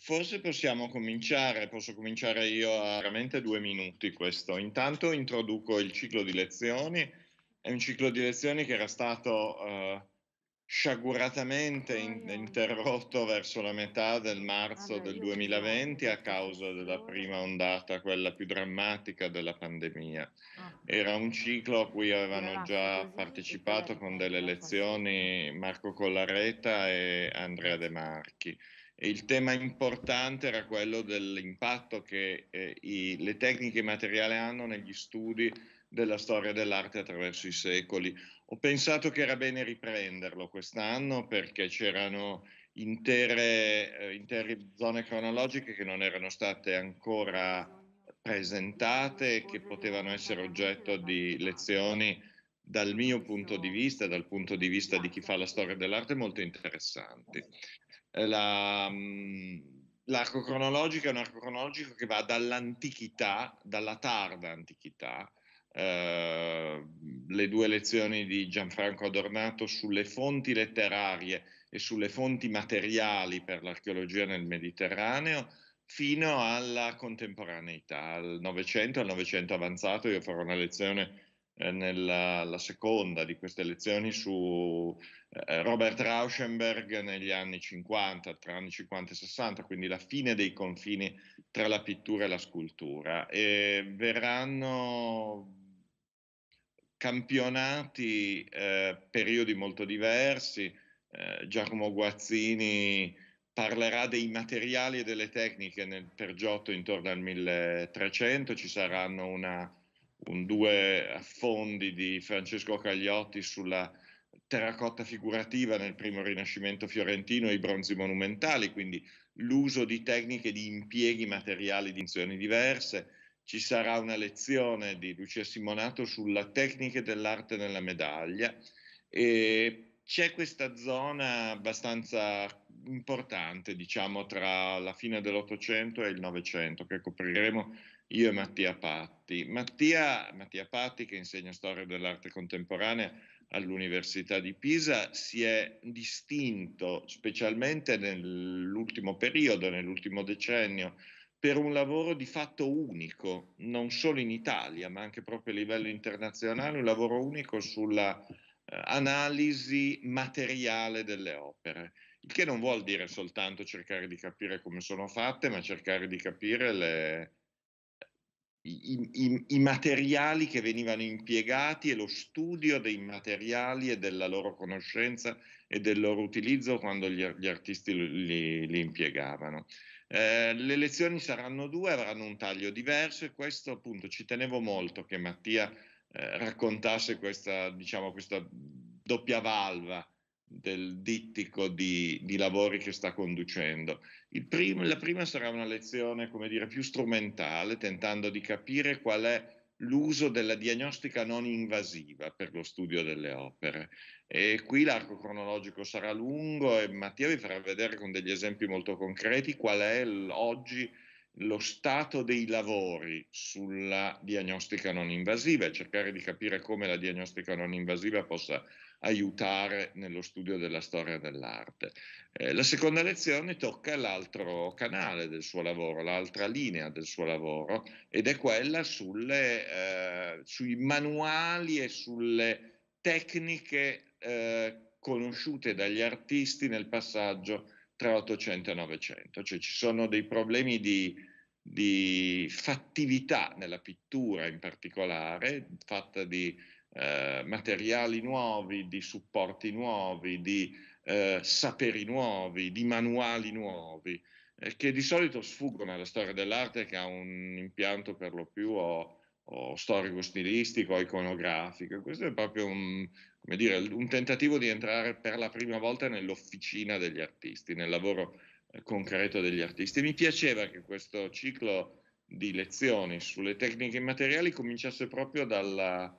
Forse possiamo cominciare, posso cominciare io a veramente due minuti questo. Intanto introduco il ciclo di lezioni, è un ciclo di lezioni che era stato eh, sciaguratamente in interrotto verso la metà del marzo del 2020 a causa della prima ondata, quella più drammatica della pandemia. Ah. Era un ciclo a cui avevano già partecipato con eh, delle lezioni Marco Collaretta e Andrea De Marchi il tema importante era quello dell'impatto che eh, i, le tecniche materiali hanno negli studi della storia dell'arte attraverso i secoli. Ho pensato che era bene riprenderlo quest'anno perché c'erano intere, eh, intere zone cronologiche che non erano state ancora presentate e che potevano essere oggetto di lezioni dal mio punto di vista, dal punto di vista di chi fa la storia dell'arte, molto interessanti la, mm, l'arco cronologico è un arco cronologico che va dall'antichità, dalla tarda antichità, eh, le due lezioni di Gianfranco Adornato sulle fonti letterarie e sulle fonti materiali per l'archeologia nel Mediterraneo fino alla contemporaneità, al Novecento, al Novecento avanzato. Io farò una lezione eh, nella, la seconda di queste lezioni su eh, Robert Rauschenberg negli anni 50, tra anni 50 e 60, quindi la fine dei confini tra la pittura e la scultura. E verranno campionati eh, periodi molto diversi. Eh, Giacomo Guazzini parlerà dei materiali e delle tecniche nel, per Giotto intorno al 1300, ci saranno una un due affondi di Francesco Cagliotti sulla terracotta figurativa nel primo Rinascimento fiorentino e i bronzi monumentali, quindi l'uso di tecniche di impieghi materiali di funzioni diverse. Ci sarà una lezione di Lucia Simonato sulla tecnica dell'arte nella medaglia e c'è questa zona abbastanza importante, diciamo, tra la fine dell'Ottocento e il Novecento che copriremo io e Mattia Patti. Mattia, Mattia Patti, che insegna storia dell'arte contemporanea all'Università di Pisa, si è distinto specialmente nell'ultimo periodo, nell'ultimo decennio, per un lavoro di fatto unico, non solo in Italia, ma anche proprio a livello internazionale, un lavoro unico sulla eh, analisi materiale delle opere, il che non vuol dire soltanto cercare di capire come sono fatte, ma cercare di capire le, i, i, i, materiali che venivano impiegati e lo studio dei materiali e della loro conoscenza e del loro utilizzo quando gli, gli artisti li, li impiegavano. Eh, le lezioni saranno due, avranno un taglio diverso e questo appunto ci tenevo molto che Mattia eh, raccontasse questa, diciamo, questa doppia valva del dittico di, di, lavori che sta conducendo. Primo, la prima sarà una lezione, come dire, più strumentale, tentando di capire qual è l'uso della diagnostica non invasiva per lo studio delle opere. E qui l'arco cronologico sarà lungo e Mattia vi farà vedere con degli esempi molto concreti qual è oggi lo stato dei lavori sulla diagnostica non invasiva e cercare di capire come la diagnostica non invasiva possa aiutare nello studio della storia dell'arte. Eh, la seconda lezione tocca l'altro canale del suo lavoro, l'altra linea del suo lavoro ed è quella sulle, eh, sui manuali e sulle tecniche eh, conosciute dagli artisti nel passaggio tra 800 e 900, cioè ci sono dei problemi di, di fattività nella pittura in particolare, fatta di eh, materiali nuovi, di supporti nuovi, di eh, saperi nuovi, di manuali nuovi, eh, che di solito sfuggono alla storia dell'arte che ha un impianto per lo più o, o storico-stilistico o iconografico. Questo è proprio un, dire, un, tentativo di entrare per la prima volta nell'officina degli artisti, nel lavoro eh, concreto degli artisti. mi piaceva che questo ciclo di lezioni sulle tecniche immateriali cominciasse proprio dalla,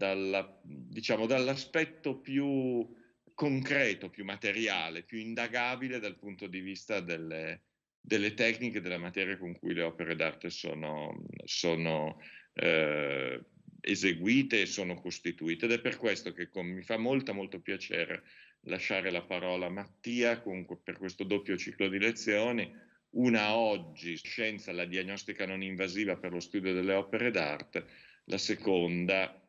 dalla, diciamo, dall'aspetto più concreto, più materiale, più indagabile dal punto di vista delle, delle tecniche, della materia con cui le opere d'arte sono, sono eh, eseguite e sono costituite. Ed è per questo che con, mi fa molto, molto piacere lasciare la parola a Mattia con, per questo doppio ciclo di lezioni. Una oggi, scienza, la diagnostica non invasiva per lo studio delle opere d'arte, la seconda,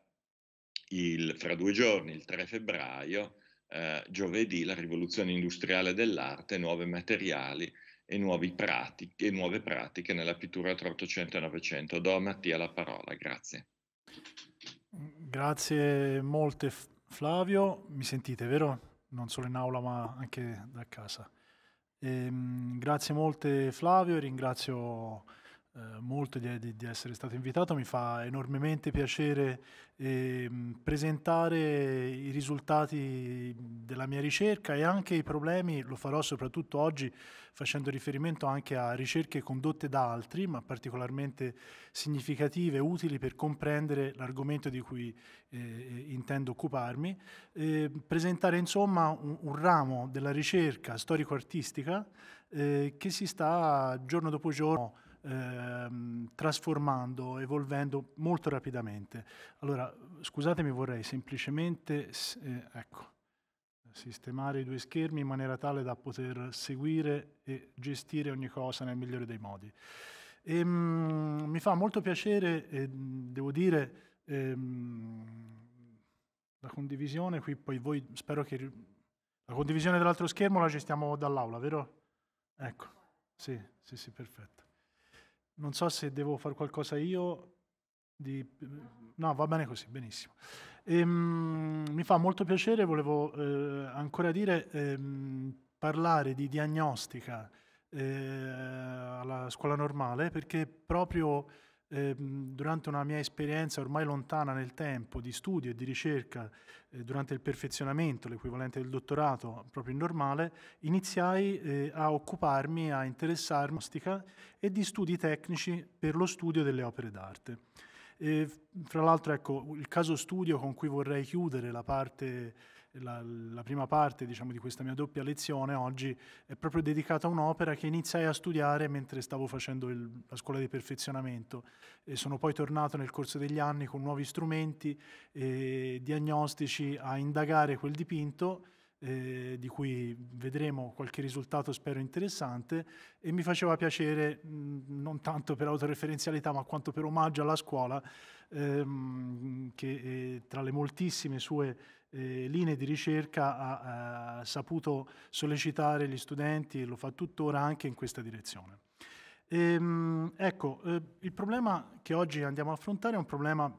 il, fra due giorni, il 3 febbraio, eh, giovedì, la rivoluzione industriale dell'arte, nuovi materiali e, prati, e nuove pratiche nella pittura tra 800 e 900. Do a Mattia la parola, grazie. Grazie molte Flavio, mi sentite vero? Non solo in aula ma anche da casa. Ehm, grazie molte Flavio e ringrazio eh, molto di, di, di, essere stato invitato, mi fa enormemente piacere eh, presentare i risultati della mia ricerca e anche i problemi, lo farò soprattutto oggi facendo riferimento anche a ricerche condotte da altri, ma particolarmente significative, utili per comprendere l'argomento di cui eh, eh intendo occuparmi, eh, presentare insomma un, un ramo della ricerca storico-artistica eh, che si sta giorno dopo giorno ehm, trasformando, evolvendo molto rapidamente. Allora, scusatemi, vorrei semplicemente eh, ecco, sistemare i due schermi in maniera tale da poter seguire e gestire ogni cosa nel migliore dei modi. E, ehm, mh, mi fa molto piacere, eh, devo dire, ehm, la condivisione qui, poi voi spero che la condivisione dell'altro schermo la gestiamo dall'aula, vero? Ecco, sì, sì, sì, perfetto non so se devo fare qualcosa io. Di... No, va bene così, benissimo. Ehm, mi fa molto piacere, volevo eh, ancora dire, ehm, parlare di diagnostica eh, alla scuola normale perché proprio Ehm, durante una mia esperienza ormai lontana nel tempo di studio e di ricerca eh, durante il perfezionamento, l'equivalente del dottorato proprio in normale, iniziai eh, a occuparmi, a interessarmi e di studi tecnici per lo studio delle opere d'arte. E, fra l'altro, ecco, il caso studio con cui vorrei chiudere la parte la, la prima parte diciamo, di questa mia doppia lezione oggi è proprio dedicata a un'opera che iniziai a studiare mentre stavo facendo il, la scuola di perfezionamento e sono poi tornato nel corso degli anni con nuovi strumenti eh, diagnostici a indagare quel dipinto eh, di cui vedremo qualche risultato spero interessante e mi faceva piacere mh, non tanto per autoreferenzialità ma quanto per omaggio alla scuola ehm, che eh, tra le moltissime sue eh, linee di ricerca ha eh, saputo sollecitare gli studenti e lo fa tuttora anche in questa direzione. Ehm, ecco, eh, il problema che oggi andiamo a affrontare è un problema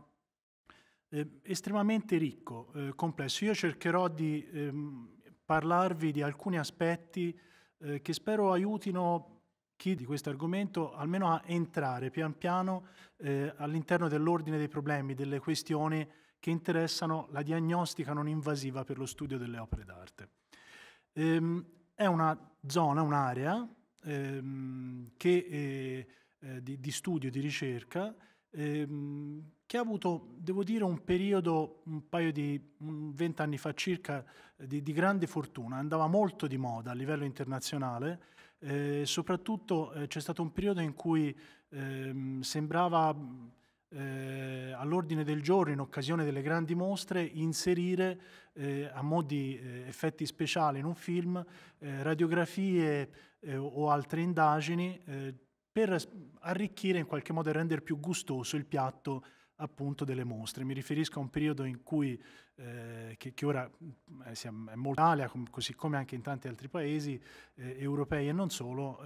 eh, estremamente ricco, eh, complesso. Io cercherò di ehm, parlarvi di alcuni aspetti eh, che spero aiutino chi di questo argomento almeno a entrare pian piano all'interno dell'ordine dei problemi, delle questioni che interessano la diagnostica non invasiva per lo studio delle opere d'arte. Ehm, è una zona, un'area ehm, che, eh, eh di, di, studio, di ricerca, ehm, che ha avuto, devo dire, un periodo, un paio di vent'anni fa circa, di, di, grande fortuna, andava molto di moda a livello internazionale, eh, soprattutto eh, c'è stato un periodo in cui ehm, sembrava eh, all'ordine del giorno in occasione delle grandi mostre inserire eh, a mo' di eh, effetti speciali in un film eh, radiografie eh, o altre indagini eh, per arricchire in qualche modo e rendere più gustoso il piatto appunto delle mostre. Mi riferisco a un periodo in cui, eh, che, che, ora mm, è molto in Italia, così come anche in tanti altri paesi eh, europei e non solo,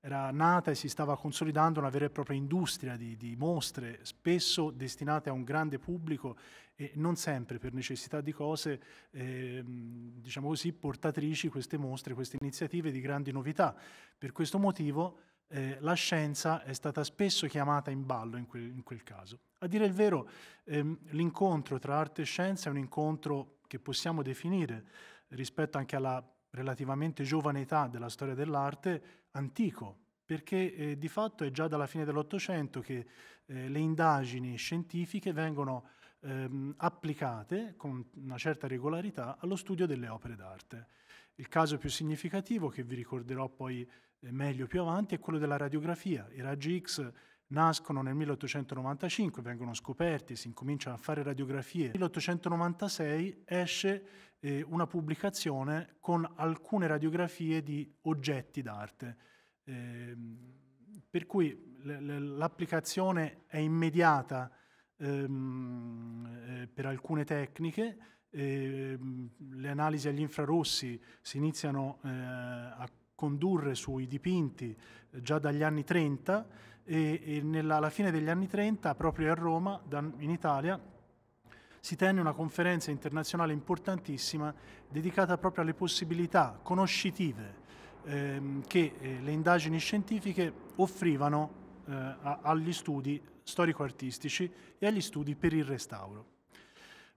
era nata e si stava consolidando una vera e propria industria di, di, mostre, spesso destinate a un grande pubblico e non sempre per necessità di cose, eh, diciamo così, portatrici queste mostre, queste iniziative di grandi novità. Per questo motivo eh, la scienza è stata spesso chiamata in ballo in quel, in quel caso. A dire il vero, ehm, l'incontro tra arte e scienza è un incontro che possiamo definire rispetto anche alla relativamente giovane età della storia dell'arte, antico, perché eh, di fatto è già dalla fine dell'Ottocento che eh, le indagini scientifiche vengono ehm, applicate con una certa regolarità allo studio delle opere d'arte. Il caso più significativo, che vi ricorderò poi eh, meglio più avanti, è quello della radiografia. I raggi X nascono nel 1895, vengono scoperti, si incominciano a fare radiografie. Nel 1896 esce eh, una pubblicazione con alcune radiografie di oggetti d'arte. Eh, per cui l'applicazione è immediata ehm, eh, per alcune tecniche, ehm, le analisi agli infrarossi si iniziano eh, a condurre sui dipinti eh, già dagli anni 30 e, e nella, alla fine degli anni 30, proprio a Roma, da, in Italia, si tenne una conferenza internazionale importantissima dedicata proprio alle possibilità conoscitive ehm, che eh, le indagini scientifiche offrivano eh, a, agli studi storico-artistici e agli studi per il restauro.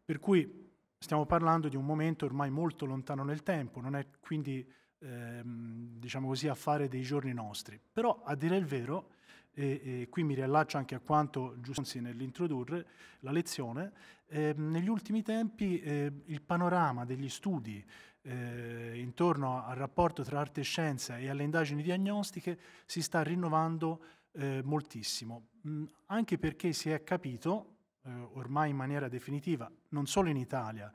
Per cui stiamo parlando di un momento ormai molto lontano nel tempo, non è quindi ehm, diciamo così, affare dei giorni nostri, però a dire il vero e, e qui mi riallaccio anche a quanto Giussi nell'introdurre la lezione, eh, negli ultimi tempi eh, il panorama degli studi eh, intorno al rapporto tra arte e scienza e alle indagini diagnostiche si sta rinnovando eh, moltissimo, mh, mm, anche perché si è capito, eh, ormai in maniera definitiva, non solo in Italia,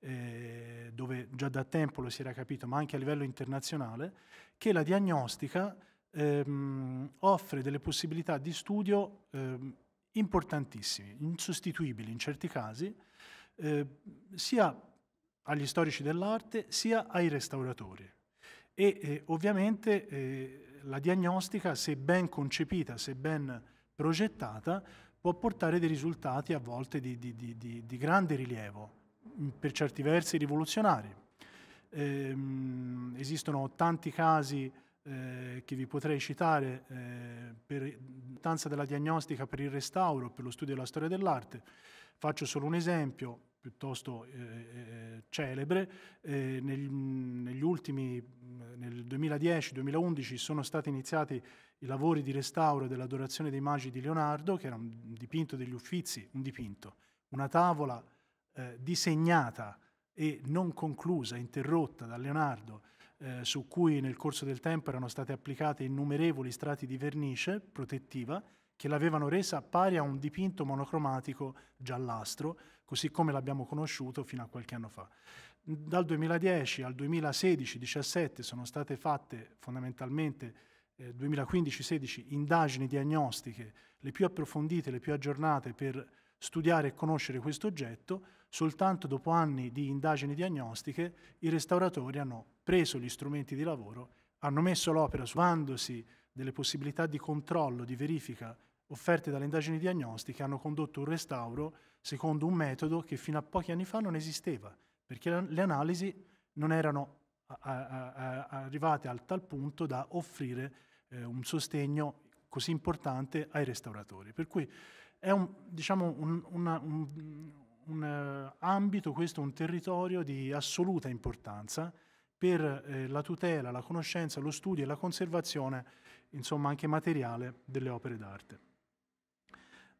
eh, dove già da tempo lo si era capito, ma anche a livello internazionale, che la diagnostica ehm, offre delle possibilità di studio ehm, importantissime, insostituibili in certi casi, eh, sia agli storici dell'arte sia ai restauratori. E eh, ovviamente eh, la diagnostica, se ben concepita, se ben progettata, può portare dei risultati a volte di, di, di, di grande rilievo, mm, per certi versi rivoluzionari. Ehm, esistono tanti casi eh, che vi potrei citare eh, per l'importanza della diagnostica per il restauro, per lo studio della storia dell'arte. Faccio solo un esempio piuttosto eh, eh celebre. Eh, nel, negli ultimi, nel 2010-2011 sono stati iniziati i lavori di restauro dell'adorazione dei magi di Leonardo, che era un dipinto degli Uffizi, un dipinto, una tavola disegnata e non conclusa, interrotta da Leonardo eh, su cui nel corso del tempo erano state applicate innumerevoli strati di vernice protettiva che l'avevano resa pari a un dipinto monocromatico giallastro, così come l'abbiamo conosciuto fino a qualche anno fa. Dal 2010 al 2016-17 sono state fatte fondamentalmente eh, 2015-16 indagini diagnostiche le più approfondite, le più aggiornate per studiare e conoscere questo oggetto, soltanto dopo anni di indagini diagnostiche i restauratori hanno preso gli strumenti di lavoro, hanno messo l'opera suvandosi delle possibilità di controllo, di verifica offerte dalle indagini diagnostiche, hanno condotto un restauro secondo un metodo che fino a pochi anni fa non esisteva, perché le analisi non erano a, a, a arrivate al tal punto da offrire eh, un sostegno così importante ai restauratori. Per cui è un, diciamo, un, una, un, un eh, ambito, questo un territorio di assoluta importanza per eh, la tutela, la conoscenza, lo studio e la conservazione, insomma anche materiale, delle opere d'arte.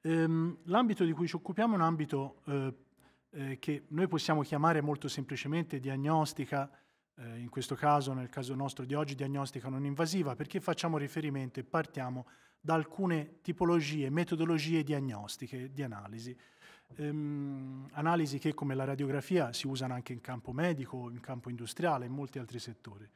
Ehm, l'ambito di cui ci occupiamo è un ambito eh, eh, che noi possiamo chiamare molto semplicemente diagnostica, eh, in questo caso, nel caso nostro di oggi, diagnostica non invasiva, perché facciamo riferimento e partiamo da alcune tipologie, metodologie diagnostiche, di analisi ehm, analisi che come la radiografia si usano anche in campo medico, in campo industriale e in molti altri settori.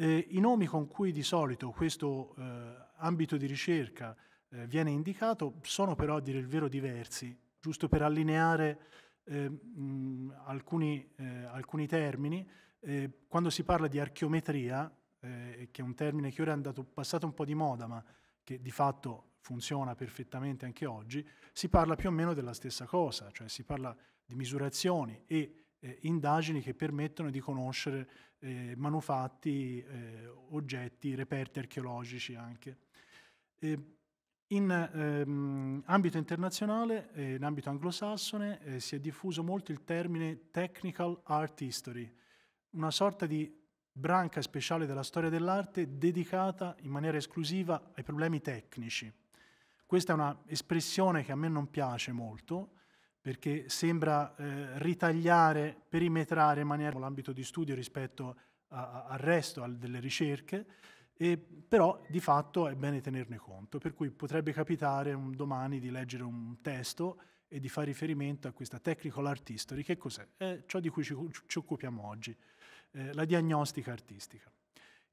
Eh, I nomi con cui di solito questo eh, ambito di ricerca eh, viene indicato sono però a dire il vero diversi, giusto per allineare ehm, mh, alcuni, eh, alcuni, termini. Eh, quando si parla di archeometria, eh, che è un termine che ora è andato, passato un po' di moda, ma che di fatto funziona perfettamente anche oggi, si parla più o meno della stessa cosa, cioè si parla di misurazioni e eh, indagini che permettono di conoscere eh, manufatti, eh, oggetti, reperti archeologici anche. E in ehm, ambito internazionale, eh, in ambito anglosassone, eh, si è diffuso molto il termine technical art history, una sorta di branca speciale della storia dell'arte dedicata in maniera esclusiva ai problemi tecnici. Questa è un'espressione che a me non piace molto perché sembra eh, ritagliare, perimetrare in maniera l'ambito di studio rispetto a, a, al resto al, delle ricerche, e, però di fatto è bene tenerne conto, per cui potrebbe capitare un domani di leggere un testo e di fare riferimento a questa technical art history, che cos'è? È ciò di cui ci, ci occupiamo oggi, eh, la diagnostica artistica.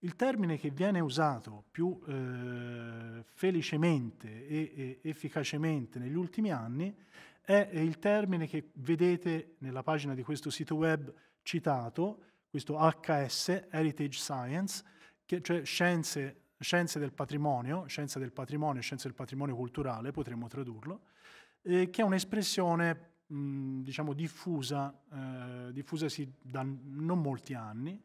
Il termine che viene usato più eh, felicemente e, e, efficacemente negli ultimi anni è il termine che vedete nella pagina di questo sito web citato, questo HS, Heritage Science, che, cioè scienze, scienze, del patrimonio, scienze del patrimonio, scienze del patrimonio culturale, potremmo tradurlo, eh, che è un'espressione mh, diciamo diffusa, eh, diffusasi da non molti anni,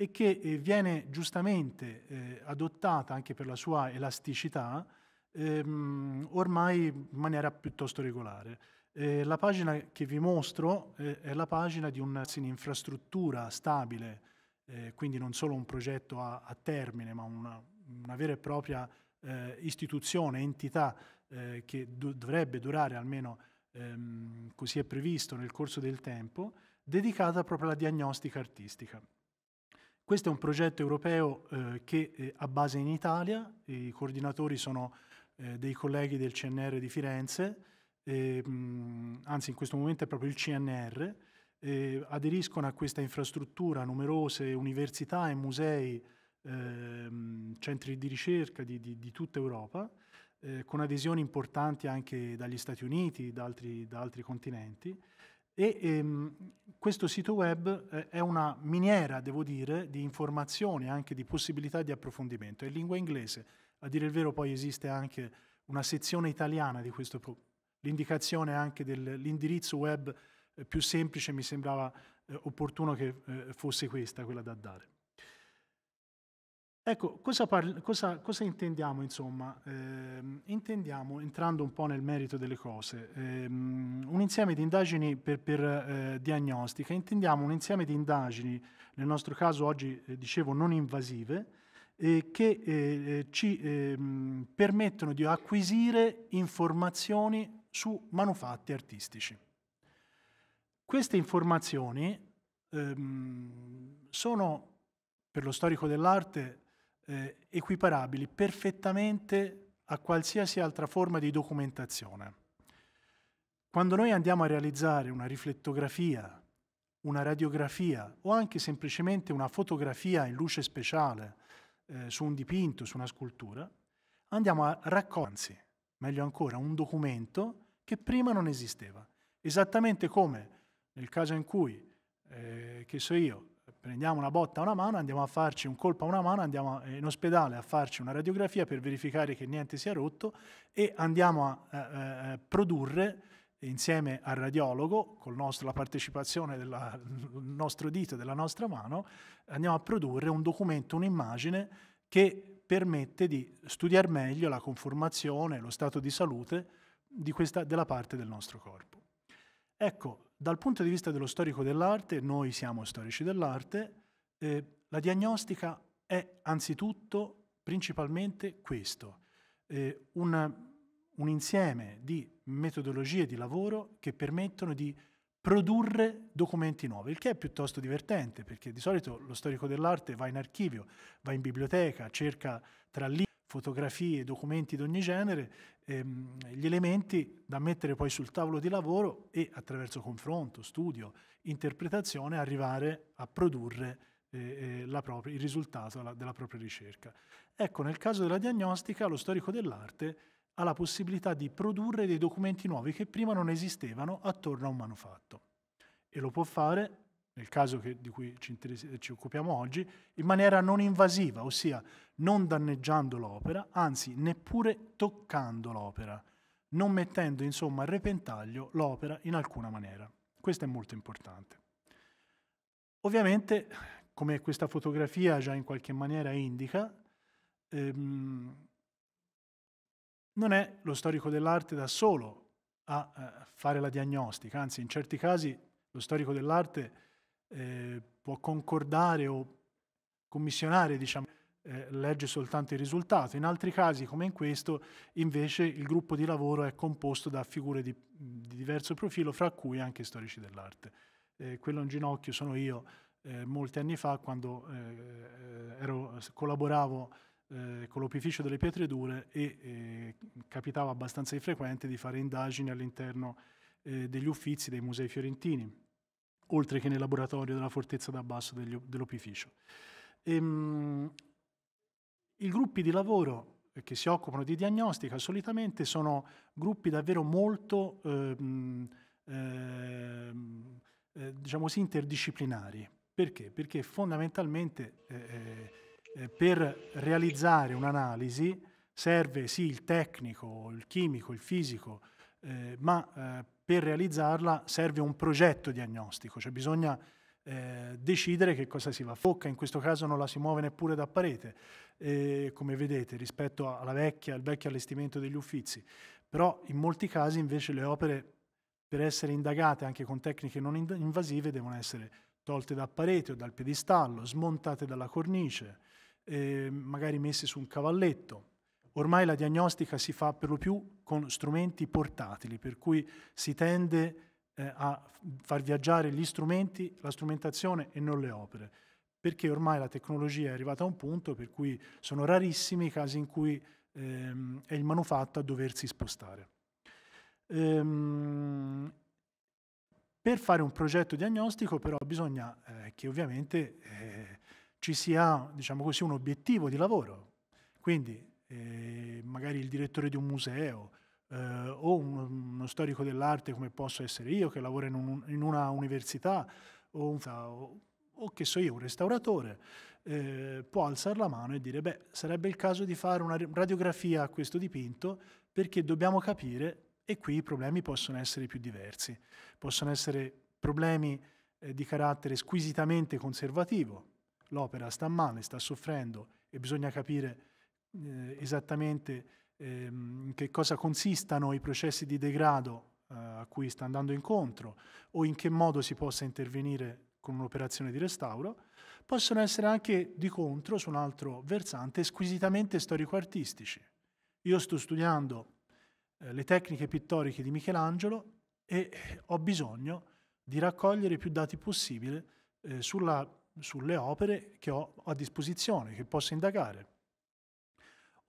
e che eh, viene giustamente eh, adottata anche per la sua elasticità ehm, ormai in maniera piuttosto regolare. Eh, la pagina che vi mostro eh, è la pagina di un'infrastruttura stabile, eh, quindi non solo un progetto a, a termine, ma una, una, vera e propria eh, istituzione, entità che do dovrebbe durare almeno ehm, così è previsto nel corso del tempo, dedicata proprio alla diagnostica artistica. Questo è un progetto europeo eh, che eh, ha base in Italia, i coordinatori sono eh, dei colleghi del CNR di Firenze, mh, anzi in questo momento è proprio il CNR, aderiscono a questa infrastruttura numerose università e musei, eh, centri di ricerca di, di, di tutta Europa. Eh, con adesioni importanti anche dagli Stati Uniti, da altri, da altri continenti, e ehm, questo sito web eh, è una miniera, devo dire, di informazioni, anche di possibilità di approfondimento. È in lingua inglese, a dire il vero poi esiste anche una sezione italiana di questo pro- l'indicazione anche dell'indirizzo web eh, più semplice mi sembrava eh, opportuno che eh, fosse questa quella da dare. Ecco, cosa, parli, cosa, cosa intendiamo insomma? Eh, intendiamo, entrando un po' nel merito delle cose, ehm, un insieme di indagini per, per eh, diagnostica, intendiamo un insieme di indagini, nel nostro caso oggi eh, dicevo non invasive, che eh, eh, ci ehm, permettono di acquisire informazioni su manufatti artistici. Queste informazioni ehm, sono per lo storico dell'arte eh, equiparabili perfettamente a qualsiasi altra forma di documentazione. Quando noi andiamo a realizzare una riflettografia, una radiografia o anche semplicemente una fotografia in luce speciale eh, su un dipinto, su una scultura, andiamo a raccogliere, meglio ancora, un documento che prima non esisteva. Esattamente come nel caso in cui, eh, che so io, prendiamo una botta a una mano, andiamo a farci un colpo a una mano, andiamo eh, in ospedale a farci una radiografia per verificare che niente sia rotto e andiamo a eh, eh produrre insieme al radiologo, con nostro, la partecipazione del nostro dito e della nostra mano, andiamo a produrre un documento, un'immagine che permette di studiare meglio la conformazione, lo stato di salute di questa, della parte del nostro corpo. Ecco, dal punto di vista dello storico dell'arte, noi siamo storici dell'arte, eh, la diagnostica è anzitutto, principalmente questo, eh, una, un insieme di metodologie di lavoro che permettono di produrre documenti nuovi, il che è piuttosto divertente perché di solito lo storico dell'arte va in archivio, va in biblioteca, cerca tra libri fotografie, documenti di ogni genere, ehm, gli elementi da mettere poi sul tavolo di lavoro e attraverso confronto, studio, interpretazione arrivare a produrre eh, eh propria, il risultato la, della propria ricerca. Ecco, nel caso della diagnostica, lo storico dell'arte ha la possibilità di produrre dei documenti nuovi che prima non esistevano attorno a un manufatto e lo può fare nel caso che, di cui ci, eh, ci, occupiamo oggi, in maniera non invasiva, ossia non danneggiando l'opera, anzi neppure toccando l'opera, non mettendo insomma a repentaglio l'opera in alcuna maniera. Questo è molto importante. Ovviamente, come questa fotografia già in qualche maniera indica, ehm, non è lo storico dell'arte da solo a eh, fare la diagnostica, anzi in certi casi lo storico dell'arte eh, può concordare o commissionare, diciamo, eh, legge soltanto il risultato. In altri casi, come in questo, invece il gruppo di lavoro è composto da figure di, di diverso profilo, fra cui anche storici dell'arte. Eh, quello in ginocchio sono io eh, molti anni fa quando eh, eh, ero, collaboravo eh, con l'opificio delle pietre dure e capitava abbastanza di frequente di fare indagini all'interno degli uffizi dei musei fiorentini oltre che nel laboratorio della fortezza d'Abbasso degli, dell'opificio. Ehm, I gruppi di lavoro che si occupano di diagnostica solitamente sono gruppi davvero molto ehm, ehm, eh, diciamo così, interdisciplinari. Perché? Perché fondamentalmente eh, eh, eh, per realizzare un'analisi serve sì il tecnico, il chimico, il fisico, eh, ma eh, per realizzarla serve un progetto diagnostico, cioè bisogna eh, decidere che cosa si va a focca, in questo caso non la si muove neppure da parete, eh, come vedete, rispetto alla vecchia, al vecchio allestimento degli uffizi. Però in molti casi invece le opere, per essere indagate anche con tecniche non invasive, devono essere tolte da parete o dal piedistallo, smontate dalla cornice, eh, magari messe su un cavalletto. Ormai la diagnostica si fa per lo più con strumenti portatili, per cui si tende eh, a far viaggiare gli strumenti, la strumentazione e non le opere, perché ormai la tecnologia è arrivata a un punto per cui sono rarissimi i casi in cui ehm, è il manufatto a doversi spostare. Ehm, per fare un progetto diagnostico però bisogna eh, che ovviamente eh, ci sia diciamo così, un obiettivo di lavoro, quindi eh, magari il direttore di un museo eh, o un, uno storico dell'arte come posso essere io che lavora in, un, in una università o, un, o, o, che so io, un restauratore, eh, può alzare la mano e dire beh sarebbe il caso di fare una radiografia a questo dipinto perché dobbiamo capire e qui i problemi possono essere più diversi, possono essere problemi eh, di carattere squisitamente conservativo, l'opera sta male, sta soffrendo e bisogna capire eh, esattamente ehm, in che cosa consistano i processi di degrado eh, a cui sta andando incontro o in che modo si possa intervenire con un'operazione di restauro, possono essere anche di contro, su un altro versante, squisitamente storico-artistici. Io sto studiando eh, le tecniche pittoriche di Michelangelo e ho bisogno di raccogliere più dati possibile eh, sulla, sulle opere che ho a disposizione, che posso indagare.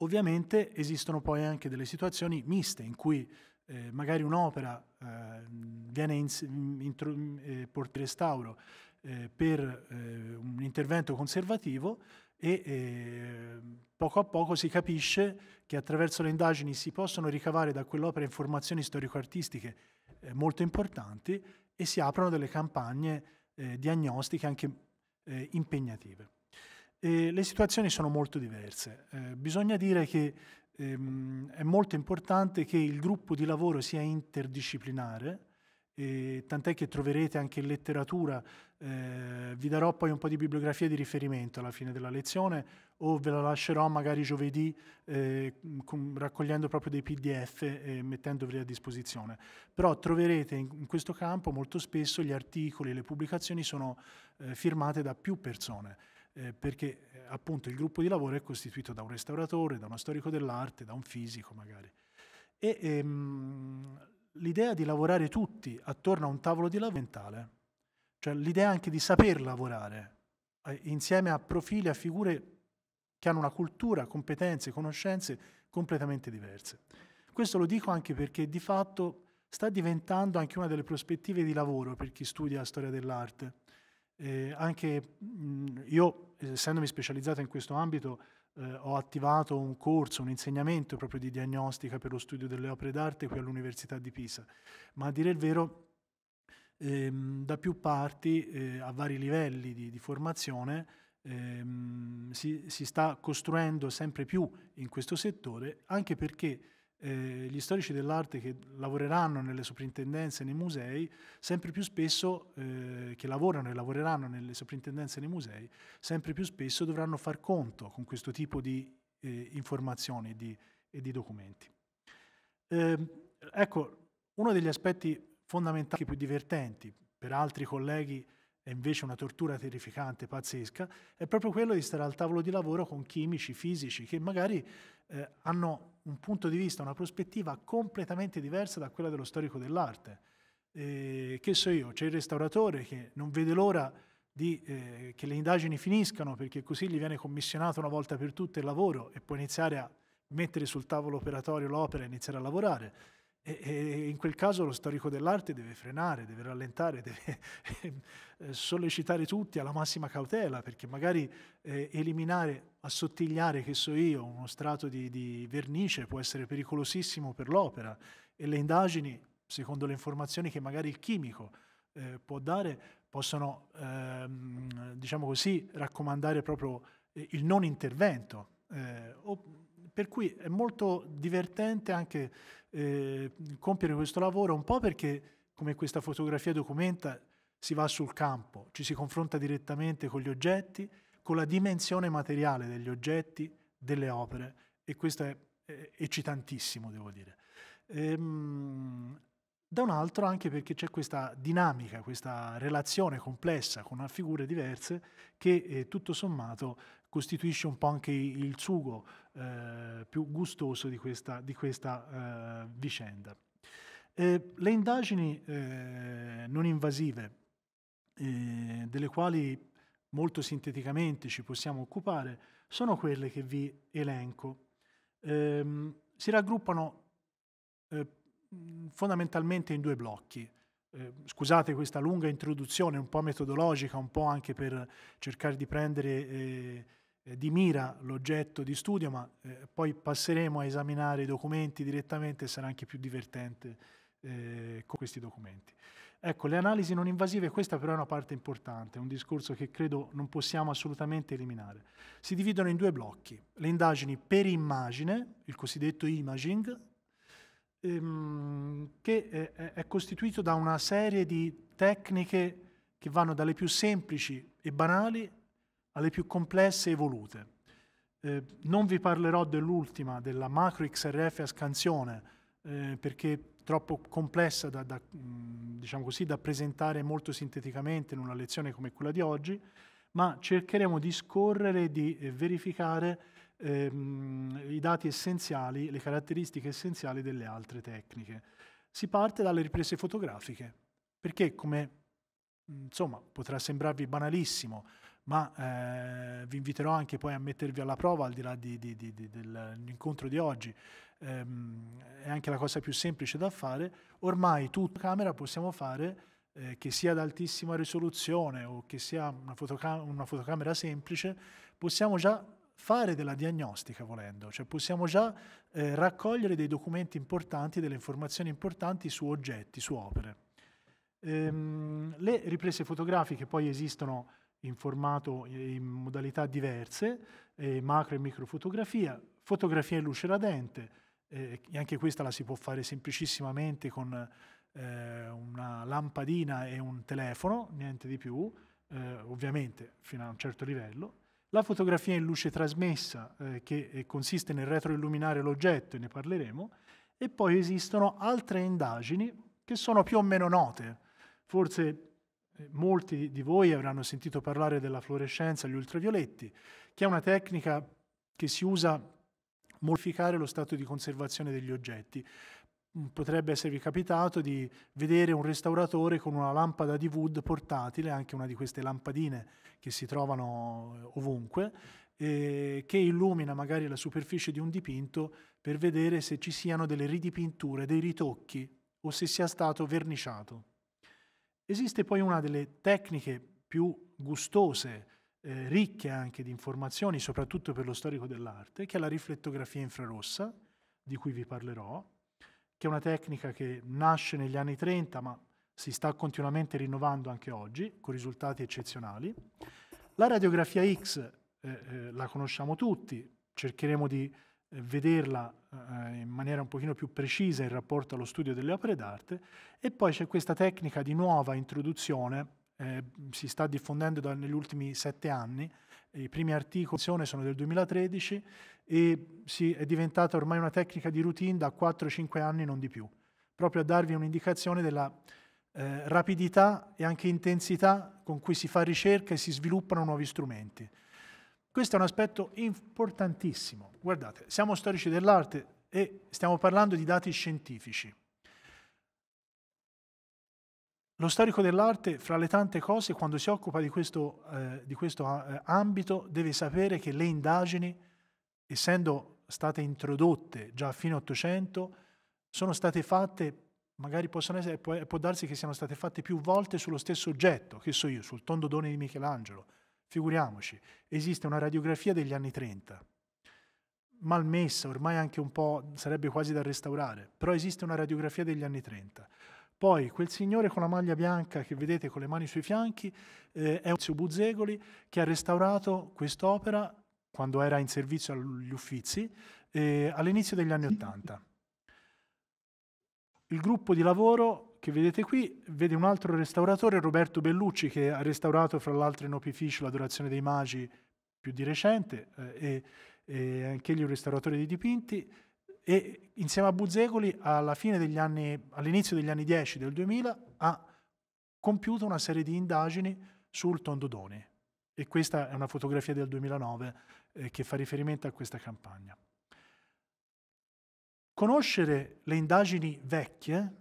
Ovviamente esistono poi anche delle situazioni miste in cui eh, magari un'opera eh, viene in, in, eh, portata in restauro eh, per eh, un intervento conservativo e eh, poco a poco si capisce che attraverso le indagini si possono ricavare da quell'opera informazioni storico-artistiche molto importanti e si aprono delle campagne diagnostiche anche impegnative. E le situazioni sono molto diverse. Eh, bisogna dire che ehm, è molto importante che il gruppo di lavoro sia interdisciplinare, e tant'è che troverete anche in letteratura, eh, vi darò poi un po' di bibliografia di riferimento alla fine della lezione o ve la lascerò magari giovedì eh, con, raccogliendo proprio dei pdf e mettendoveli a disposizione. Però troverete in, in questo campo molto spesso gli articoli e le pubblicazioni sono eh, firmate da più persone eh, perché eh, appunto il gruppo di lavoro è costituito da un restauratore, da uno storico dell'arte, da un fisico magari. E ehm, l'idea di lavorare tutti attorno a un tavolo di lavoro mentale, cioè l'idea anche di saper lavorare eh, insieme a profili, a figure che hanno una cultura, competenze, conoscenze completamente diverse. Questo lo dico anche perché di fatto sta diventando anche una delle prospettive di lavoro per chi studia storia dell'arte eh, anche mh, io, essendomi specializzato in questo ambito, eh, ho attivato un corso, un insegnamento proprio di diagnostica per lo studio delle opere d'arte qui all'Università di Pisa, ma a dire il vero ehm, da più parti, eh, a vari livelli di, di formazione, ehm, si, si sta costruendo sempre più in questo settore, anche perché eh, gli storici dell'arte che lavoreranno nelle soprintendenze e nei musei, sempre più spesso, eh, che lavorano e lavoreranno nelle soprintendenze e nei musei, sempre più spesso dovranno far conto con questo tipo di eh, informazioni e di, e di documenti. Ehm, ecco, uno degli aspetti fondamentali, più divertenti per altri colleghi, è invece una tortura terrificante, pazzesca, è proprio quello di stare al tavolo di lavoro con chimici, fisici, che magari eh, hanno un punto di vista, una prospettiva completamente diversa da quella dello storico dell'arte. Eh, che so io, c'è il restauratore che non vede l'ora di, eh, che le indagini finiscano perché così gli viene commissionato una volta per tutte il lavoro e può iniziare a mettere sul tavolo operatorio l'opera e iniziare a lavorare. E, e in quel caso lo storico dell'arte deve frenare, deve rallentare, deve eh, sollecitare tutti alla massima cautela, perché magari eh, eliminare, assottigliare, che so io, uno strato di, di vernice può essere pericolosissimo per l'opera e le indagini, secondo le informazioni che magari il chimico eh, può dare, possono, ehm, diciamo così, raccomandare proprio eh, il non intervento. Eh, o, per cui è molto divertente anche eh, compiere questo lavoro, un po' perché, come questa fotografia documenta, si va sul campo, ci si confronta direttamente con gli oggetti, con la dimensione materiale degli oggetti, delle opere, e questo è, è eccitantissimo, devo dire. Ehm, da un altro anche perché c'è questa dinamica, questa relazione complessa con figure diverse che eh, tutto sommato costituisce un po' anche il sugo eh, più gustoso di questa, di questa eh, vicenda. Eh, le indagini eh, non invasive, eh, delle quali molto sinteticamente ci possiamo occupare, sono quelle che vi elenco. Ehm, si raggruppano eh, fondamentalmente in due blocchi. Eh, scusate questa lunga introduzione un po' metodologica, un po' anche per cercare di prendere eh, eh, di mira l'oggetto di studio, ma eh, poi passeremo a esaminare i documenti direttamente, sarà anche più divertente eh, con questi documenti. Ecco, le analisi non invasive, questa però è una parte importante, è un discorso che credo non possiamo assolutamente eliminare. Si dividono in due blocchi, le indagini per immagine, il cosiddetto imaging, ehm, che eh, è, è costituito da una serie di tecniche che vanno dalle più semplici e banali alle più complesse e evolute. Eh, non vi parlerò dell'ultima, della macro XRF a scansione, eh, perché è troppo complessa da, da, mm, diciamo così, da presentare molto sinteticamente in una lezione come quella di oggi, ma cercheremo di scorrere e di eh, verificare ehm, i dati essenziali, le caratteristiche essenziali delle altre tecniche. Si parte dalle riprese fotografiche, perché come mm, insomma potrà sembrarvi banalissimo, ma eh, vi inviterò anche poi a mettervi alla prova al di là di, di, di, dell'incontro di oggi. Ehm, è anche la cosa più semplice da fare. Ormai tutta camera possiamo fare eh, che sia ad altissima risoluzione o che sia una, fotocam- una fotocamera semplice, possiamo già fare della diagnostica volendo, cioè possiamo già eh, raccogliere dei documenti importanti, delle informazioni importanti su oggetti, su opere. Ehm, le riprese fotografiche poi esistono in formato in modalità diverse, eh, macro e microfotografia, fotografia in luce radente, eh, anche questa la si può fare semplicissimamente con eh, una lampadina e un telefono, niente di più, eh, ovviamente fino a un certo livello. La fotografia in luce trasmessa, eh, che eh, consiste nel retroilluminare l'oggetto, e ne parleremo, e poi esistono altre indagini che sono più o meno note, forse eh, molti di voi avranno sentito parlare della fluorescenza, gli ultravioletti, che è una tecnica che si usa per modificare lo stato di conservazione degli oggetti. Mm, potrebbe esservi capitato di vedere un restauratore con una lampada di wood portatile, anche una di queste lampadine che si trovano eh, ovunque, eh, che illumina magari la superficie di un dipinto per vedere se ci siano delle ridipinture, dei ritocchi o se sia stato verniciato. Esiste poi una delle tecniche più gustose, eh, ricche anche di informazioni, soprattutto per lo storico dell'arte, che è la riflettografia infrarossa, di cui vi parlerò, che è una tecnica che nasce negli anni 30 ma si sta continuamente rinnovando anche oggi, con risultati eccezionali. La radiografia X eh, eh, la conosciamo tutti, cercheremo di eh, vederla eh, in maniera un pochino più precisa in rapporto allo studio delle opere d'arte e poi c'è questa tecnica di nuova introduzione, eh, si sta diffondendo da, negli ultimi sette anni, i primi articoli sono del 2013 e si, è diventata ormai una tecnica di routine da 4-5 anni non di più, proprio a darvi un'indicazione della eh, rapidità e anche intensità con cui si fa ricerca e si sviluppano nuovi strumenti. Questo è un aspetto importantissimo. Guardate, siamo storici dell'arte e stiamo parlando di dati scientifici. Lo storico dell'arte, fra le tante cose, quando si occupa di questo, eh, di questo eh, ambito, deve sapere che le indagini, essendo state introdotte già a fine 800, sono state fatte, magari possono essere, può, può darsi che siano state fatte più volte sullo stesso oggetto, che so io, sul tondo done di Michelangelo, Figuriamoci, esiste una radiografia degli anni 30, malmessa, ormai anche un po' sarebbe quasi da restaurare, però esiste una radiografia degli anni 30. Poi quel signore con la maglia bianca che vedete con le mani sui fianchi eh, è Ezio Buzzegoli che ha restaurato quest'opera quando era in servizio agli Uffizi eh, all'inizio degli anni Ottanta. Il gruppo di lavoro che vedete qui vede un altro restauratore, Roberto Bellucci, che ha restaurato fra l'altro in Opificio l'Adorazione dei Magi più di recente, eh, e, e anche egli un restauratore di dipinti, e insieme a Buzzecoli all'inizio degli anni 10 del 2000 ha compiuto una serie di indagini sul Tondodoni. E questa è una fotografia del 2009 eh, che fa riferimento a questa campagna. Conoscere le indagini vecchie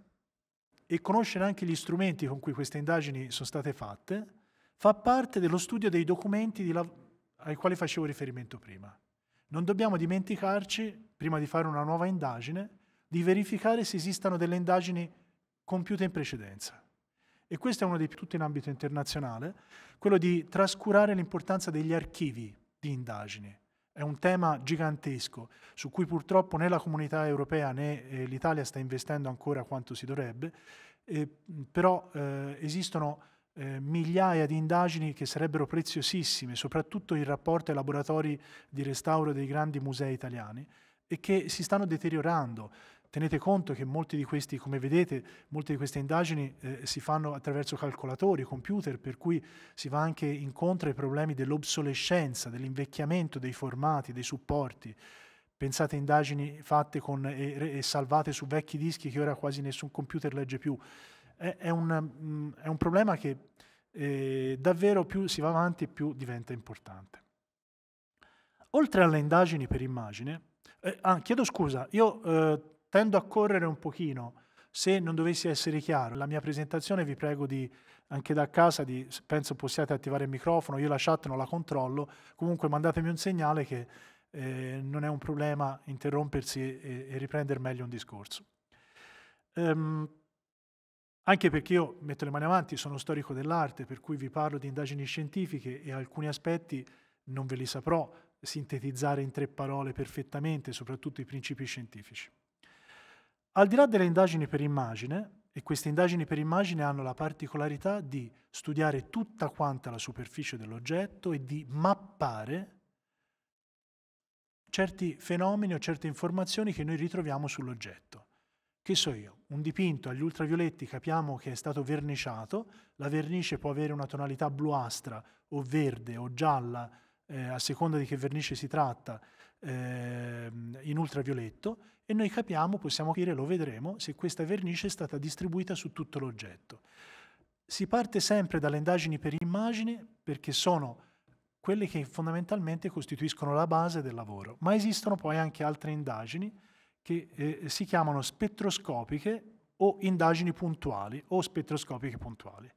e conoscere anche gli strumenti con cui queste indagini sono state fatte fa parte dello studio dei documenti ai quali facevo riferimento prima. Non dobbiamo dimenticarci, prima di fare una nuova indagine, di verificare se esistano delle indagini compiute in precedenza. E questo è uno dei più tutti in ambito internazionale, quello di trascurare l'importanza degli archivi di indagini. È un tema gigantesco su cui purtroppo né la comunità europea né eh, l'Italia sta investendo ancora quanto si dovrebbe, eh, però eh, esistono eh, migliaia di indagini che sarebbero preziosissime, soprattutto in rapporto ai laboratori di restauro dei grandi musei italiani, e che si stanno deteriorando. Tenete conto che molti di questi, come vedete, molte di queste indagini eh, si fanno attraverso calcolatori, computer, per cui si va anche incontro ai problemi dell'obsolescenza, dell'invecchiamento dei formati, dei supporti. Pensate a indagini fatte con, e, e, salvate su vecchi dischi che ora quasi nessun computer legge più. È, è, un, mm, è un, problema che eh, davvero più si va avanti più diventa importante. Oltre alle indagini per immagine, eh, ah, chiedo scusa, io eh, Tendo a correre un pochino, se non dovessi essere chiaro, la mia presentazione vi prego di, anche da casa, di, penso possiate attivare il microfono, io la chat non la controllo, comunque mandatemi un segnale che eh, non è un problema interrompersi e, e riprendere meglio un discorso. Um, anche perché io metto le mani avanti, sono storico dell'arte, per cui vi parlo di indagini scientifiche e alcuni aspetti non ve li saprò sintetizzare in tre parole perfettamente, soprattutto i principi scientifici. Al di là delle indagini per immagine, e queste indagini per immagine hanno la particolarità di studiare tutta quanta la superficie dell'oggetto e di mappare certi fenomeni o certe informazioni che noi ritroviamo sull'oggetto. Che so io, un dipinto agli ultravioletti capiamo che è stato verniciato, la vernice può avere una tonalità bluastra o verde o gialla eh, a seconda di che vernice si tratta eh, in ultravioletto e noi capiamo, possiamo dire, lo vedremo, se questa vernice è stata distribuita su tutto l'oggetto. Si parte sempre dalle indagini per immagine perché sono quelle che fondamentalmente costituiscono la base del lavoro, ma esistono poi anche altre indagini che eh, si chiamano spettroscopiche o indagini puntuali o spettroscopiche puntuali.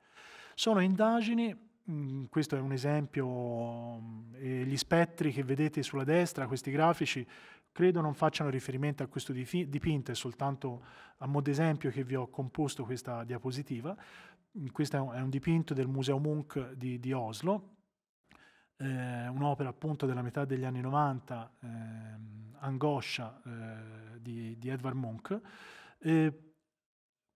Sono indagini Mm, questo è un esempio, mh, mm, gli spettri che vedete sulla destra, questi grafici, credo non facciano riferimento a questo dipinto, è soltanto a modo esempio che vi ho composto questa diapositiva. Mm, questo è un, dipinto del Museo Munch di, di Oslo, eh, un'opera appunto della metà degli anni 90, eh, Angoscia eh, di, di, Edvard Munch.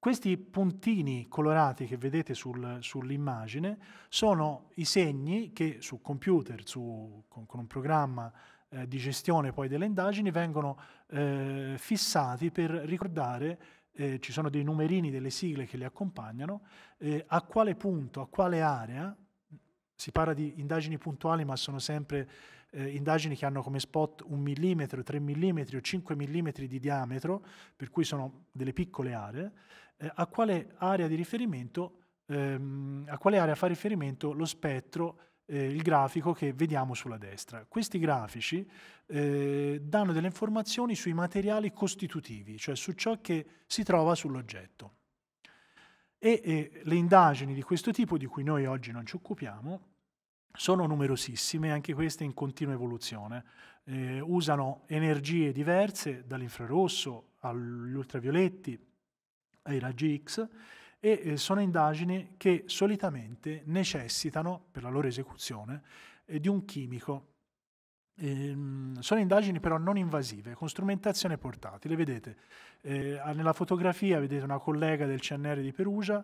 Questi puntini colorati che vedete sul, sull'immagine sono i segni che su computer, su, con, con, un programma eh, di gestione poi delle indagini, vengono eh, fissati per ricordare, eh, ci sono dei numerini, delle sigle che li accompagnano, eh, a quale punto, a quale area, si parla di indagini puntuali ma sono sempre eh, indagini che hanno come spot un millimetro, tre millimetri o cinque millimetri di diametro, per cui sono delle piccole aree, eh, a quale area di riferimento ehm, a quale area fa riferimento lo spettro eh, il grafico che vediamo sulla destra. Questi grafici eh, danno delle informazioni sui materiali costitutivi, cioè su ciò che si trova sull'oggetto. E, e le indagini di questo tipo, di cui noi oggi non ci occupiamo, sono numerosissime, anche queste in continua evoluzione. Eh, usano energie diverse, dall'infrarosso agli ultravioletti, ai raggi X e eh, sono indagini che solitamente necessitano, per la loro esecuzione, eh, di un chimico. Ehm, sono indagini però non invasive, con strumentazione portatile. Vedete, eh, nella fotografia vedete una collega del CNR di Perugia,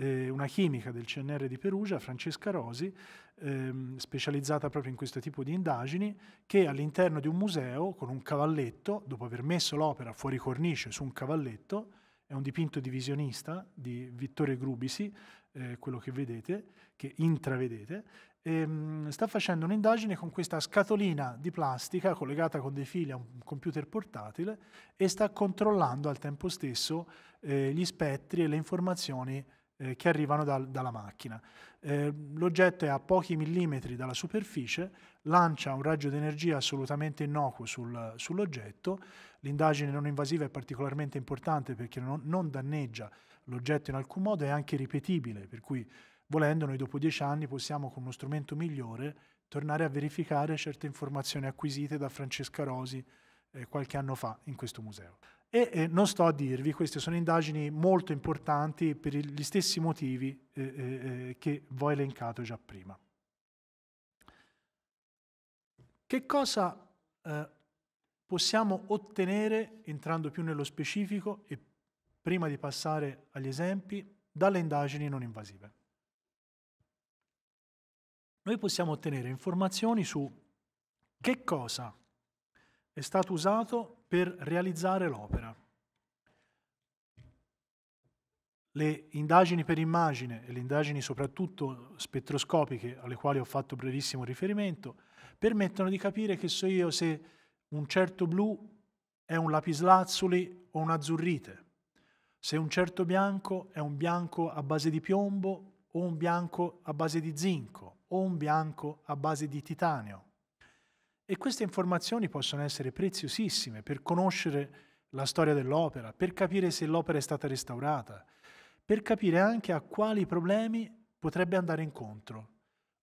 una chimica del CNR di Perugia, Francesca Rosi, ehm, specializzata proprio in questo tipo di indagini, che all'interno di un museo, con un cavalletto, dopo aver messo l'opera fuori cornice su un cavalletto, è un dipinto divisionista di Vittore Grubisi, eh, quello che vedete, che intravedete, e, mh, mm, sta facendo un'indagine con questa scatolina di plastica collegata con dei fili a un computer portatile e sta controllando al tempo stesso eh, gli spettri e le informazioni eh, che arrivano dal, dalla macchina. Eh, l'oggetto è a pochi millimetri dalla superficie, lancia un raggio di energia assolutamente innocuo sul, sull'oggetto L'indagine non invasiva è particolarmente importante perché non, non danneggia l'oggetto in alcun modo, è anche ripetibile, per cui volendo noi dopo dieci anni possiamo con uno strumento migliore tornare a verificare certe informazioni acquisite da Francesca Rosi eh, qualche anno fa in questo museo. E eh, non sto a dirvi, queste sono indagini molto importanti per gli stessi motivi eh, eh, eh, che vi ho elencato già prima. Che cosa eh, possiamo ottenere, entrando più nello specifico e prima di passare agli esempi, dalle indagini non invasive. Noi possiamo ottenere informazioni su che cosa è stato usato per realizzare l'opera. Le indagini per immagine e le indagini soprattutto spettroscopiche alle quali ho fatto brevissimo riferimento permettono di capire che so io se un certo blu è un lapislazzuli o un azzurrite. Se un certo bianco è un bianco a base di piombo o un bianco a base di zinco o un bianco a base di titanio. E queste informazioni possono essere preziosissime per conoscere la storia dell'opera, per capire se l'opera è stata restaurata, per capire anche a quali problemi potrebbe andare incontro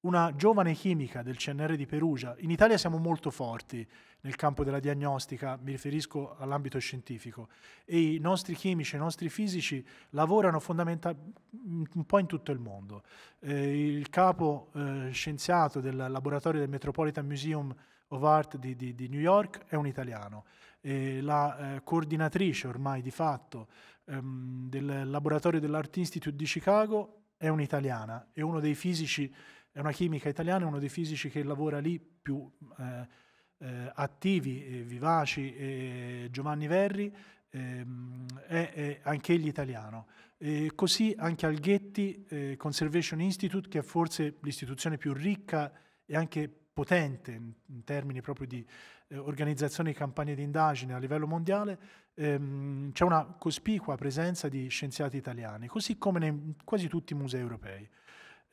una giovane chimica del CNR di Perugia. In Italia siamo molto forti nel campo della diagnostica, mi riferisco all'ambito scientifico, e i nostri chimici, i nostri fisici lavorano fondamentalmente un po' in tutto il mondo. Eh, il capo eh, scienziato del laboratorio del Metropolitan Museum of Art di, di, di New York è un italiano. Eh, la coordinatrice ormai di fatto ehm, del laboratorio dell'Art Institute di Chicago è un'italiana è uno dei fisici è una chimica italiana, è uno dei fisici che lavora lì più eh, eh, attivi, e vivaci, Giovanni Verri, ehm, è, è anch'egli italiano. E così anche al Getty eh, Conservation Institute, che è forse l'istituzione più ricca e anche potente in, in termini proprio di eh, organizzazione di campagne di indagine a livello mondiale, ehm, c'è una cospicua presenza di scienziati italiani, così come in quasi tutti i musei europei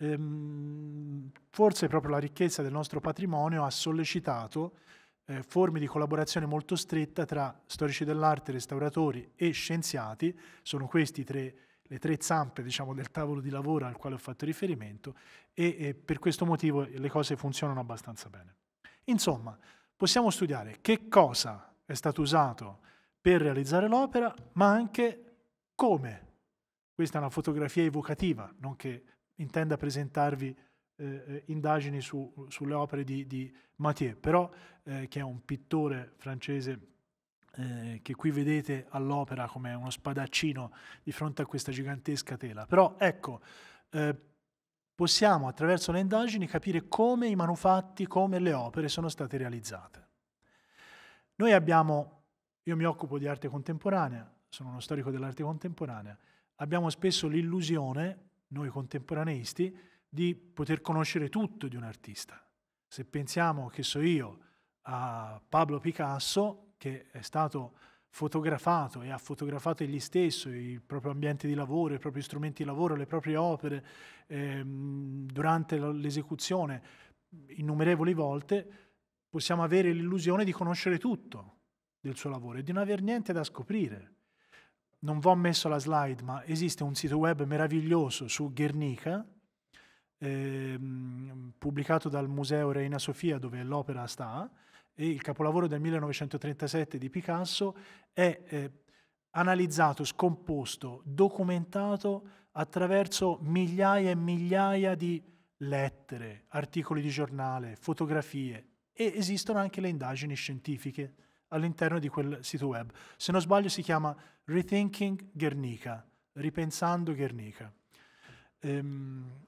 ehm, forse proprio la ricchezza del nostro patrimonio ha sollecitato eh, forme di collaborazione molto stretta tra storici dell'arte, restauratori e scienziati, sono questi tre le tre zampe diciamo, del tavolo di lavoro al quale ho fatto riferimento e, e per questo motivo le cose funzionano abbastanza bene. Insomma, possiamo studiare che cosa è stato usato per realizzare l'opera, ma anche come. Questa è una fotografia evocativa, non che intenda presentarvi eh, eh, indagini su, sulle opere di, di Mathieu, però eh, che è un pittore francese eh, che qui vedete all'opera come uno spadaccino di fronte a questa gigantesca tela. Però ecco, eh, possiamo attraverso le indagini capire come i manufatti, come le opere sono state realizzate. Noi abbiamo, io mi occupo di arte contemporanea, sono uno storico dell'arte contemporanea, abbiamo spesso l'illusione noi contemporaneisti, di poter conoscere tutto di un artista. Se pensiamo, che so io, a Pablo Picasso, che è stato fotografato e ha fotografato egli stesso il proprio ambiente di lavoro, i propri strumenti di lavoro, le proprie opere ehm, durante l'esecuzione innumerevoli volte, possiamo avere l'illusione di conoscere tutto del suo lavoro e di non aver niente da scoprire non vi ho messo la slide, ma esiste un sito web meraviglioso su Guernica, eh, pubblicato dal Museo Reina Sofia dove l'opera sta, e il capolavoro del 1937 di Picasso è eh, analizzato, scomposto, documentato attraverso migliaia e migliaia di lettere, articoli di giornale, fotografie e esistono anche le indagini scientifiche all'interno di quel sito web. Se non sbaglio si chiama Rethinking Guernica, ripensando Guernica. Ehm,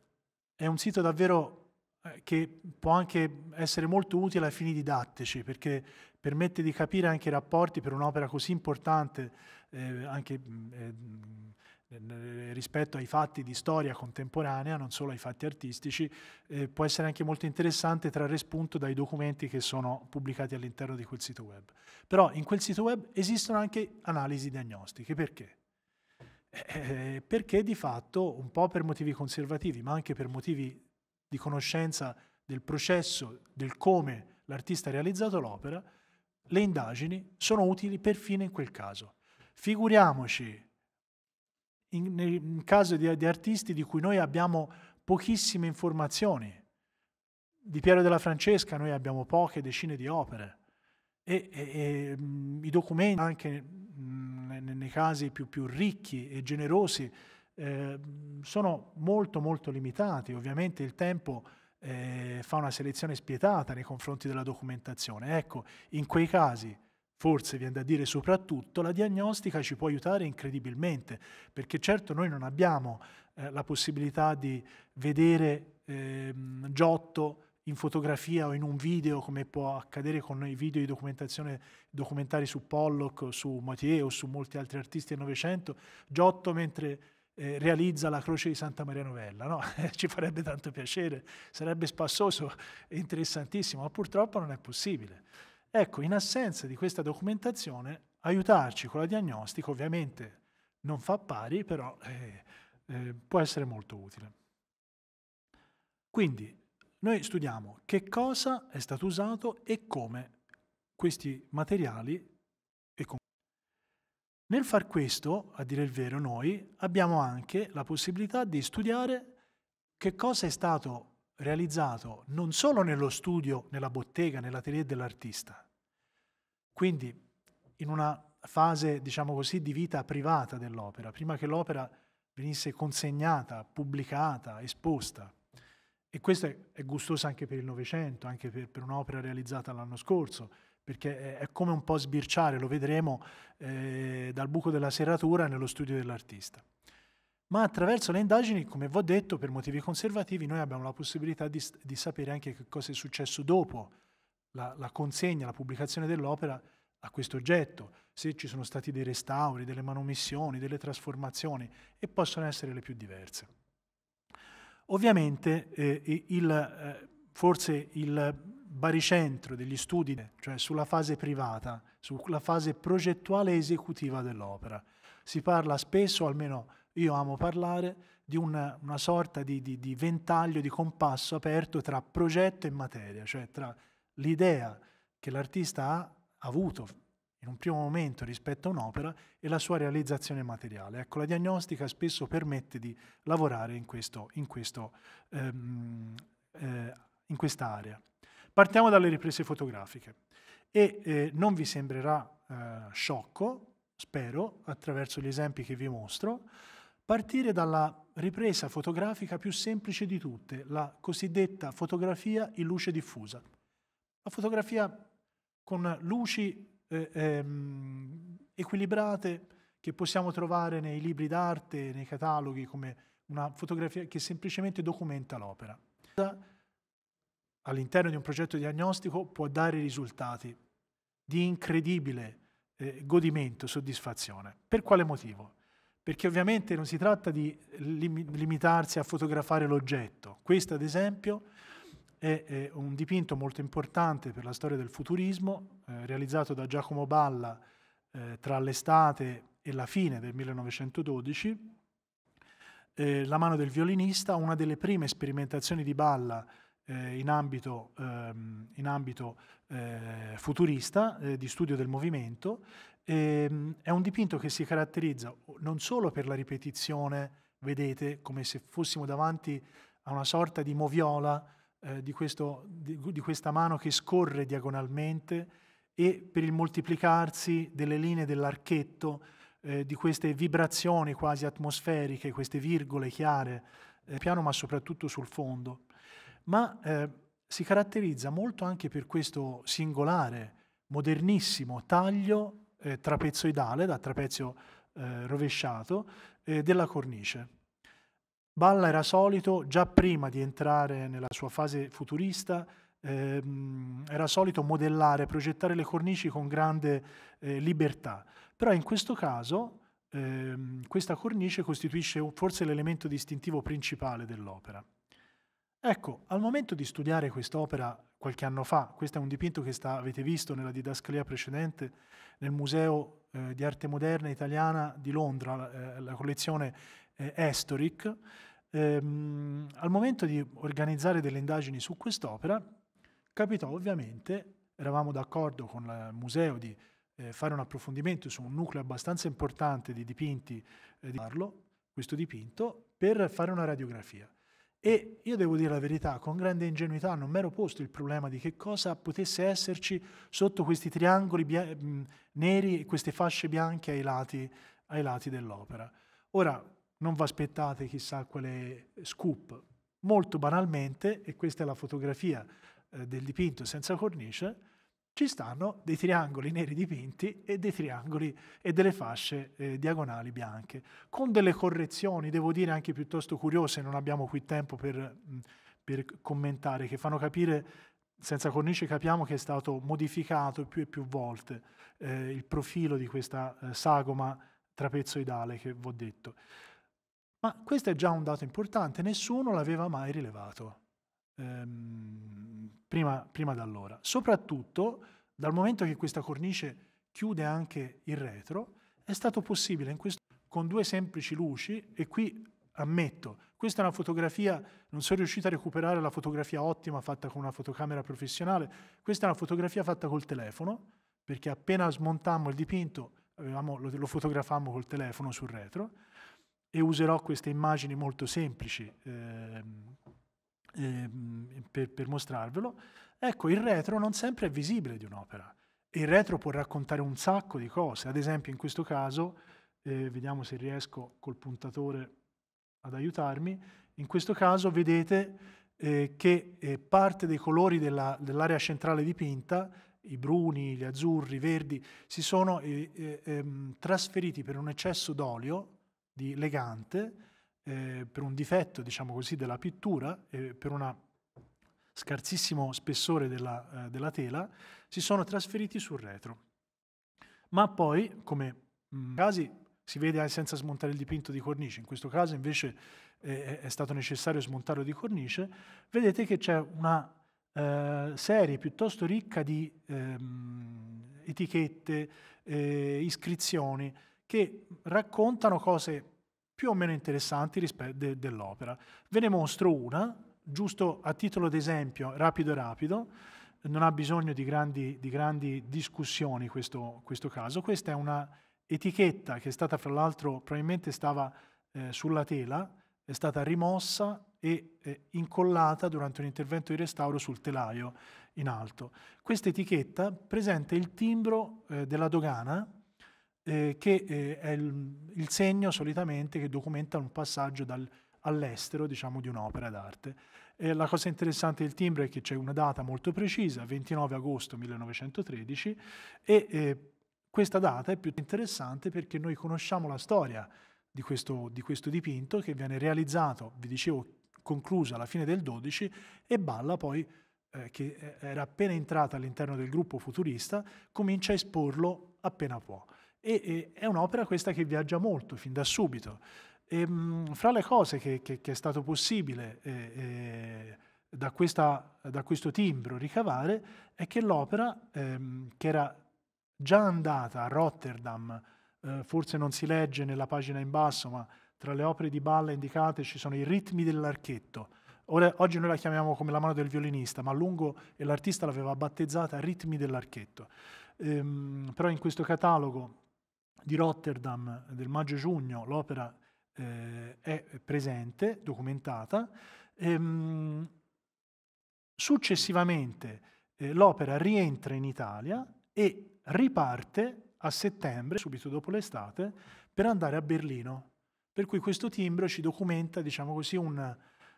è un sito davvero eh, che può anche essere molto utile ai fini didattici perché permette di capire anche i rapporti per un'opera così importante eh, anche mm, eh, rispetto ai fatti di storia contemporanea, non solo ai fatti artistici, eh, può essere anche molto interessante trarre spunto dai documenti che sono pubblicati all'interno di quel sito web. Però in quel sito web esistono anche analisi diagnostiche, perché? Eh, perché di fatto, un po' per motivi conservativi, ma anche per motivi di conoscenza del processo, del come l'artista ha realizzato l'opera, le indagini sono utili perfino in quel caso. Figuriamoci in, in caso di, di artisti di cui noi abbiamo pochissime informazioni. Di Piero della Francesca noi abbiamo poche decine di opere. E, e, e, i documenti anche mh, nei, nei casi più, più, ricchi e generosi eh, sono molto molto limitati ovviamente il tempo eh, fa una selezione spietata nei confronti della documentazione ecco in quei casi forse viene da dire soprattutto, la diagnostica ci può aiutare incredibilmente, perché certo noi non abbiamo eh, la possibilità di vedere eh, Giotto in fotografia o in un video, come può accadere con i video di documentazione documentari su Pollock, su Mathieu o su molti altri artisti del Novecento, Giotto mentre eh, realizza la croce di Santa Maria Novella, no? ci farebbe tanto piacere, sarebbe spassoso e interessantissimo, ma purtroppo non è possibile. Ecco, in assenza di questa documentazione, aiutarci con la diagnostica ovviamente non fa pari, però eh, eh, può essere molto utile. Quindi noi studiamo che cosa è stato usato e come questi materiali nel far questo, a dire il vero, noi abbiamo anche la possibilità di studiare che cosa è stato realizzato non solo nello studio, nella bottega, nell'atelier dell'artista, quindi in una fase, diciamo così, di vita privata dell'opera, prima che l'opera venisse consegnata, pubblicata, esposta. E questo è, gustoso anche per il Novecento, anche per, per un'opera realizzata l'anno scorso, perché è, è, come un po' sbirciare, lo vedremo, eh, dal buco della serratura nello studio dell'artista ma attraverso le indagini, come vi ho detto, per motivi conservativi noi abbiamo la possibilità di, di sapere anche che cosa è successo dopo la, la consegna, la pubblicazione dell'opera a questo oggetto, se ci sono stati dei restauri, delle manomissioni, delle trasformazioni e possono essere le più diverse. Ovviamente eh, il, eh, forse il baricentro degli studi, cioè sulla fase privata, sulla fase progettuale esecutiva dell'opera, si parla spesso, almeno io amo parlare di una, una sorta di, di, di, ventaglio, di compasso aperto tra progetto e materia, cioè tra l'idea che l'artista ha avuto in un primo momento rispetto a un'opera e la sua realizzazione materiale. Ecco, la diagnostica spesso permette di lavorare in, questo, in, questo, ehm, eh, in questa area. Partiamo dalle riprese fotografiche e eh, non vi sembrerà eh, sciocco, spero, attraverso gli esempi che vi mostro, partire dalla ripresa fotografica più semplice di tutte, la cosiddetta fotografia in luce diffusa. La fotografia con luci eh, ehm, equilibrate che possiamo trovare nei libri d'arte, nei cataloghi, come una fotografia che semplicemente documenta l'opera. All'interno di un progetto diagnostico può dare risultati di incredibile eh, godimento, soddisfazione. Per quale motivo? perché ovviamente non si tratta di limitarsi a fotografare l'oggetto. Questo, ad esempio, è, è un dipinto molto importante per la storia del futurismo, eh, realizzato da Giacomo Balla eh, tra l'estate e la fine del 1912. Eh, la mano del violinista, una delle prime sperimentazioni di Balla eh, in ambito, ehm, in ambito eh, futurista, eh, di studio del movimento, e, ehm, è un dipinto che si caratterizza non solo per la ripetizione, vedete, come se fossimo davanti a una sorta di moviola eh, di, questo, di, di questa mano che scorre diagonalmente e per il moltiplicarsi delle linee dell'archetto, eh, di queste vibrazioni quasi atmosferiche, queste virgole chiare, eh, piano ma soprattutto sul fondo. Ma eh, si caratterizza molto anche per questo singolare, modernissimo taglio eh, trapezoidale, da trapezio eh, rovesciato, eh, della cornice. Balla era solito, già prima di entrare nella sua fase futurista, ehm, era solito modellare, progettare le cornici con grande eh, libertà, però in questo caso ehm, questa cornice costituisce forse l'elemento distintivo principale dell'opera. Ecco, al momento di studiare quest'opera qualche anno fa. Questo è un dipinto che sta, avete visto nella didascalia precedente nel Museo eh, di Arte Moderna Italiana di Londra, eh, la collezione eh, Ehm, al momento di organizzare delle indagini su quest'opera, capitò ovviamente, eravamo d'accordo con il museo di eh, fare un approfondimento su un nucleo abbastanza importante di dipinti eh, di Marlo, questo dipinto, per fare una radiografia. E io devo dire la verità, con grande ingenuità non mi ero posto il problema di che cosa potesse esserci sotto questi triangoli mh, neri e queste fasce bianche ai lati, ai lati dell'opera. Ora, non vi aspettate chissà quale scoop. Molto banalmente, e questa è la fotografia eh, del dipinto senza cornice, ci stanno dei triangoli neri dipinti e dei triangoli e delle fasce eh, diagonali bianche, con delle correzioni, devo dire anche piuttosto curiose, non abbiamo qui tempo per, mm, per commentare, che fanno capire, senza cornice capiamo che è stato modificato più e più volte eh, il profilo di questa eh, sagoma trapezoidale che vi ho detto. Ma questo è già un dato importante, nessuno l'aveva mai rilevato ehm, prima, prima da Soprattutto dal momento che questa cornice chiude anche il retro, è stato possibile in questo, con due semplici luci, e qui ammetto, questa è una fotografia, non sono riuscito a recuperare la fotografia ottima fatta con una fotocamera professionale, questa è una fotografia fatta col telefono, perché appena smontammo il dipinto avevamo, lo, lo fotografammo col telefono sul retro, e userò queste immagini molto semplici. Ehm, eh, per, per mostrarvelo, ecco, il retro non sempre è visibile di un'opera. Il retro può raccontare un sacco di cose, ad esempio in questo caso, eh, vediamo se riesco col puntatore ad aiutarmi, in questo caso vedete eh, che eh, parte dei colori dell'area centrale dipinta, i bruni, gli azzurri, i verdi, si sono eh, eh, ehm, trasferiti per un eccesso d'olio di legante eh, per un difetto, diciamo così, della pittura, eh, per un scarsissimo spessore della, eh, della, tela, si sono trasferiti sul retro. Ma poi, come mh, casi, si vede senza smontare il dipinto di cornice, in questo caso invece è stato necessario smontarlo di cornice, vedete che c'è una eh, serie piuttosto ricca di ehm, etichette, eh, iscrizioni, che raccontano cose più o meno interessanti de, dell'opera. Ve ne mostro una, giusto a titolo d'esempio, rapido rapido, non ha bisogno di grandi, di grandi discussioni questo, questo, caso. Questa è una etichetta che è stata, fra l'altro, probabilmente stava eh, sulla tela, è stata rimossa e eh, incollata durante un intervento di restauro sul telaio in alto. Questa etichetta presenta il timbro eh, della dogana eh, che eh, è il, il, segno solitamente che documenta un passaggio dal, all'estero diciamo, di un'opera d'arte. E la cosa interessante del timbro è che c'è una data molto precisa, 29 agosto 1913, e eh, questa data è più interessante perché noi conosciamo la storia di questo, di questo dipinto che viene realizzato, vi dicevo, conclusa alla fine del 12 e Balla poi eh, che eh, era appena entrata all'interno del gruppo futurista, comincia a esporlo appena può. E, e è un'opera questa che viaggia molto fin da subito. E, ehm, mh, fra le cose che, che, che è stato possibile eh, eh, da, questa, da, questo timbro ricavare è che l'opera, ehm, che era già andata a Rotterdam, eh, forse non si legge nella pagina in basso, ma tra le opere di Balla indicate ci sono i ritmi dell'archetto. Ora, oggi noi la chiamiamo come la mano del violinista, ma a Lungo l'artista l'aveva battezzata Ritmi dell'archetto. Ehm, però in questo catalogo di Rotterdam del maggio-giugno l'opera eh, è presente, documentata. Ehm, successivamente eh, l'opera rientra in Italia e riparte a settembre, subito dopo l'estate, per andare a Berlino. Per cui questo timbro ci documenta, diciamo così, un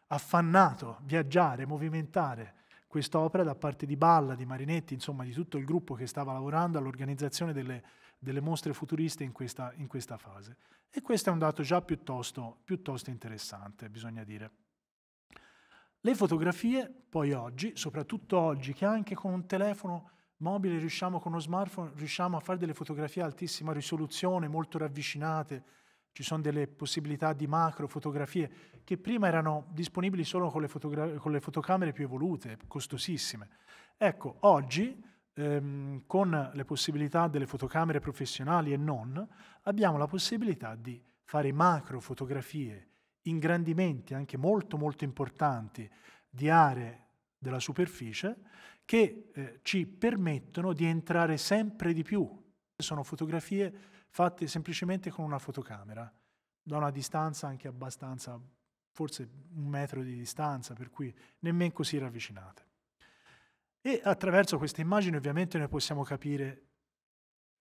affannato viaggiare, movimentare quest'opera da parte di Balla, di Marinetti, insomma di tutto il gruppo che stava lavorando all'organizzazione delle delle mostre futuriste in questa, in questa fase. E questo è un dato già piuttosto, piuttosto interessante, bisogna dire. Le fotografie, poi oggi, soprattutto oggi, che anche con un telefono mobile riusciamo, con uno smartphone, riusciamo a fare delle fotografie a altissima risoluzione, molto ravvicinate, ci sono delle possibilità di macro fotografie che prima erano disponibili solo con le, con le fotocamere più evolute, costosissime. Ecco, oggi ehm, con le possibilità delle fotocamere professionali e non, abbiamo la possibilità di fare macro fotografie, ingrandimenti anche molto molto importanti di aree della superficie che eh, ci permettono di entrare sempre di più. Sono fotografie fatte semplicemente con una fotocamera, da una distanza anche abbastanza, forse un metro di distanza, per cui nemmeno così ravvicinate. E attraverso queste immagini ovviamente noi possiamo capire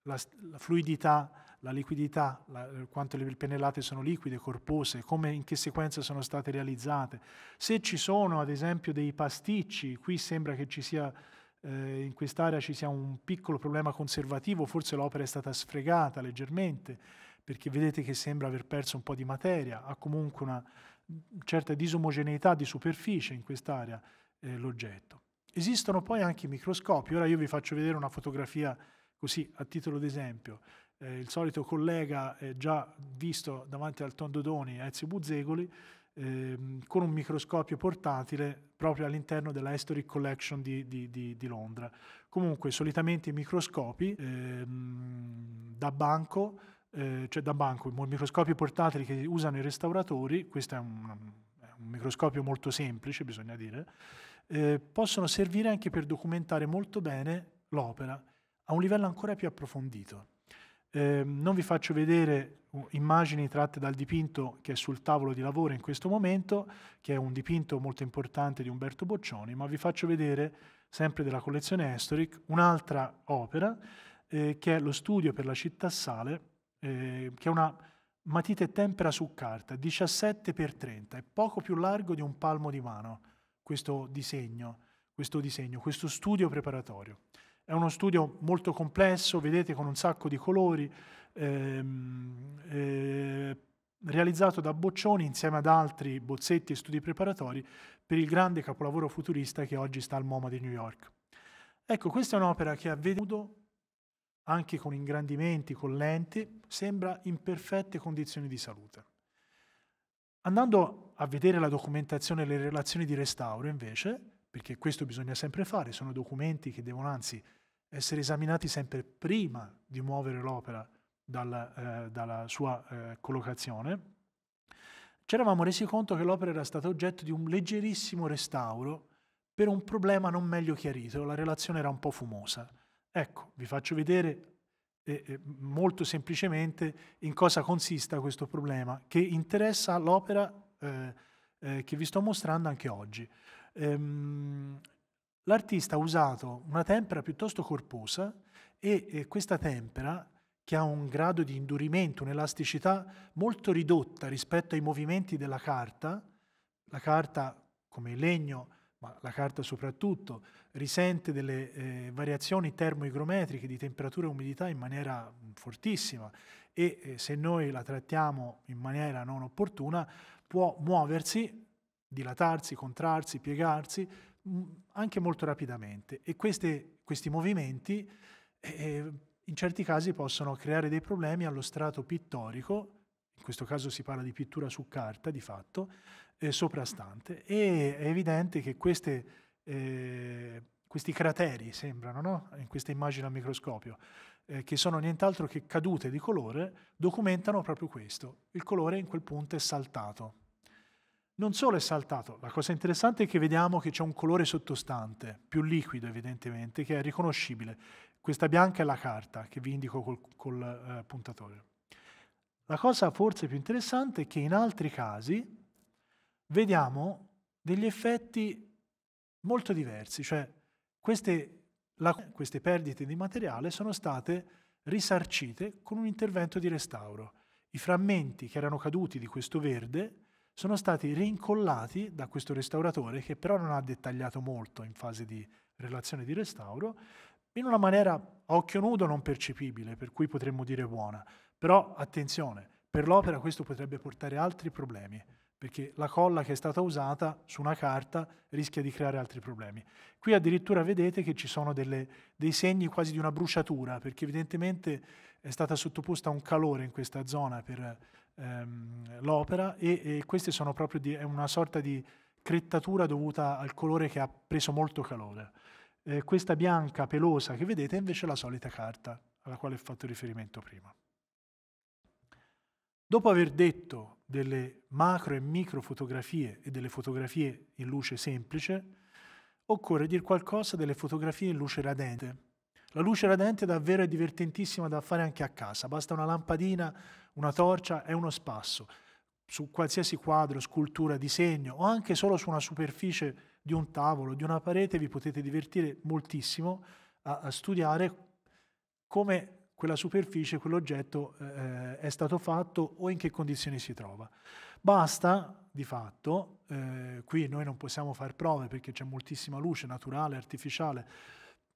la, la fluidità, la liquidità, la, eh, quanto le pennellate sono liquide, corpose, come, in che sequenza sono state realizzate. Se ci sono ad esempio dei pasticci, qui sembra che ci sia eh, in quest'area ci sia un piccolo problema conservativo, forse l'opera è stata sfregata leggermente, perché vedete che sembra aver perso un po' di materia, ha comunque una mm, certa disomogeneità di superficie in quest'area eh, l'oggetto. Esistono poi anche i microscopi. Ora io vi faccio vedere una fotografia così a titolo d'esempio. Eh, il solito collega eh, già visto davanti al Tondodoni a Ezio Buzzegoli eh, con un microscopio portatile proprio all'interno della History Collection di, di, di, di Londra. Comunque solitamente i microscopi ehm, da banco, eh, cioè da banco, i microscopi portatili che usano i restauratori, questo è un, è un microscopio molto semplice bisogna dire, eh, possono servire anche per documentare molto bene l'opera a un livello ancora più approfondito. Eh, non vi faccio vedere uh, immagini tratte dal dipinto che è sul tavolo di lavoro in questo momento, che è un dipinto molto importante di Umberto Boccioni, ma vi faccio vedere, sempre della collezione Estoric, un'altra opera eh, che è lo studio per la città sale, eh, che è una matita e tempera su carta, 17 x 30, è poco più largo di un palmo di mano questo disegno, questo disegno, questo studio preparatorio. È uno studio molto complesso, vedete con un sacco di colori, ehm, eh, realizzato da Boccioni insieme ad altri bozzetti e studi preparatori per il grande capolavoro futurista che oggi sta al MoMA di New York. Ecco, questa è un'opera che a veduto, anche con ingrandimenti, con lenti, sembra in perfette condizioni di salute. Andando a vedere la documentazione e le relazioni di restauro invece, perché questo bisogna sempre fare, sono documenti che devono anzi essere esaminati sempre prima di muovere l'opera dalla, eh, dalla sua eh, collocazione, ci eravamo resi conto che l'opera era stata oggetto di un leggerissimo restauro per un problema non meglio chiarito, la relazione era un po' fumosa. Ecco, vi faccio vedere eh, molto semplicemente in cosa consista questo problema che interessa l'opera eh, eh, che vi sto mostrando anche oggi. Ehm, l'artista ha usato una tempera piuttosto corposa e eh, questa tempera che ha un grado di indurimento, un'elasticità molto ridotta rispetto ai movimenti della carta, la carta come il legno, ma la carta soprattutto, risente delle eh, variazioni termoigrometriche di temperatura e umidità in maniera mm, fortissima e eh, se noi la trattiamo in maniera non opportuna può muoversi, dilatarsi, contrarsi, piegarsi mm, anche molto rapidamente e queste, questi movimenti eh, eh, in certi casi possono creare dei problemi allo strato pittorico, in questo caso si parla di pittura su carta di fatto, eh, soprastante e è evidente che queste, eh, questi crateri sembrano, no? in questa immagine a microscopio, eh, che sono nient'altro che cadute di colore, documentano proprio questo. Il colore in quel punto è saltato. Non solo è saltato, la cosa interessante è che vediamo che c'è un colore sottostante, più liquido evidentemente, che è riconoscibile. Questa bianca è la carta che vi indico col, col eh, puntatore. La cosa forse più interessante è che in altri casi vediamo degli effetti molto diversi, cioè queste la, queste perdite di materiale sono state risarcite con un intervento di restauro. I frammenti che erano caduti di questo verde sono stati rincollati da questo restauratore che però non ha dettagliato molto in fase di relazione di restauro, in una maniera a occhio nudo non percepibile, per cui potremmo dire buona. Però attenzione, per l'opera questo potrebbe portare altri problemi perché la colla che è stata usata su una carta rischia di creare altri problemi. Qui addirittura vedete che ci sono delle, dei segni quasi di una bruciatura, perché evidentemente è stata sottoposta a un calore in questa zona per ehm, l'opera e, e queste sono proprio di, è una sorta di crettatura dovuta al colore che ha preso molto calore. Eh, questa bianca pelosa che vedete è invece la solita carta alla quale ho fatto riferimento prima. Dopo aver detto delle macro e micro fotografie e delle fotografie in luce semplice, occorre dire qualcosa delle fotografie in luce radente. La luce radente davvero è divertentissima da fare anche a casa, basta una lampadina, una torcia e uno spasso. Su qualsiasi quadro, scultura, disegno o anche solo su una superficie di un tavolo, di una parete, vi potete divertire moltissimo a, a studiare come quella superficie, quell'oggetto eh, eh, è stato fatto o in che condizioni si trova. Basta, di fatto, eh, qui noi non possiamo fare prove perché c'è moltissima luce naturale, artificiale,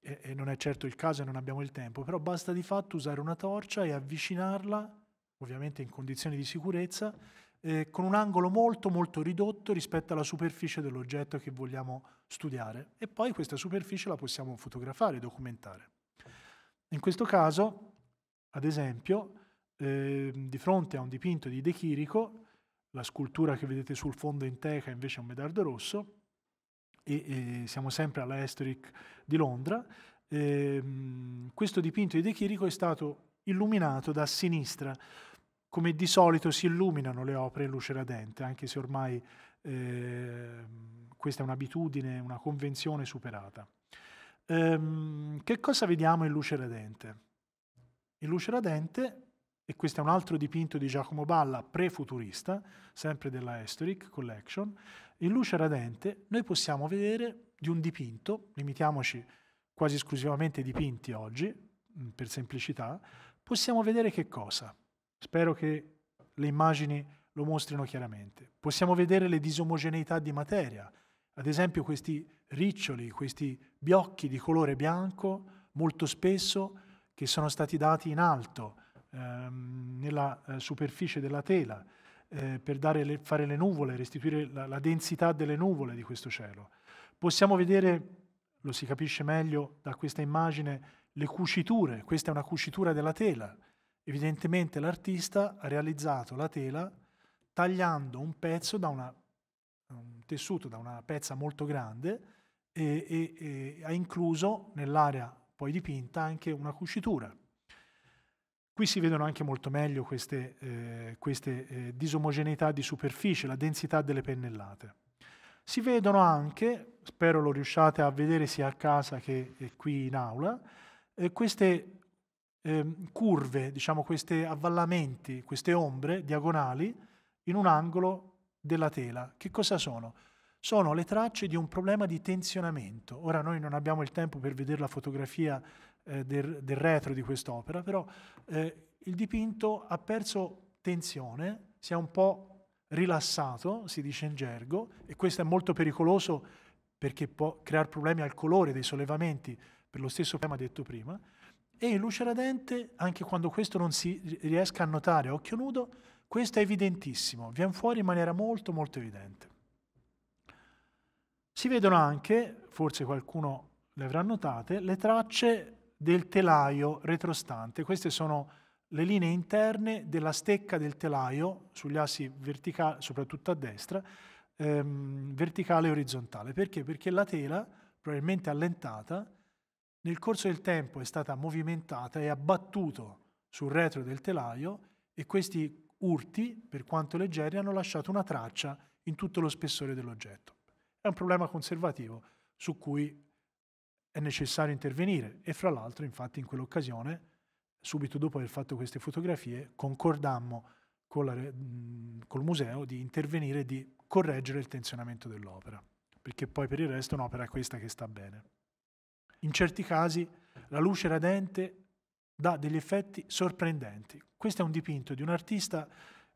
e, e non è certo il caso e non abbiamo il tempo, però basta di fatto usare una torcia e avvicinarla, ovviamente in condizioni di sicurezza, eh, con un angolo molto molto ridotto rispetto alla superficie dell'oggetto che vogliamo studiare e poi questa superficie la possiamo fotografare, documentare. In questo caso ad esempio, eh, di fronte a un dipinto di De Chirico, la scultura che vedete sul fondo in teca invece è un medardo rosso, e, e siamo sempre alla Historic di Londra, eh, questo dipinto di De Chirico è stato illuminato da sinistra, come di solito si illuminano le opere in luce radente, anche se ormai eh, questa è un'abitudine, una convenzione superata. Ehm, che cosa vediamo in luce radente? In Luce Radente, e questo è un altro dipinto di Giacomo Balla, prefuturista, sempre della Estoric Collection, in Luce Radente noi possiamo vedere di un dipinto, limitiamoci quasi esclusivamente ai dipinti oggi, mm, per semplicità, possiamo vedere che cosa? Spero che le immagini lo mostrino chiaramente. Possiamo vedere le disomogeneità di materia, ad esempio questi riccioli, questi biocchi di colore bianco, molto spesso che sono stati dati in alto, ehm, nella eh, superficie della tela, eh, per le, fare le nuvole, restituire la, la, densità delle nuvole di questo cielo. Possiamo vedere, lo si capisce meglio da questa immagine, le cuciture, questa è una cucitura della tela. Evidentemente l'artista ha realizzato la tela tagliando un pezzo da una, un tessuto, da una pezza molto grande e, e, e ha incluso nell'area poi dipinta anche una cucitura. Qui si vedono anche molto meglio queste, eh, queste eh, disomogeneità di superficie, la densità delle pennellate. Si vedono anche, spero lo riusciate a vedere sia a casa che eh, qui in aula, eh, queste ehm, curve, diciamo questi avvallamenti, queste ombre diagonali in un angolo della tela. Che cosa sono? sono le tracce di un problema di tensionamento. Ora noi non abbiamo il tempo per vedere la fotografia eh, del, del, retro di quest'opera, però eh, il dipinto ha perso tensione, si è un po' rilassato, si dice in gergo, e questo è molto pericoloso perché può creare problemi al colore dei sollevamenti, per lo stesso tema detto prima, e in luce radente, anche quando questo non si riesca a notare a occhio nudo, questo è evidentissimo, viene fuori in maniera molto molto evidente. Si vedono anche, forse qualcuno le avrà notate, le tracce del telaio retrostante. Queste sono le linee interne della stecca del telaio sugli assi verticali, soprattutto a destra, ehm, verticale e orizzontale. Perché? Perché la tela, probabilmente allentata, nel corso del tempo è stata movimentata e abbattuto sul retro del telaio e questi urti, per quanto leggeri, hanno lasciato una traccia in tutto lo spessore dell'oggetto è un problema conservativo su cui è necessario intervenire e fra l'altro infatti in quell'occasione, subito dopo aver fatto queste fotografie, concordammo con la, mh, col museo di intervenire e di correggere il tensionamento dell'opera, perché poi per il resto è un'opera questa che sta bene. In certi casi la luce radente dà degli effetti sorprendenti. Questo è un dipinto di un artista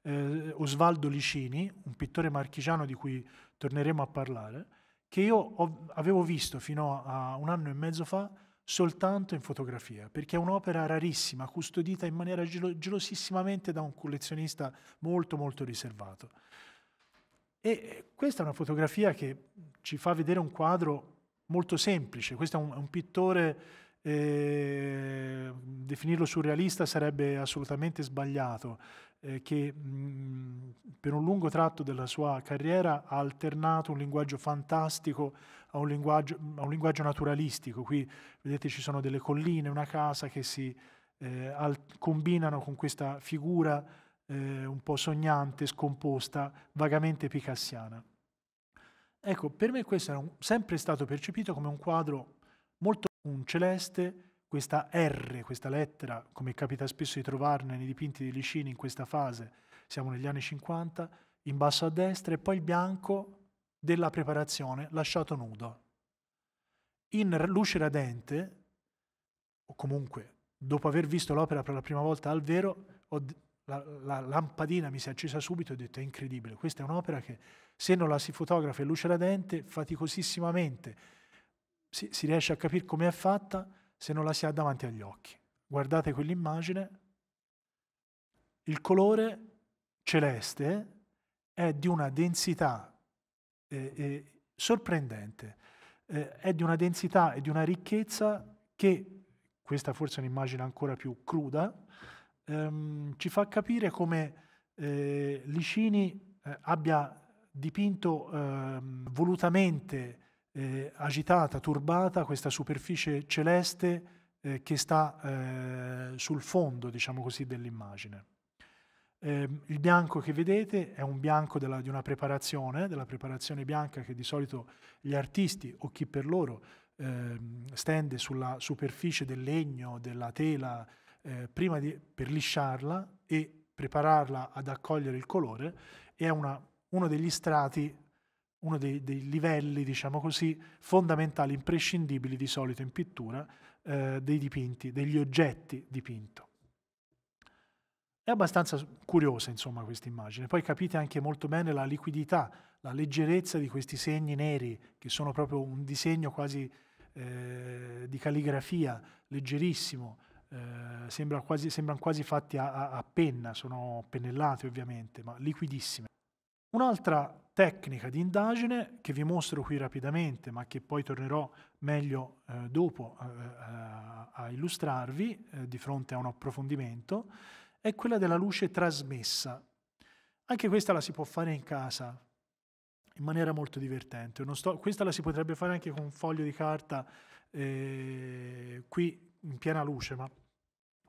eh, Osvaldo Licini, un pittore marchigiano di cui torneremo a parlare, che io ho, avevo visto fino a un anno e mezzo fa soltanto in fotografia, perché è un'opera rarissima, custodita in maniera gelo- gelosissimamente da un collezionista molto molto riservato. E questa è una fotografia che ci fa vedere un quadro molto semplice, questo è un, un pittore, eh, definirlo surrealista sarebbe assolutamente sbagliato, eh, che mh, per un lungo tratto della sua carriera ha alternato un linguaggio fantastico a un linguaggio, a un linguaggio naturalistico. Qui vedete ci sono delle colline, una casa che si eh, al, combinano con questa figura eh, un po' sognante, scomposta, vagamente picassiana. Ecco, per me questo è un, sempre stato percepito come un quadro molto un celeste questa R, questa lettera, come capita spesso di trovarne nei dipinti di Licini in questa fase, siamo negli anni 50, in basso a destra e poi il bianco della preparazione lasciato nudo. In luce radente, o comunque dopo aver visto l'opera per la prima volta al vero, la, la, lampadina mi si è accesa subito e ho detto è incredibile, questa è un'opera che se non la si fotografa in luce radente faticosissimamente si, si riesce a capire come è fatta se non la si ha davanti agli occhi. Guardate quell'immagine, il colore celeste è di una densità eh, eh, sorprendente, eh, è di una densità e di una ricchezza che, questa forse è un'immagine ancora più cruda, ehm, ci fa capire come eh, Licini eh, abbia dipinto ehm, volutamente eh, agitata, turbata, questa superficie celeste eh, che sta eh, sul fondo, diciamo così, dell'immagine. Ehm, il bianco che vedete è un bianco della, di una preparazione, della preparazione bianca che di solito gli artisti o chi per loro ehm, stende sulla superficie del legno, della tela, eh, prima di, per lisciarla e prepararla ad accogliere il colore, è una, uno degli strati uno dei, dei livelli, diciamo così, fondamentali, imprescindibili di solito in pittura, eh, dei dipinti, degli oggetti dipinto. È abbastanza curiosa, insomma, questa immagine. Poi capite anche molto bene la liquidità, la leggerezza di questi segni neri, che sono proprio un disegno quasi eh, di calligrafia, leggerissimo. Eh, sembra quasi, sembrano quasi fatti a, a, a penna, sono pennellate ovviamente, ma liquidissime. Un'altra tecnica di indagine che vi mostro qui rapidamente, ma che poi tornerò meglio eh, dopo eh, eh, a illustrarvi eh, di fronte a un approfondimento, è quella della luce trasmessa. Anche questa la si può fare in casa in maniera molto divertente. Sto, questa la si potrebbe fare anche con un foglio di carta eh, qui in piena luce, ma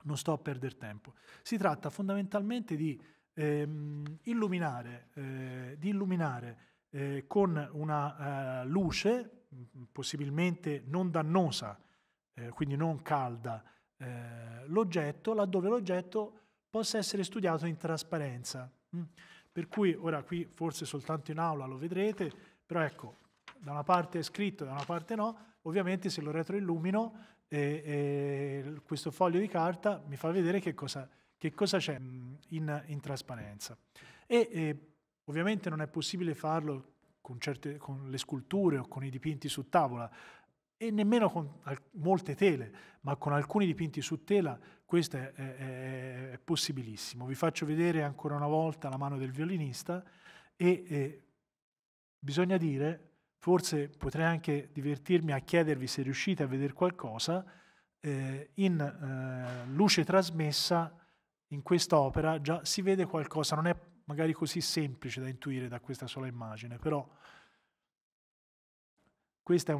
non sto a perdere tempo. Si tratta fondamentalmente di ehm, illuminare, eh, di illuminare eh, con una eh, luce mm, possibilmente non dannosa, eh, quindi non calda, eh, l'oggetto laddove l'oggetto possa essere studiato in trasparenza. Mm. Per cui ora qui forse soltanto in aula lo vedrete, però ecco, da una parte è scritto, da una parte no, ovviamente se lo retroillumino eh, eh, questo foglio di carta mi fa vedere che cosa, che cosa c'è mm, in, in trasparenza. E eh, ovviamente non è possibile farlo con, certe, con le sculture o con i dipinti su tavola, e nemmeno con molte tele, ma con alcuni dipinti su tela questo è, è, è possibilissimo. Vi faccio vedere ancora una volta la mano del violinista e eh, bisogna dire, forse potrei anche divertirmi a chiedervi se riuscite a vedere qualcosa, eh, in eh, luce trasmessa in questa opera già si vede qualcosa, non è magari così semplice da intuire da questa sola immagine, però queste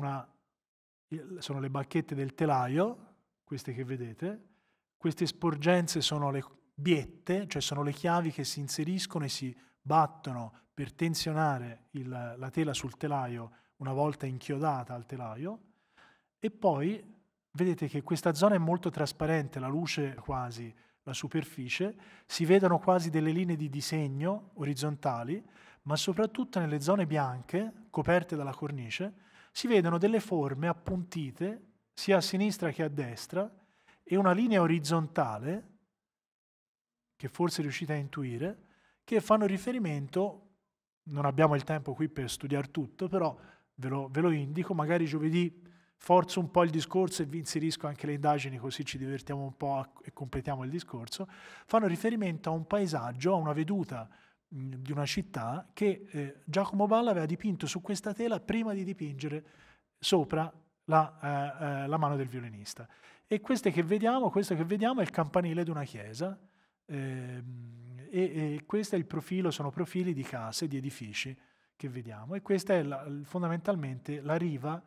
sono le bacchette del telaio, queste che vedete, queste sporgenze sono le biette, cioè sono le chiavi che si inseriscono e si battono per tensionare il, la tela sul telaio una volta inchiodata al telaio e poi vedete che questa zona è molto trasparente, la luce quasi la superficie, si vedono quasi delle linee di disegno orizzontali, ma soprattutto nelle zone bianche, coperte dalla cornice, si vedono delle forme appuntite sia a sinistra che a destra e una linea orizzontale, che forse riuscite a intuire, che fanno riferimento, non abbiamo il tempo qui per studiare tutto, però ve lo, ve lo indico, magari giovedì forzo un po' il discorso e vi inserisco anche le indagini così ci divertiamo un po' e completiamo il discorso, fanno riferimento a un paesaggio, a una veduta mm, di una città che eh, Giacomo Balla aveva dipinto su questa tela prima di dipingere sopra la, eh, eh la mano del violinista. E questo che, vediamo, questo che vediamo è il campanile di una chiesa eh, e, e, questo è il profilo, sono profili di case, di edifici che vediamo e questa è la, fondamentalmente la riva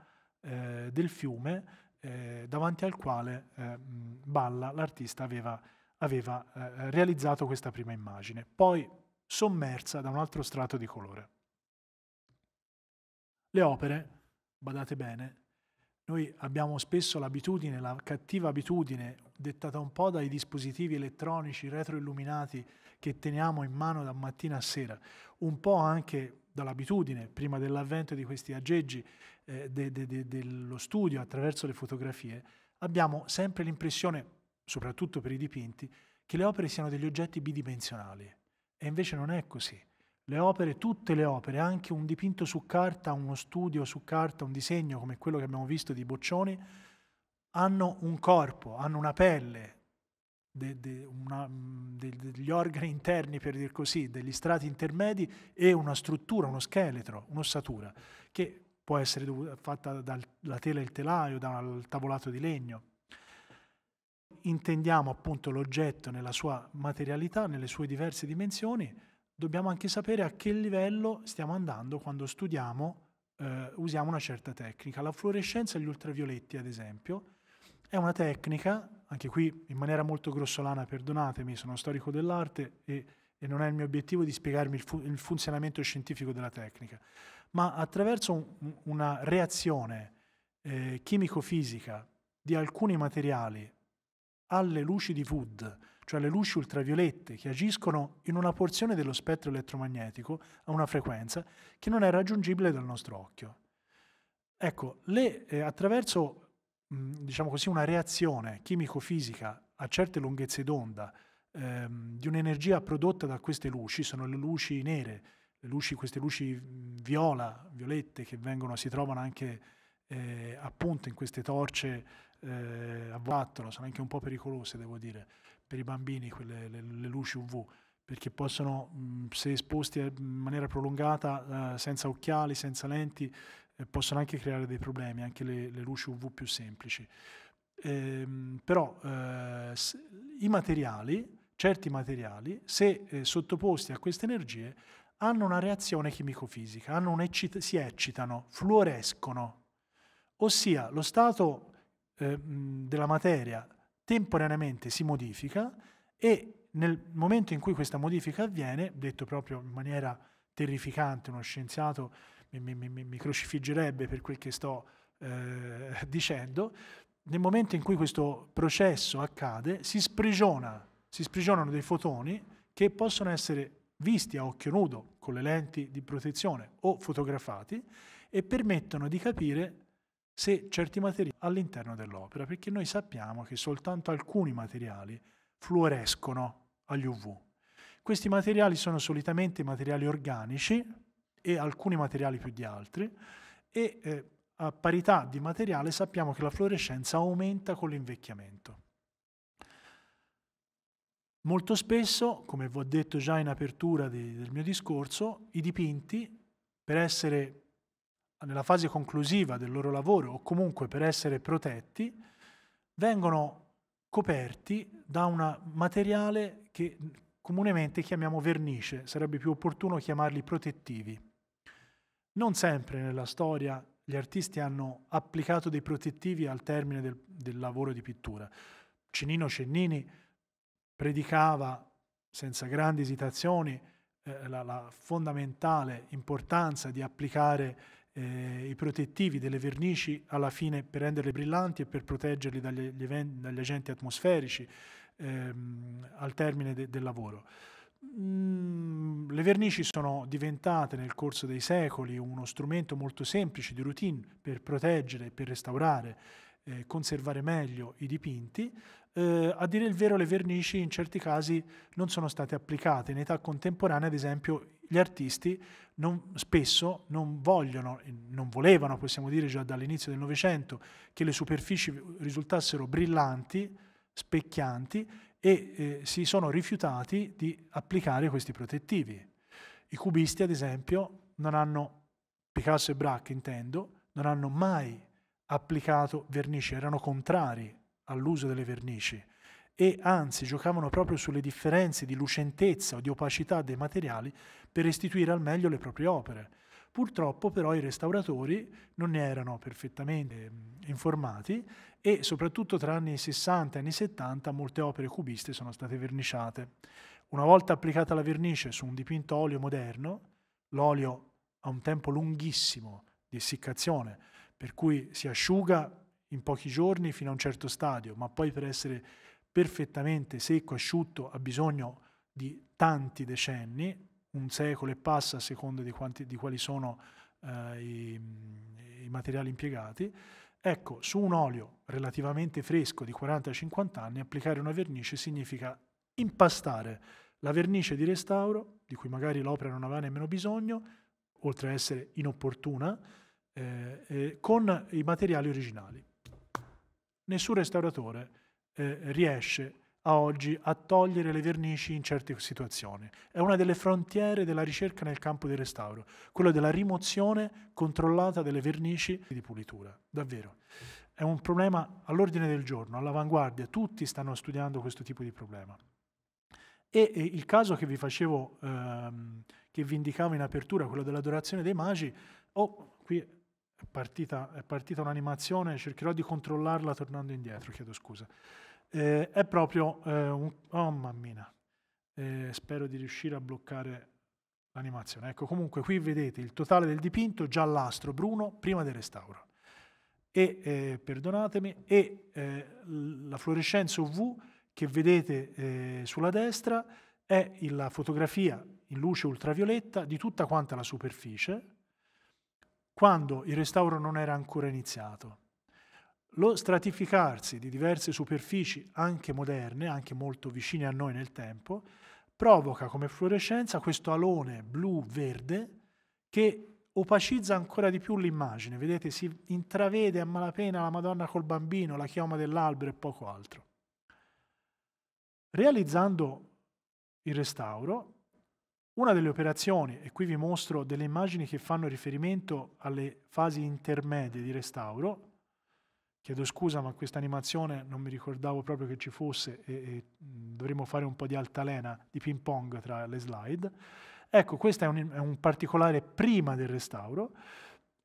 eh, del fiume eh, davanti al quale eh, Balla, l'artista, aveva, aveva eh, realizzato questa prima immagine, poi sommersa da un altro strato di colore. Le opere, badate bene, noi abbiamo spesso l'abitudine, la cattiva abitudine, dettata un po' dai dispositivi elettronici retroilluminati che teniamo in mano da mattina a sera, un po' anche dall'abitudine, prima dell'avvento di questi aggeggi, eh, de, de, de, dello studio attraverso le fotografie, abbiamo sempre l'impressione, soprattutto per i dipinti, che le opere siano degli oggetti bidimensionali. E invece non è così. Le opere, tutte le opere, anche un dipinto su carta, uno studio su carta, un disegno come quello che abbiamo visto di Boccioni, hanno un corpo, hanno una pelle, de, de una, mm, degli organi interni, per dir così, degli strati intermedi e una struttura, uno scheletro, un'ossatura, che può essere dovuta, fatta dalla tela e il telaio, dal tavolato di legno. Intendiamo appunto l'oggetto nella sua materialità, nelle sue diverse dimensioni, dobbiamo anche sapere a che livello stiamo andando quando studiamo, eh, usiamo una certa tecnica. La fluorescenza e gli ultravioletti, ad esempio, è una tecnica anche qui in maniera molto grossolana, perdonatemi, sono storico dell'arte e, e, non è il mio obiettivo di spiegarmi il, fu il funzionamento scientifico della tecnica, ma attraverso un, una reazione eh, chimico-fisica di alcuni materiali alle luci di Wood, cioè alle luci ultraviolette che agiscono in una porzione dello spettro elettromagnetico a una frequenza che non è raggiungibile dal nostro occhio. Ecco, le, eh, attraverso Mm, diciamo così, una reazione chimico-fisica a certe lunghezze d'onda ehm, di un'energia prodotta da queste luci, sono le luci nere, le luci, queste luci mm, viola, violette che vengono, si trovano anche eh, appunto in queste torce eh, a vattolo, sono anche un po' pericolose devo dire per i bambini quelle, le, le luci UV perché possono, mh, mm, se esposti in maniera prolungata, eh, senza occhiali, senza lenti, eh, possono anche creare dei problemi, anche le, le luci UV più semplici. Ehm, però eh, i materiali, certi materiali, se eh, sottoposti a queste energie, hanno una reazione chimico-fisica, eccit- si eccitano, fluorescono, ossia lo stato eh, della materia temporaneamente si modifica e nel momento in cui questa modifica avviene, detto proprio in maniera terrificante, uno scienziato mi, mi, mi crocifiggerebbe per quel che sto eh, dicendo, nel momento in cui questo processo accade si, sprigiona, si sprigionano dei fotoni che possono essere visti a occhio nudo con le lenti di protezione o fotografati e permettono di capire se certi materiali all'interno dell'opera, perché noi sappiamo che soltanto alcuni materiali fluorescono agli UV. Questi materiali sono solitamente materiali organici, e alcuni materiali più di altri e eh, a parità di materiale sappiamo che la fluorescenza aumenta con l'invecchiamento. Molto spesso, come vi ho detto già in apertura di, del mio discorso, i dipinti, per essere nella fase conclusiva del loro lavoro o comunque per essere protetti, vengono coperti da un materiale che comunemente chiamiamo vernice, sarebbe più opportuno chiamarli protettivi. Non sempre nella storia gli artisti hanno applicato dei protettivi al termine del, del lavoro di pittura. Cinino Cennini predicava senza grandi esitazioni eh, la, la, fondamentale importanza di applicare eh, i protettivi delle vernici alla fine per renderle brillanti e per proteggerli dagli, dagli agenti atmosferici ehm, al termine de, del lavoro. Mm, le vernici sono diventate nel corso dei secoli uno strumento molto semplice di routine per proteggere, per restaurare, eh, conservare meglio i dipinti. Eh, a dire il vero le vernici in certi casi non sono state applicate. In età contemporanea, ad esempio, gli artisti non, spesso non vogliono, non volevano, possiamo dire già dall'inizio del Novecento, che le superfici risultassero brillanti, specchianti, e eh, si sono rifiutati di applicare questi protettivi. I cubisti, ad esempio, non hanno, Picasso e Braque intendo, non hanno mai applicato vernici, erano contrari all'uso delle vernici e anzi giocavano proprio sulle differenze di lucentezza o di opacità dei materiali per restituire al meglio le proprie opere. Purtroppo però i restauratori non ne erano perfettamente mm, informati e soprattutto tra anni 60 e anni 70 molte opere cubiste sono state verniciate. Una volta applicata la vernice su un dipinto olio moderno, l'olio ha un tempo lunghissimo di essiccazione, per cui si asciuga in pochi giorni fino a un certo stadio, ma poi per essere perfettamente secco, asciutto, ha bisogno di tanti decenni, un secolo e passa a seconda di, quanti, di quali sono eh, i, i, materiali impiegati. Ecco, su un olio relativamente fresco di 40-50 anni applicare una vernice significa impastare la vernice di restauro, di cui magari l'opera non aveva nemmeno bisogno, oltre a essere inopportuna, eh, eh, con i materiali originali. Nessun restauratore eh, riesce a a oggi a togliere le vernici in certe situazioni. È una delle frontiere della ricerca nel campo del restauro, quella della rimozione controllata delle vernici di pulitura, davvero. È un problema all'ordine del giorno, all'avanguardia, tutti stanno studiando questo tipo di problema. E, il caso che vi facevo, ehm, che vi indicavo in apertura, quello dell'adorazione dei magi, oh, qui è partita, è partita un'animazione, cercherò di controllarla tornando indietro, chiedo scusa eh, è proprio eh, un... Oh mammina, eh, spero di riuscire a bloccare l'animazione. Ecco, comunque qui vedete il totale del dipinto giallastro bruno prima del restauro. E, eh, perdonatemi, e eh, la fluorescenza UV che vedete eh, sulla destra è la fotografia in luce ultravioletta di tutta quanta la superficie quando il restauro non era ancora iniziato lo stratificarsi di diverse superfici, anche moderne, anche molto vicine a noi nel tempo, provoca come fluorescenza questo alone blu-verde che opacizza ancora di più l'immagine. Vedete, si intravede a malapena la Madonna col bambino, la chioma dell'albero e poco altro. Realizzando il restauro, una delle operazioni, e qui vi mostro delle immagini che fanno riferimento alle fasi intermedie di restauro, Chiedo scusa, ma questa animazione non mi ricordavo proprio che ci fosse e, e dovremmo fare un po' di altalena, di ping pong tra le slide. Ecco, questo è un, è un particolare prima del restauro.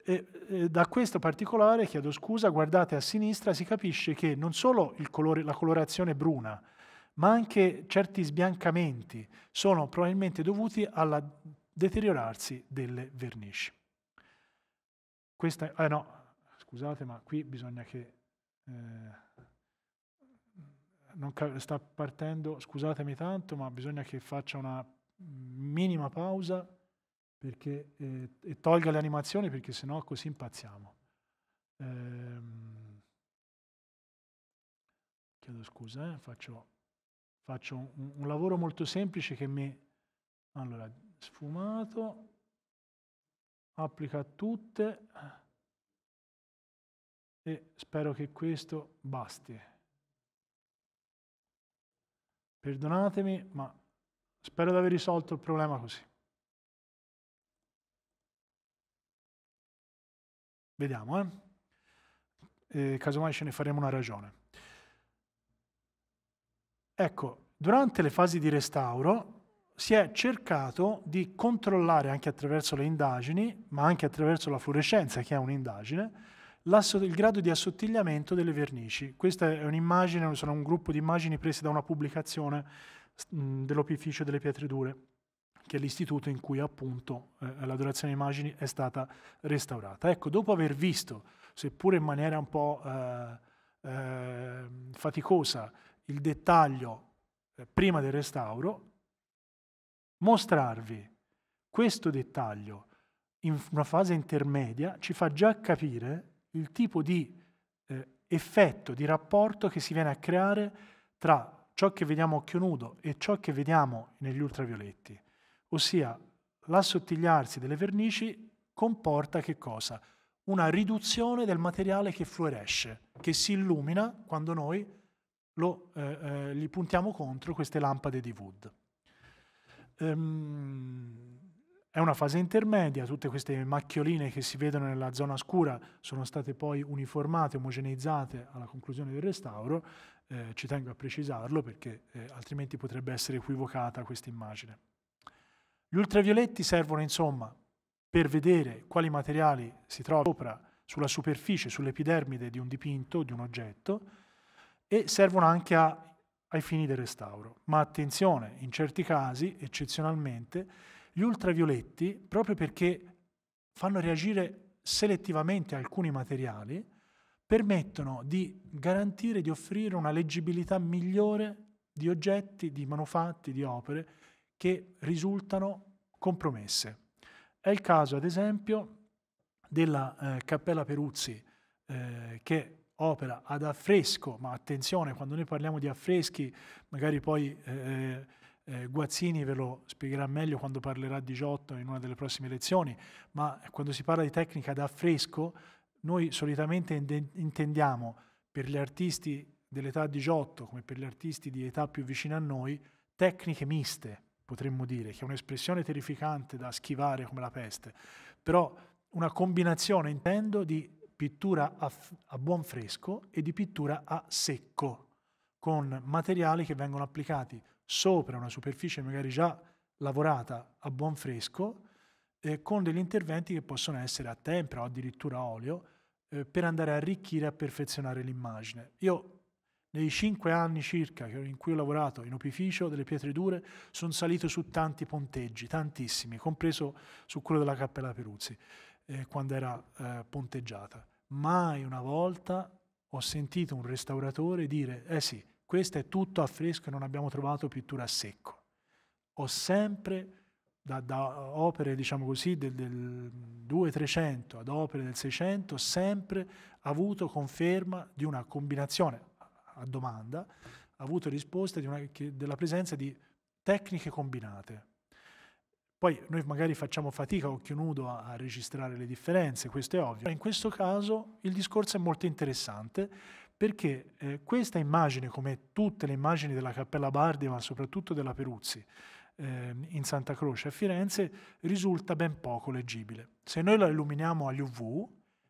E, e da questo particolare, chiedo scusa, guardate a sinistra, si capisce che non solo colore, la colorazione bruna, ma anche certi sbiancamenti sono probabilmente dovuti al deteriorarsi delle vernici. Questa, eh no, scusate, ma qui bisogna che... Eh, sta partendo, scusatemi tanto, ma bisogna che faccia una minima pausa perché, eh, e tolga le animazioni perché sennò così impazziamo. Ehm, chiedo scusa, eh, faccio, faccio un, un lavoro molto semplice che mi... Allora, sfumato, applica a tutte. E spero che questo basti. Perdonatemi, ma spero di aver risolto il problema così. Vediamo, eh? eh casomai ce ne faremo una ragione. Ecco, durante le fasi di restauro si è cercato di controllare anche attraverso le indagini, ma anche attraverso la fluorescenza, che è un'indagine, il grado di assottigliamento delle vernici. Questa è un'immagine, sono un gruppo di immagini prese da una pubblicazione dell'opificio delle pietre dure, che è l'istituto in cui appunto eh, la dorazione di immagini è stata restaurata. Ecco, dopo aver visto, seppure in maniera un po' eh, eh, faticosa, il dettaglio eh, prima del restauro, mostrarvi questo dettaglio in una fase intermedia ci fa già capire il tipo di eh, effetto, di rapporto che si viene a creare tra ciò che vediamo a occhio nudo e ciò che vediamo negli ultravioletti. Ossia, l'assottigliarsi delle vernici comporta che cosa? Una riduzione del materiale che fluoresce, che si illumina quando noi lo, eh, eh, li puntiamo contro queste lampade di Wood. Ehm, è una fase intermedia, tutte queste macchioline che si vedono nella zona scura sono state poi uniformate, omogeneizzate alla conclusione del restauro, eh, ci tengo a precisarlo perché eh, altrimenti potrebbe essere equivocata questa immagine. Gli ultravioletti servono insomma per vedere quali materiali si trovano sopra, sulla superficie, sull'epidermide di un dipinto, di un oggetto, e servono anche a, ai fini del restauro. Ma attenzione, in certi casi, eccezionalmente, gli ultravioletti, proprio perché fanno reagire selettivamente alcuni materiali, permettono di garantire, di offrire una leggibilità migliore di oggetti, di manufatti, di opere che risultano compromesse. È il caso, ad esempio, della eh, Cappella Peruzzi, eh, che opera ad affresco, ma attenzione, quando noi parliamo di affreschi, magari poi eh, eh eh, Guazzini ve lo spiegherà meglio quando parlerà di Giotto in una delle prossime lezioni, ma quando si parla di tecnica da affresco, noi solitamente intendiamo per gli artisti dell'età di Giotto, come per gli artisti di età più vicina a noi, tecniche miste, potremmo dire, che è un'espressione terrificante da schivare come la peste, però una combinazione, intendo, di pittura a, a, buon fresco e di pittura a secco, con materiali che vengono applicati sopra una superficie magari già lavorata a buon fresco eh, con degli interventi che possono essere a tempera o addirittura a olio eh, per andare a arricchire e a perfezionare l'immagine. Io nei cinque anni circa in cui ho lavorato in opificio delle pietre dure sono salito su tanti ponteggi, tantissimi, compreso su quello della Cappella Peruzzi eh, quando era eh, ponteggiata. Mai una volta ho sentito un restauratore dire eh sì, questo è tutto a fresco e non abbiamo trovato pittura a secco. Ho sempre, da, da opere diciamo così, del, del 2-300 ad opere del 600, sempre avuto conferma di una combinazione a domanda, avuto risposta una, che, della presenza di tecniche combinate. Poi noi magari facciamo fatica a occhio nudo a, a registrare le differenze, questo è ovvio. In questo caso il discorso è molto interessante perché eh, questa immagine, come tutte le immagini della Cappella Bardi, ma soprattutto della Peruzzi, eh, in Santa Croce a Firenze, risulta ben poco leggibile. Se noi la illuminiamo agli UV,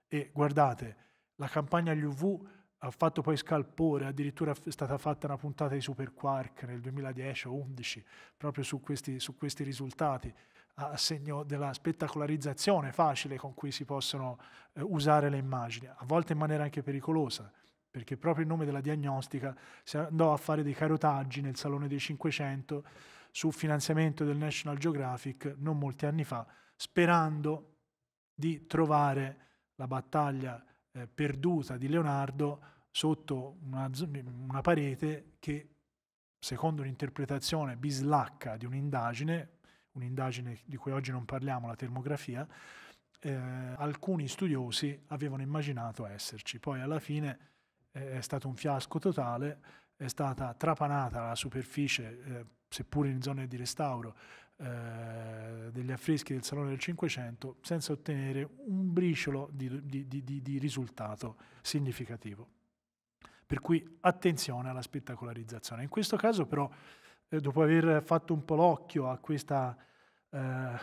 e guardate, la campagna agli UV ha fatto poi scalpore, addirittura è stata fatta una puntata di Superquark nel 2010 o 2011, proprio su questi, su questi risultati, a segno della spettacolarizzazione facile con cui si possono eh, usare le immagini, a volte in maniera anche pericolosa perché proprio in nome della diagnostica si andò a fare dei carotaggi nel Salone dei 500 su finanziamento del National Geographic non molti anni fa, sperando di trovare la battaglia eh, perduta di Leonardo sotto una, una parete che, secondo un'interpretazione bislacca di un'indagine, un'indagine di cui oggi non parliamo, la termografia, eh, alcuni studiosi avevano immaginato esserci. Poi alla fine è stato un fiasco totale, è stata trapanata la superficie, eh, seppur in zone di restauro, eh, degli affreschi del Salone del Cinquecento senza ottenere un briciolo di, di, di, di, risultato significativo. Per cui attenzione alla spettacolarizzazione. In questo caso però, eh, dopo aver fatto un po' l'occhio a questa eh,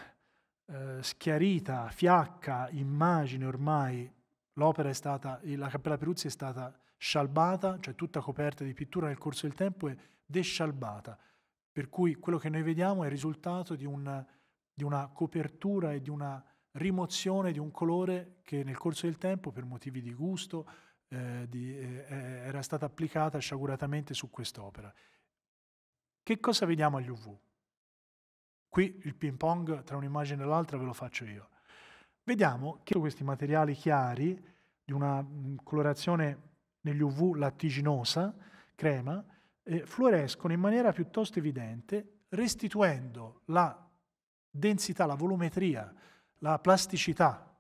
eh, schiarita, fiacca immagine ormai, l'opera è stata, la Cappella Peruzzi è stata scialbata, cioè tutta coperta di pittura nel corso del tempo, è descialbata, per cui quello che noi vediamo è il risultato di, un, di una copertura e di una rimozione di un colore che nel corso del tempo, per motivi di gusto, eh, di, eh, eh era stata applicata sciaguratamente su quest'opera. Che cosa vediamo agli UV? Qui il ping pong tra un'immagine e l'altra ve lo faccio io. Vediamo che questi materiali chiari, di una mm, colorazione negli UV lattiginosa, crema, eh, fluorescono in maniera piuttosto evidente, restituendo la densità, la volumetria, la plasticità,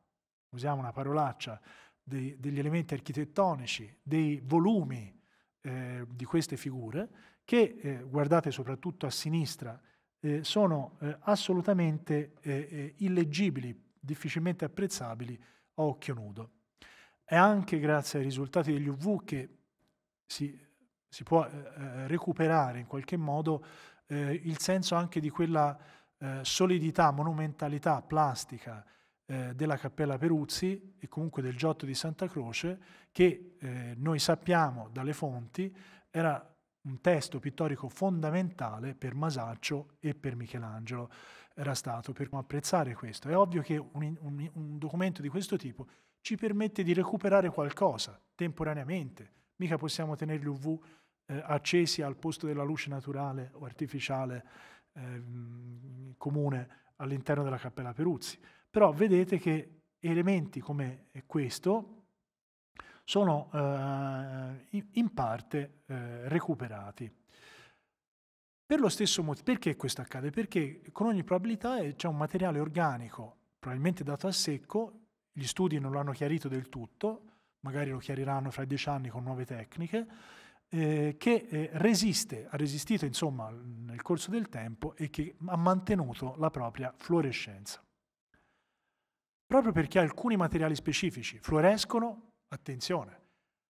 usiamo una parolaccia, dei, degli elementi architettonici, dei volumi eh, di queste figure, che eh, guardate soprattutto a sinistra, eh, sono eh, assolutamente eh, eh, illeggibili, difficilmente apprezzabili a occhio nudo è anche grazie ai risultati degli UV che si, si può eh, eh, recuperare in qualche modo eh, il senso anche di quella eh, solidità, monumentalità plastica eh, della Cappella Peruzzi e comunque del Giotto di Santa Croce che eh, noi sappiamo dalle fonti era un testo pittorico fondamentale per Masaccio e per Michelangelo era stato per apprezzare questo. È ovvio che un, un, un documento di questo tipo ci permette di recuperare qualcosa temporaneamente. Mica possiamo tenere gli UV eh, accesi al posto della luce naturale o artificiale eh, comune all'interno della Cappella Peruzzi. Però vedete che elementi come questo sono eh, in parte eh, recuperati. Per lo stesso motivo, perché questo accade? Perché con ogni probabilità eh, c'è un materiale organico, probabilmente dato a secco, gli studi non lo hanno chiarito del tutto, magari lo chiariranno fra dieci anni con nuove tecniche, eh, che eh, resiste, ha resistito insomma nel corso del tempo e che ha mantenuto la propria fluorescenza. Proprio perché alcuni materiali specifici fluorescono, attenzione,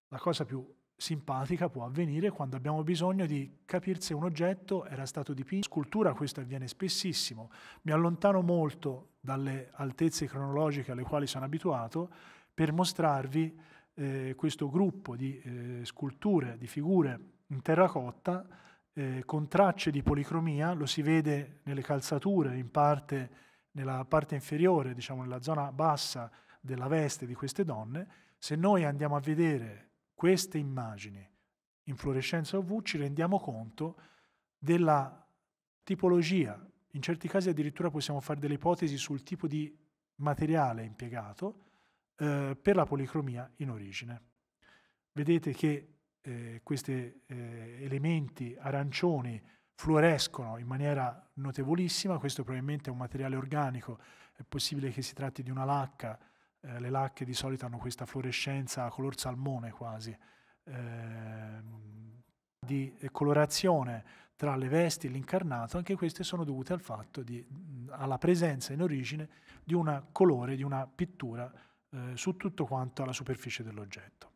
la cosa più simpatica può avvenire quando abbiamo bisogno di capire se un oggetto era stato dipinto. scultura questo avviene spessissimo. Mi allontano molto dalle altezze cronologiche alle quali sono abituato per mostrarvi eh, questo gruppo di eh, sculture, di figure in terracotta eh, con tracce di policromia, lo si vede nelle calzature, in parte nella parte inferiore, diciamo nella zona bassa della veste di queste donne. Se noi andiamo a vedere queste immagini in fluorescenza UV ci rendiamo conto della tipologia, in certi casi addirittura possiamo fare delle ipotesi sul tipo di materiale impiegato eh, per la policromia in origine. Vedete che eh, questi eh, elementi arancioni fluorescono in maniera notevolissima, questo probabilmente è un materiale organico, è possibile che si tratti di una lacca eh, le lacche di solito hanno questa fluorescenza color salmone quasi, eh, di colorazione tra le vesti e l'incarnato, anche queste sono dovute al fatto di, alla presenza in origine di un colore, di una pittura eh, su tutto quanto alla superficie dell'oggetto.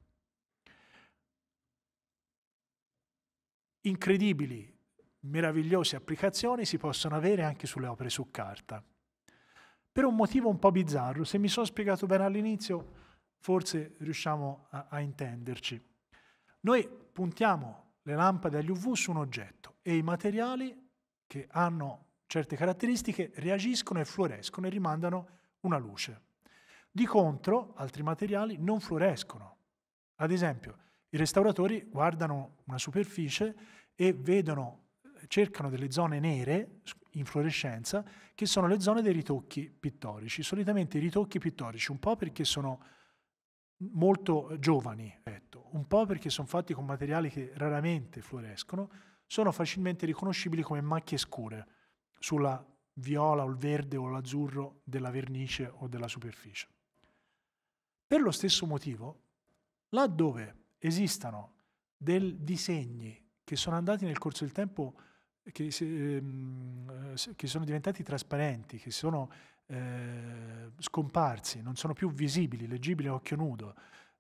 Incredibili, meravigliose applicazioni si possono avere anche sulle opere su carta per un motivo un po' bizzarro. Se mi sono spiegato bene all'inizio, forse riusciamo a, a intenderci. Noi puntiamo le lampade agli UV su un oggetto e i materiali che hanno certe caratteristiche reagiscono e fluorescono e rimandano una luce. Di contro, altri materiali non fluorescono. Ad esempio, i restauratori guardano una superficie e vedono cercano delle zone nere in fluorescenza che sono le zone dei ritocchi pittorici. Solitamente i ritocchi pittorici, un po' perché sono molto giovani, ecco, un po' perché sono fatti con materiali che raramente fluorescono, sono facilmente riconoscibili come macchie scure sulla viola o il verde o l'azzurro della vernice o della superficie. Per lo stesso motivo, laddove esistano dei disegni che sono andati nel corso del tempo che, ehm, eh, che sono diventati trasparenti, che sono eh, scomparsi, non sono più visibili, leggibili a occhio nudo,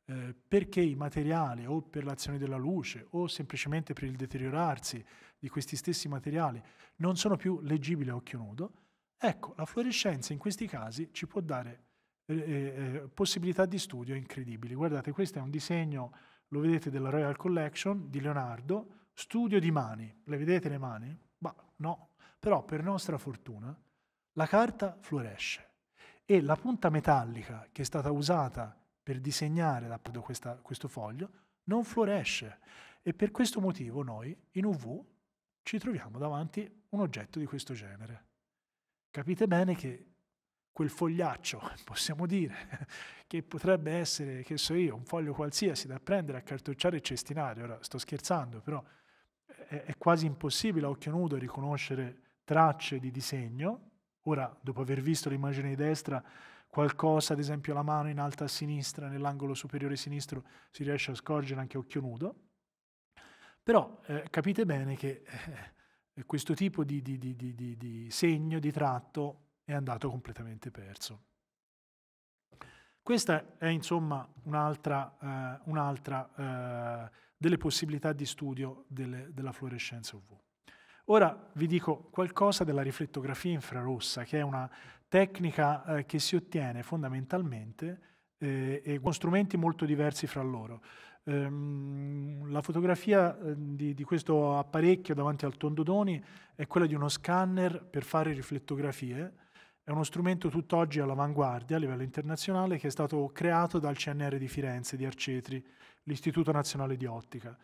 eh, perché i materiali o per l'azione della luce o semplicemente per il deteriorarsi di questi stessi materiali non sono più leggibili a occhio nudo, ecco, la fluorescenza in questi casi ci può dare eh, eh, eh possibilità di studio incredibili. Guardate, questo è un disegno, lo vedete, della Royal Collection di Leonardo, studio di mani, le vedete le mani? Ma no, però per nostra fortuna la carta fluoresce e la punta metallica che è stata usata per disegnare questa, questo foglio non fluoresce e per questo motivo noi in UV ci troviamo davanti un oggetto di questo genere. Capite bene che quel fogliaccio, possiamo dire, che potrebbe essere, che so io, un foglio qualsiasi da prendere, a cartocciare e cestinare, ora sto scherzando, però è, quasi impossibile a occhio nudo riconoscere tracce di disegno. Ora, dopo aver visto l'immagine di destra, qualcosa, ad esempio la mano in alto a sinistra, nell'angolo superiore sinistro, si riesce a scorgere anche a occhio nudo. Però eh, capite bene che eh, eh questo tipo di, di, di, di, segno, di tratto, è andato completamente perso. Questa è insomma un'altra, eh, un'altra eh, delle possibilità di studio delle, della fluorescenza UV. Ora vi dico qualcosa della riflettografia infrarossa, che è una tecnica eh, che si ottiene fondamentalmente eh, e con strumenti molto diversi fra loro. Ehm, la fotografia eh, di, di, questo apparecchio davanti al Tondodoni è quella di uno scanner per fare riflettografie è uno strumento tutt'oggi all'avanguardia a livello internazionale che è stato creato dal CNR di Firenze, di Arcetri, l'Istituto Nazionale di Ottica,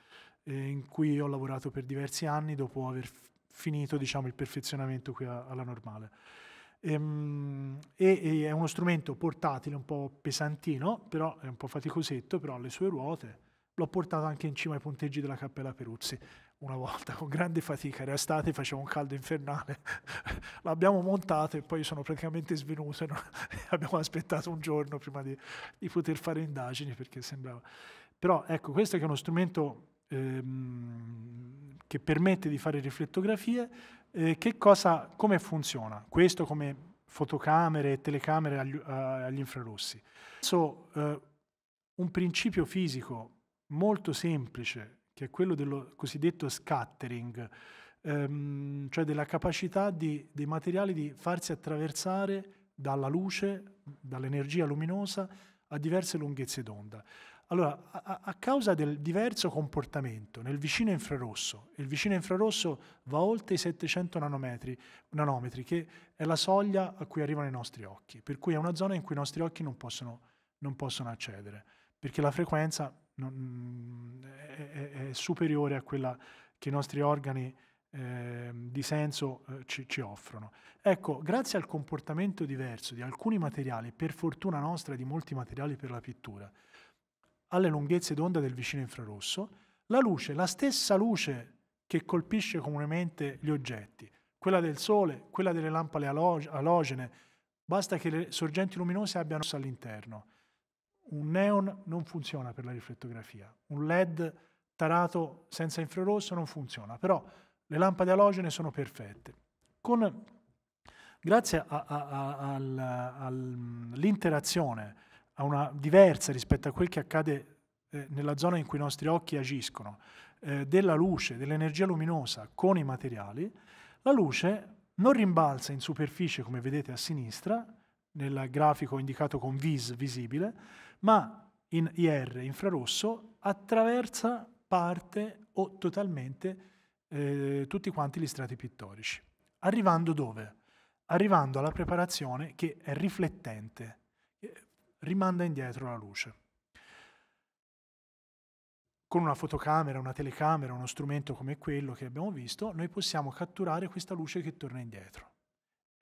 eh, in cui ho lavorato per diversi anni dopo aver finito diciamo, il perfezionamento qui alla normale. Ehm, e, e è uno strumento portatile, un po' pesantino, però è un po' faticosetto, però ha le sue ruote. L'ho portato anche in cima ai punteggi della Cappella Peruzzi una volta con grande fatica, era estate, faceva un caldo infernale, l'abbiamo montato e poi sono praticamente svenuto, no? abbiamo aspettato un giorno prima di, di, poter fare indagini perché sembrava... Però ecco, questo è uno strumento ehm, che permette di fare riflettografie, eh, che cosa, come funziona? Questo come fotocamere e telecamere agli, eh, agli infrarossi. So, eh, un principio fisico molto semplice che è quello dello cosiddetto scattering, ehm, cioè della capacità di, dei materiali di farsi attraversare dalla luce, dall'energia luminosa a diverse lunghezze d'onda. Allora, a, a, causa del diverso comportamento nel vicino infrarosso, il vicino infrarosso va oltre i 700 nanometri, nanometri, che è la soglia a cui arrivano i nostri occhi, per cui è una zona in cui i nostri occhi non possono, non possono accedere, perché la frequenza non, è, è, superiore a quella che i nostri organi eh, di senso eh, ci, ci, offrono. Ecco, grazie al comportamento diverso di alcuni materiali, per fortuna nostra di molti materiali per la pittura, alle lunghezze d'onda del vicino infrarosso, la luce, la stessa luce che colpisce comunemente gli oggetti, quella del sole, quella delle lampade alogene, basta che le sorgenti luminose abbiano all'interno un neon non funziona per la riflettografia, un LED tarato senza infrarosso non funziona, però le lampade alogene sono perfette. Con, grazie all'interazione, a una diversa rispetto a quel che accade eh, nella zona in cui i nostri occhi agiscono, eh, della luce, dell'energia luminosa con i materiali, la luce non rimbalza in superficie come vedete a sinistra, nel grafico indicato con vis visibile, ma in IR infrarosso attraversa parte o totalmente eh, tutti quanti gli strati pittorici. Arrivando dove? Arrivando alla preparazione che è riflettente, rimanda indietro la luce. Con una fotocamera, una telecamera, uno strumento come quello che abbiamo visto, noi possiamo catturare questa luce che torna indietro.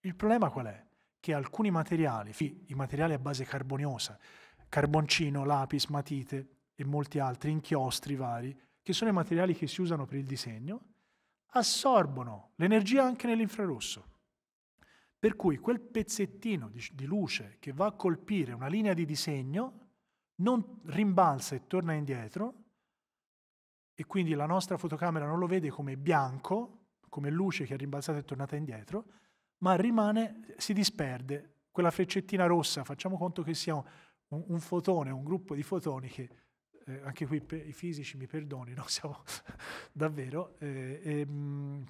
Il problema qual è? Che alcuni materiali, i materiali a base carboniosa, carboncino, lapis, matite e molti altri, inchiostri vari, che sono i materiali che si usano per il disegno, assorbono l'energia anche nell'infrarosso. Per cui quel pezzettino di, di, luce che va a colpire una linea di disegno non rimbalza e torna indietro e quindi la nostra fotocamera non lo vede come bianco, come luce che è rimbalzata e tornata indietro, ma rimane, si disperde. Quella freccettina rossa, facciamo conto che sia un, un fotone, un gruppo di fotoni che eh, anche qui per, i fisici mi perdonino, siamo davvero, eh, eh,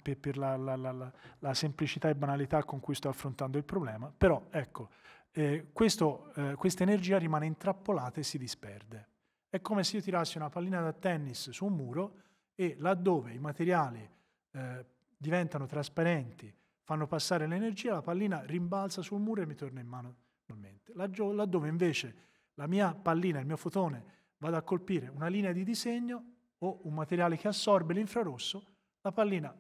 per, per la, la, la, la, semplicità e banalità con cui sto affrontando il problema, però ecco, eh, questo, eh, questa energia rimane intrappolata e si disperde. È come se io tirassi una pallina da tennis su un muro e laddove i materiali eh, diventano trasparenti, fanno passare l'energia, la pallina rimbalza sul muro e mi torna in mano normalmente, laddove invece la mia pallina, il mio fotone, vado a colpire una linea di disegno o un materiale che assorbe l'infrarosso, la pallina,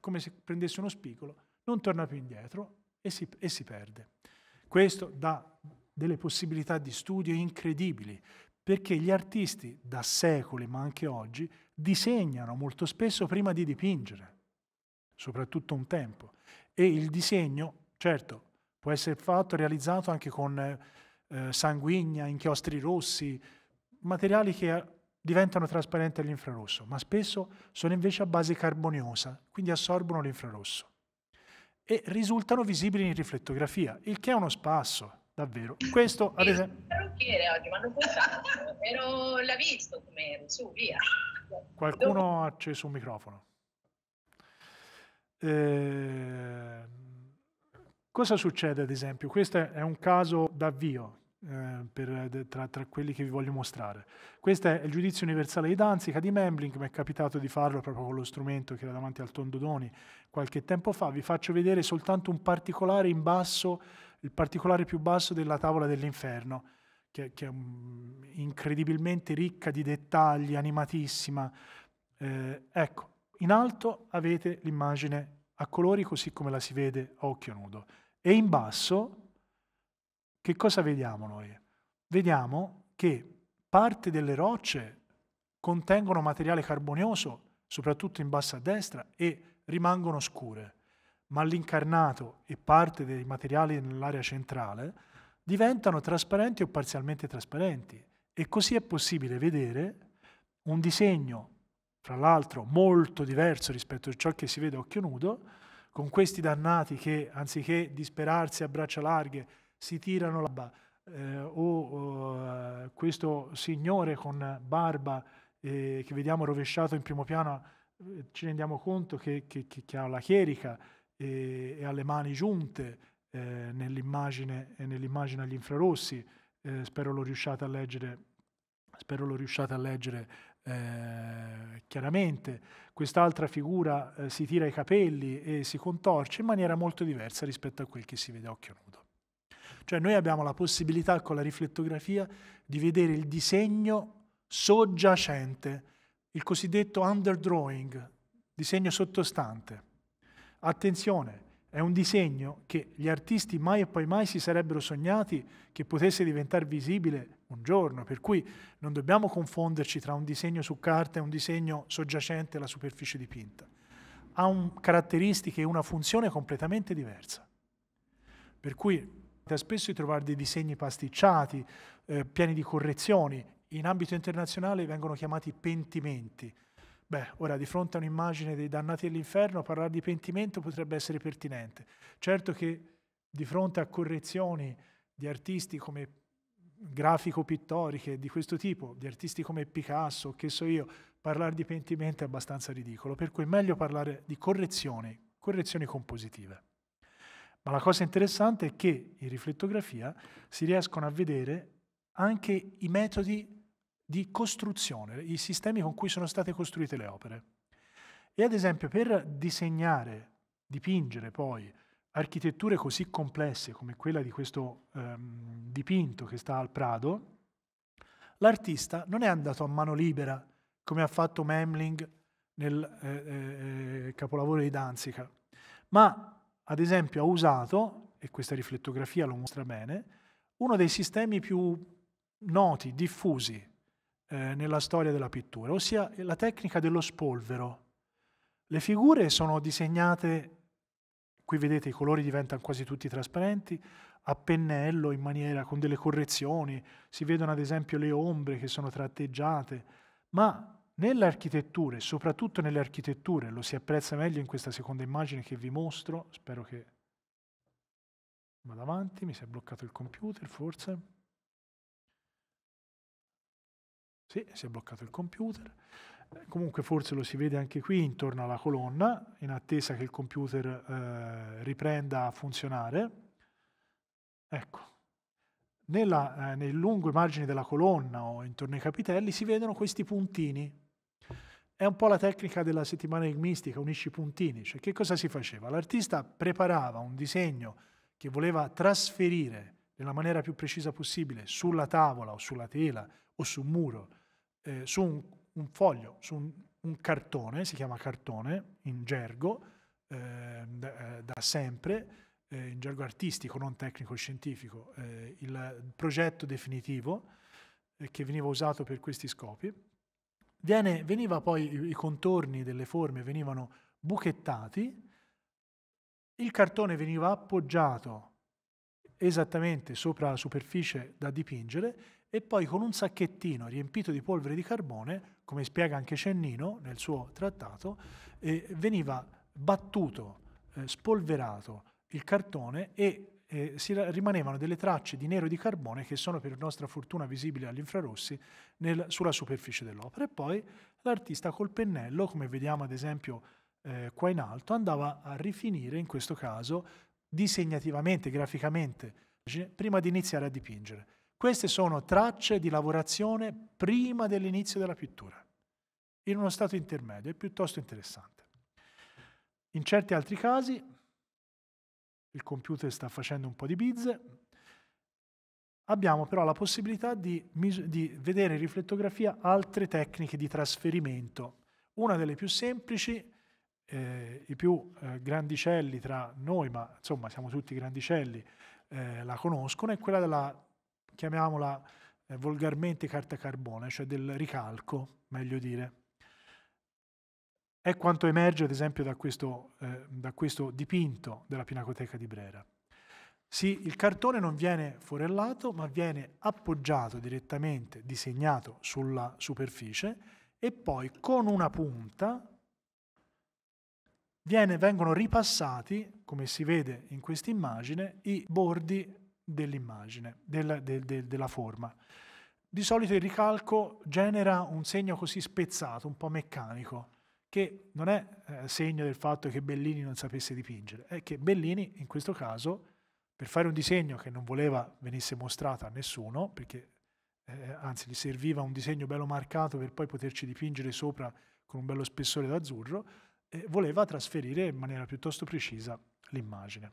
come se prendesse uno spigolo, non torna più indietro e si, e si perde. Questo dà delle possibilità di studio incredibili, perché gli artisti da secoli, ma anche oggi, disegnano molto spesso prima di dipingere, soprattutto un tempo. E il disegno, certo, può essere fatto, realizzato anche con eh, sanguigna, inchiostri rossi, materiali che eh, diventano trasparenti all'infrarosso, ma spesso sono invece a base carboniosa, quindi assorbono l'infrarosso e risultano visibili in riflettografia, il che è uno spasso, davvero. Questo, ad esempio... Parrucchiere oggi, ma non pensavo, ero... l'ha visto come ero, su, via. Qualcuno ha acceso un microfono. Eh... Cosa succede ad esempio? Questo è un caso d'avvio eh, per, tra, tra, quelli che vi voglio mostrare. Questo è il giudizio universale di Danzica di Memling, mi è capitato di farlo proprio con lo strumento che era davanti al Tondodoni qualche tempo fa. Vi faccio vedere soltanto un particolare in basso, il particolare più basso della tavola dell'inferno, che, che è um, incredibilmente ricca di dettagli, animatissima. Eh, ecco, in alto avete l'immagine a colori così come la si vede a occhio nudo. E in basso, che cosa vediamo noi? Vediamo che parte delle rocce contengono materiale carbonioso, soprattutto in basso a destra, e rimangono scure, ma l'incarnato e parte dei materiali nell'area centrale diventano trasparenti o parzialmente trasparenti. E così è possibile vedere un disegno fra l'altro molto diverso rispetto a ciò che si vede a occhio nudo, con questi dannati che anziché disperarsi a braccia larghe si tirano la barba, eh, o eh, questo signore con barba eh, che vediamo rovesciato in primo piano, eh, ci rendiamo conto che, che, che ha la chierica e, eh, e ha le mani giunte eh, nell'immagine, nell'immagine agli infrarossi, spero lo riusciate a leggere, spero lo riusciate a leggere eh, chiaramente quest'altra figura eh, si tira i capelli e si contorce in maniera molto diversa rispetto a quel che si vede a occhio nudo. Cioè noi abbiamo la possibilità con la riflettografia di vedere il disegno soggiacente, il cosiddetto underdrawing, disegno sottostante. Attenzione, è un disegno che gli artisti mai e poi mai si sarebbero sognati che potesse diventare visibile un giorno, per cui non dobbiamo confonderci tra un disegno su carta e un disegno soggiacente alla superficie dipinta. Ha un, caratteristiche e una funzione completamente diversa. Per cui capita spesso di trovare dei disegni pasticciati, eh, piani di correzioni, in ambito internazionale vengono chiamati pentimenti. Beh, ora di fronte a un'immagine dei dannati dell'inferno parlare di pentimento potrebbe essere pertinente. Certo che di fronte a correzioni di artisti come grafico-pittoriche di questo tipo, di artisti come Picasso, che so io, parlare di pentimento è abbastanza ridicolo, per cui è meglio parlare di correzioni, correzioni compositive. Ma la cosa interessante è che in riflettografia si riescono a vedere anche i metodi di costruzione, i sistemi con cui sono state costruite le opere. E ad esempio per disegnare, dipingere poi architetture così complesse come quella di questo ehm, dipinto che sta al Prado, l'artista non è andato a mano libera come ha fatto Memling nel eh, eh, eh, capolavoro di Danzica, ma ad esempio ha usato, e questa riflettografia lo mostra bene, uno dei sistemi più noti, diffusi eh, nella storia della pittura, ossia la tecnica dello spolvero. Le figure sono disegnate Qui vedete i colori diventano quasi tutti trasparenti, a pennello in maniera con delle correzioni, si vedono ad esempio le ombre che sono tratteggiate, ma nelle architetture, soprattutto nelle architetture, lo si apprezza meglio in questa seconda immagine che vi mostro, spero che vada avanti, mi si è bloccato il computer forse. Sì, si è bloccato il computer. Eh, comunque forse lo si vede anche qui intorno alla colonna, in attesa che il computer eh, riprenda a funzionare. Ecco, Nella, eh, nei lunghi margini della colonna o intorno ai capitelli si vedono questi puntini. È un po' la tecnica della settimana enigmistica, unisci i puntini. Cioè, che cosa si faceva? L'artista preparava un disegno che voleva trasferire nella maniera più precisa possibile sulla tavola o sulla tela o su un muro, eh, su un un foglio su un, un cartone, si chiama cartone in gergo, ehm, eh, da, da, sempre, eh, in gergo artistico, non tecnico-scientifico, eh, il progetto definitivo eh, che veniva usato per questi scopi. Viene, veniva poi i, i contorni delle forme venivano buchettati, il cartone veniva appoggiato esattamente sopra la superficie da dipingere e poi con un sacchettino riempito di polvere di carbone come spiega anche Cennino nel suo trattato, eh, veniva battuto, eh, spolverato il cartone e eh, si, rimanevano delle tracce di nero e di carbone che sono per nostra fortuna visibili agli infrarossi nel, sulla superficie dell'opera. E poi l'artista col pennello, come vediamo ad esempio eh, qua in alto, andava a rifinire in questo caso disegnativamente, graficamente, prima di iniziare a dipingere. Queste sono tracce di lavorazione prima dell'inizio della pittura, in uno stato intermedio, è piuttosto interessante. In certi altri casi, il computer sta facendo un po' di bizze, abbiamo però la possibilità di, di vedere in riflettografia altre tecniche di trasferimento. Una delle più semplici eh, i più eh, grandicelli tra noi, ma insomma siamo tutti grandicelli, eh, la conoscono, è quella della chiamiamola eh, volgarmente carta carbone, cioè del ricalco, meglio dire. È quanto emerge ad esempio da questo, eh, da questo dipinto della Pinacoteca di Brera. Sì, il cartone non viene forellato, ma viene appoggiato direttamente, disegnato sulla superficie e poi con una punta viene, vengono ripassati, come si vede in questa immagine, i bordi dell'immagine, del, del, del, della forma. Di solito il ricalco genera un segno così spezzato, un po' meccanico, che non è eh, segno del fatto che Bellini non sapesse dipingere, è che Bellini in questo caso, per fare un disegno che non voleva venisse mostrato a nessuno, perché eh, anzi gli serviva un disegno bello marcato per poi poterci dipingere sopra con un bello spessore d'azzurro, eh, voleva trasferire in maniera piuttosto precisa l'immagine.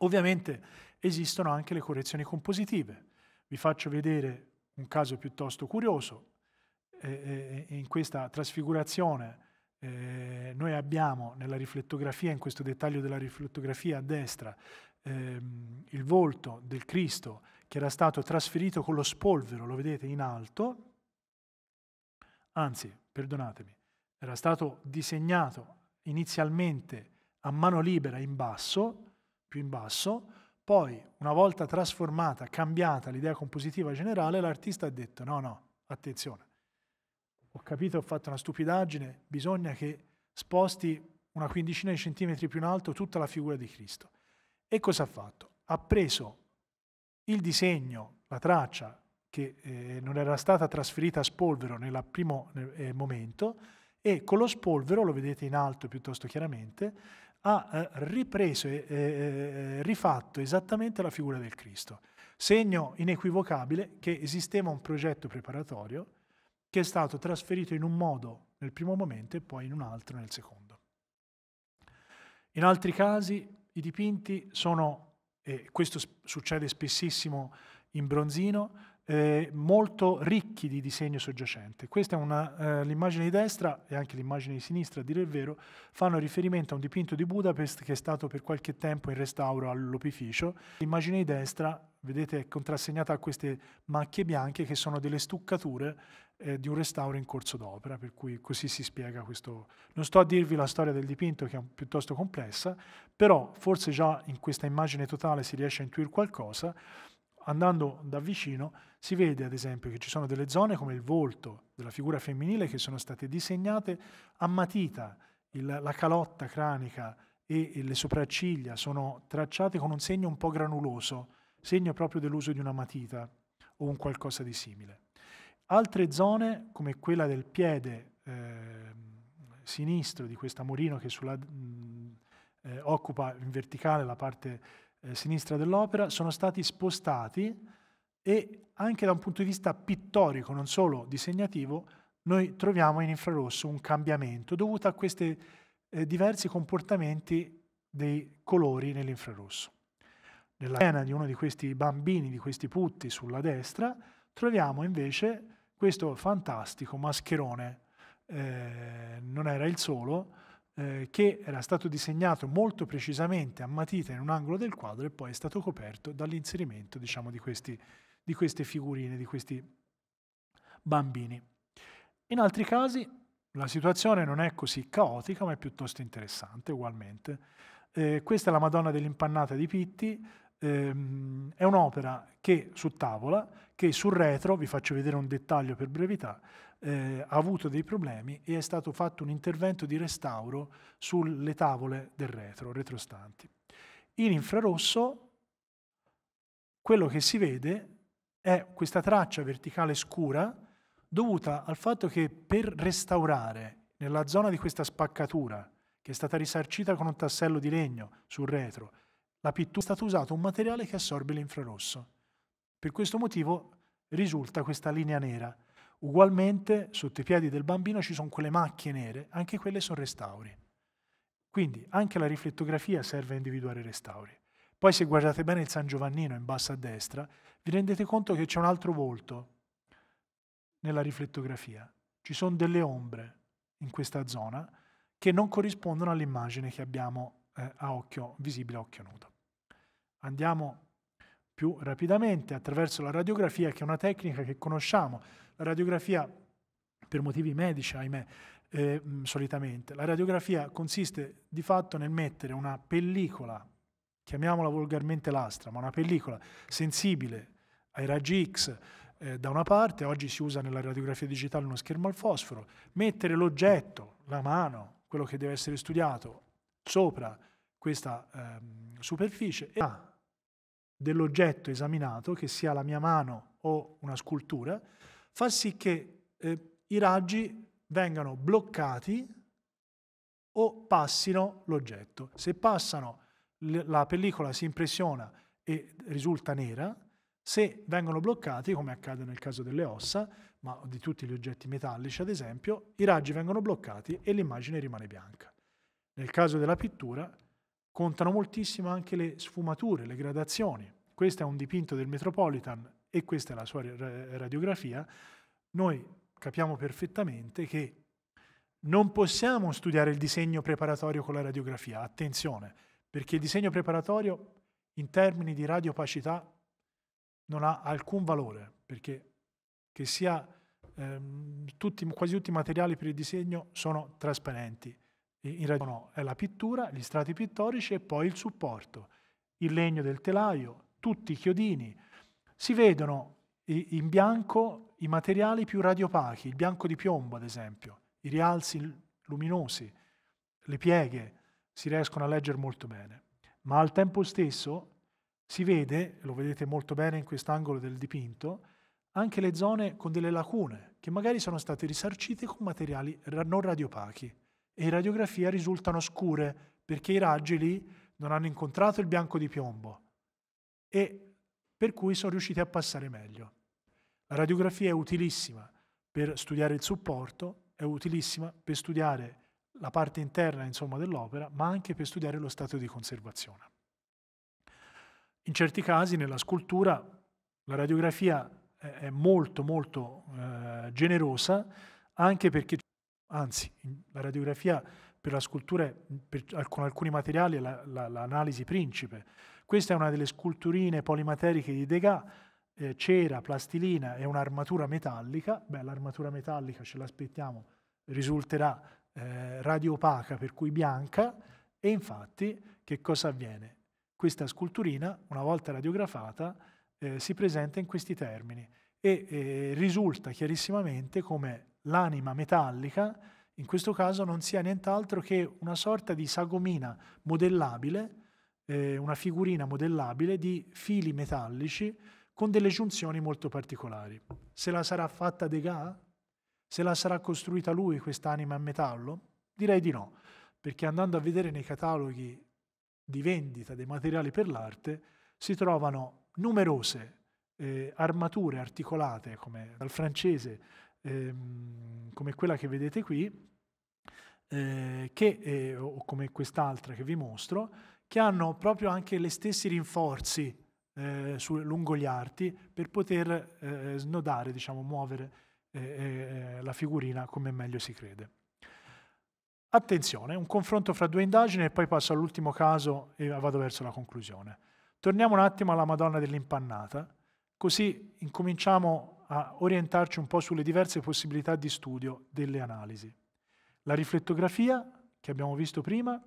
Ovviamente esistono anche le correzioni compositive. Vi faccio vedere un caso piuttosto curioso. Eh, eh, in questa trasfigurazione eh, noi abbiamo nella riflettografia, in questo dettaglio della riflettografia a destra, ehm, il volto del Cristo che era stato trasferito con lo spolvero, lo vedete in alto, anzi, perdonatemi, era stato disegnato inizialmente a mano libera in basso, più in basso, poi una volta trasformata, cambiata l'idea compositiva generale, l'artista ha detto no, no, attenzione, ho capito, ho fatto una stupidaggine, bisogna che sposti una quindicina di centimetri più in alto tutta la figura di Cristo. E cosa ha fatto? Ha preso il disegno, la traccia che eh, non era stata trasferita a spolvero nel primo eh, momento e con lo spolvero, lo vedete in alto piuttosto chiaramente, ha eh, ripreso e eh, rifatto esattamente la figura del Cristo. Segno inequivocabile che esisteva un progetto preparatorio che è stato trasferito in un modo nel primo momento e poi in un altro nel secondo. In altri casi i dipinti sono, e questo succede spessissimo in bronzino, eh, molto ricchi di disegno soggiacente. Questa è una, eh, l'immagine di destra e anche l'immagine di sinistra, a dire il vero, fanno riferimento a un dipinto di Budapest che è stato per qualche tempo in restauro all'opificio. L'immagine di destra, vedete, è contrassegnata a queste macchie bianche che sono delle stuccature eh, di un restauro in corso d'opera, per cui così si spiega questo. Non sto a dirvi la storia del dipinto che è piuttosto complessa, però forse già in questa immagine totale si riesce a intuire qualcosa. Andando da vicino si vede ad esempio che ci sono delle zone come il volto della figura femminile che sono state disegnate a matita, il, la calotta cranica e, e le sopracciglia sono tracciate con un segno un po' granuloso, segno proprio dell'uso di una matita o un qualcosa di simile. Altre zone come quella del piede eh, sinistro di questa Morino che sulla, mh, eh, occupa in verticale la parte eh, sinistra dell'opera sono stati spostati e anche da un punto di vista pittorico, non solo disegnativo, noi troviamo in infrarosso un cambiamento dovuto a questi eh, diversi comportamenti dei colori nell'infrarosso. Nella scena di uno di questi bambini, di questi putti sulla destra, troviamo invece questo fantastico mascherone, eh, non era il solo, eh, che era stato disegnato molto precisamente a matita in un angolo del quadro e poi è stato coperto dall'inserimento diciamo, di questi di queste figurine, di questi bambini. In altri casi la situazione non è così caotica, ma è piuttosto interessante ugualmente. Eh, questa è la Madonna dell'impannata di Pitti, ehm, è un'opera che su tavola, che sul retro, vi faccio vedere un dettaglio per brevità, eh, ha avuto dei problemi e è stato fatto un intervento di restauro sulle tavole del retro, retrostanti. In infrarosso quello che si vede è questa traccia verticale scura dovuta al fatto che per restaurare nella zona di questa spaccatura, che è stata risarcita con un tassello di legno sul retro, la pittura è stato usato un materiale che assorbe l'infrarosso. Per questo motivo risulta questa linea nera. Ugualmente sotto i piedi del bambino ci sono quelle macchie nere, anche quelle sono restauri. Quindi anche la riflettografia serve a individuare i restauri. Poi se guardate bene il San Giovannino in basso a destra, vi rendete conto che c'è un altro volto nella riflettografia. Ci sono delle ombre in questa zona che non corrispondono all'immagine che abbiamo eh, a occhio visibile a occhio nudo. Andiamo più rapidamente attraverso la radiografia, che è una tecnica che conosciamo. La radiografia, per motivi medici, ahimè, eh, mm, solitamente. La radiografia consiste di fatto nel mettere una pellicola, chiamiamola volgarmente lastra, ma una pellicola sensibile ai raggi X eh, da una parte, oggi si usa nella radiografia digitale uno schermo al fosforo, mettere l'oggetto, la mano, quello che deve essere studiato, sopra questa ehm, superficie e dell'oggetto esaminato, che sia la mia mano o una scultura, fa sì che eh, i raggi vengano bloccati o passino l'oggetto. Se passano, la pellicola si impressiona e risulta nera, se vengono bloccati, come accade nel caso delle ossa, ma di tutti gli oggetti metallici ad esempio, i raggi vengono bloccati e l'immagine rimane bianca. Nel caso della pittura contano moltissimo anche le sfumature, le gradazioni. Questo è un dipinto del Metropolitan e questa è la sua radiografia. Noi capiamo perfettamente che non possiamo studiare il disegno preparatorio con la radiografia, attenzione, perché il disegno preparatorio in termini di radiopacità non ha alcun valore, perché che sia, ehm, tutti, quasi tutti i materiali per il disegno sono trasparenti. In realtà no, è la pittura, gli strati pittorici e poi il supporto, il legno del telaio, tutti i chiodini. Si vedono in bianco i materiali più radiopachi, il bianco di piombo ad esempio, i rialzi luminosi, le pieghe, si riescono a leggere molto bene. Ma al tempo stesso si vede, lo vedete molto bene in quest'angolo del dipinto, anche le zone con delle lacune, che magari sono state risarcite con materiali non radiopachi e in radiografia risultano scure perché i raggi lì non hanno incontrato il bianco di piombo e per cui sono riusciti a passare meglio. La radiografia è utilissima per studiare il supporto, è utilissima per studiare la parte interna insomma, dell'opera, ma anche per studiare lo stato di conservazione. In certi casi nella scultura la radiografia è molto molto eh, generosa anche perché, anzi, la radiografia per la scultura, per, con alcuni materiali è la, la, l'analisi principe. Questa è una delle sculturine polimateriche di Degas, eh, cera, plastilina e un'armatura metallica. Beh, l'armatura metallica ce l'aspettiamo, risulterà eh, radiopaca, per cui bianca. E infatti, che cosa avviene? Questa sculturina, una volta radiografata, eh, si presenta in questi termini e eh, risulta chiarissimamente come l'anima metallica, in questo caso non sia nient'altro che una sorta di sagomina modellabile, eh, una figurina modellabile di fili metallici con delle giunzioni molto particolari. Se la sarà fatta Degas? Se la sarà costruita lui quest'anima in metallo? Direi di no, perché andando a vedere nei cataloghi di vendita dei materiali per l'arte si trovano numerose eh, armature articolate come dal francese, ehm, come quella che vedete qui, eh, che, eh, o come quest'altra che vi mostro, che hanno proprio anche gli stessi rinforzi eh, su, lungo gli arti per poter eh, snodare, diciamo, muovere eh, la figurina come meglio si crede. Attenzione, un confronto fra due indagini e poi passo all'ultimo caso e vado verso la conclusione. Torniamo un attimo alla Madonna dell'impannata, così incominciamo a orientarci un po' sulle diverse possibilità di studio delle analisi. La riflettografia, che abbiamo visto prima,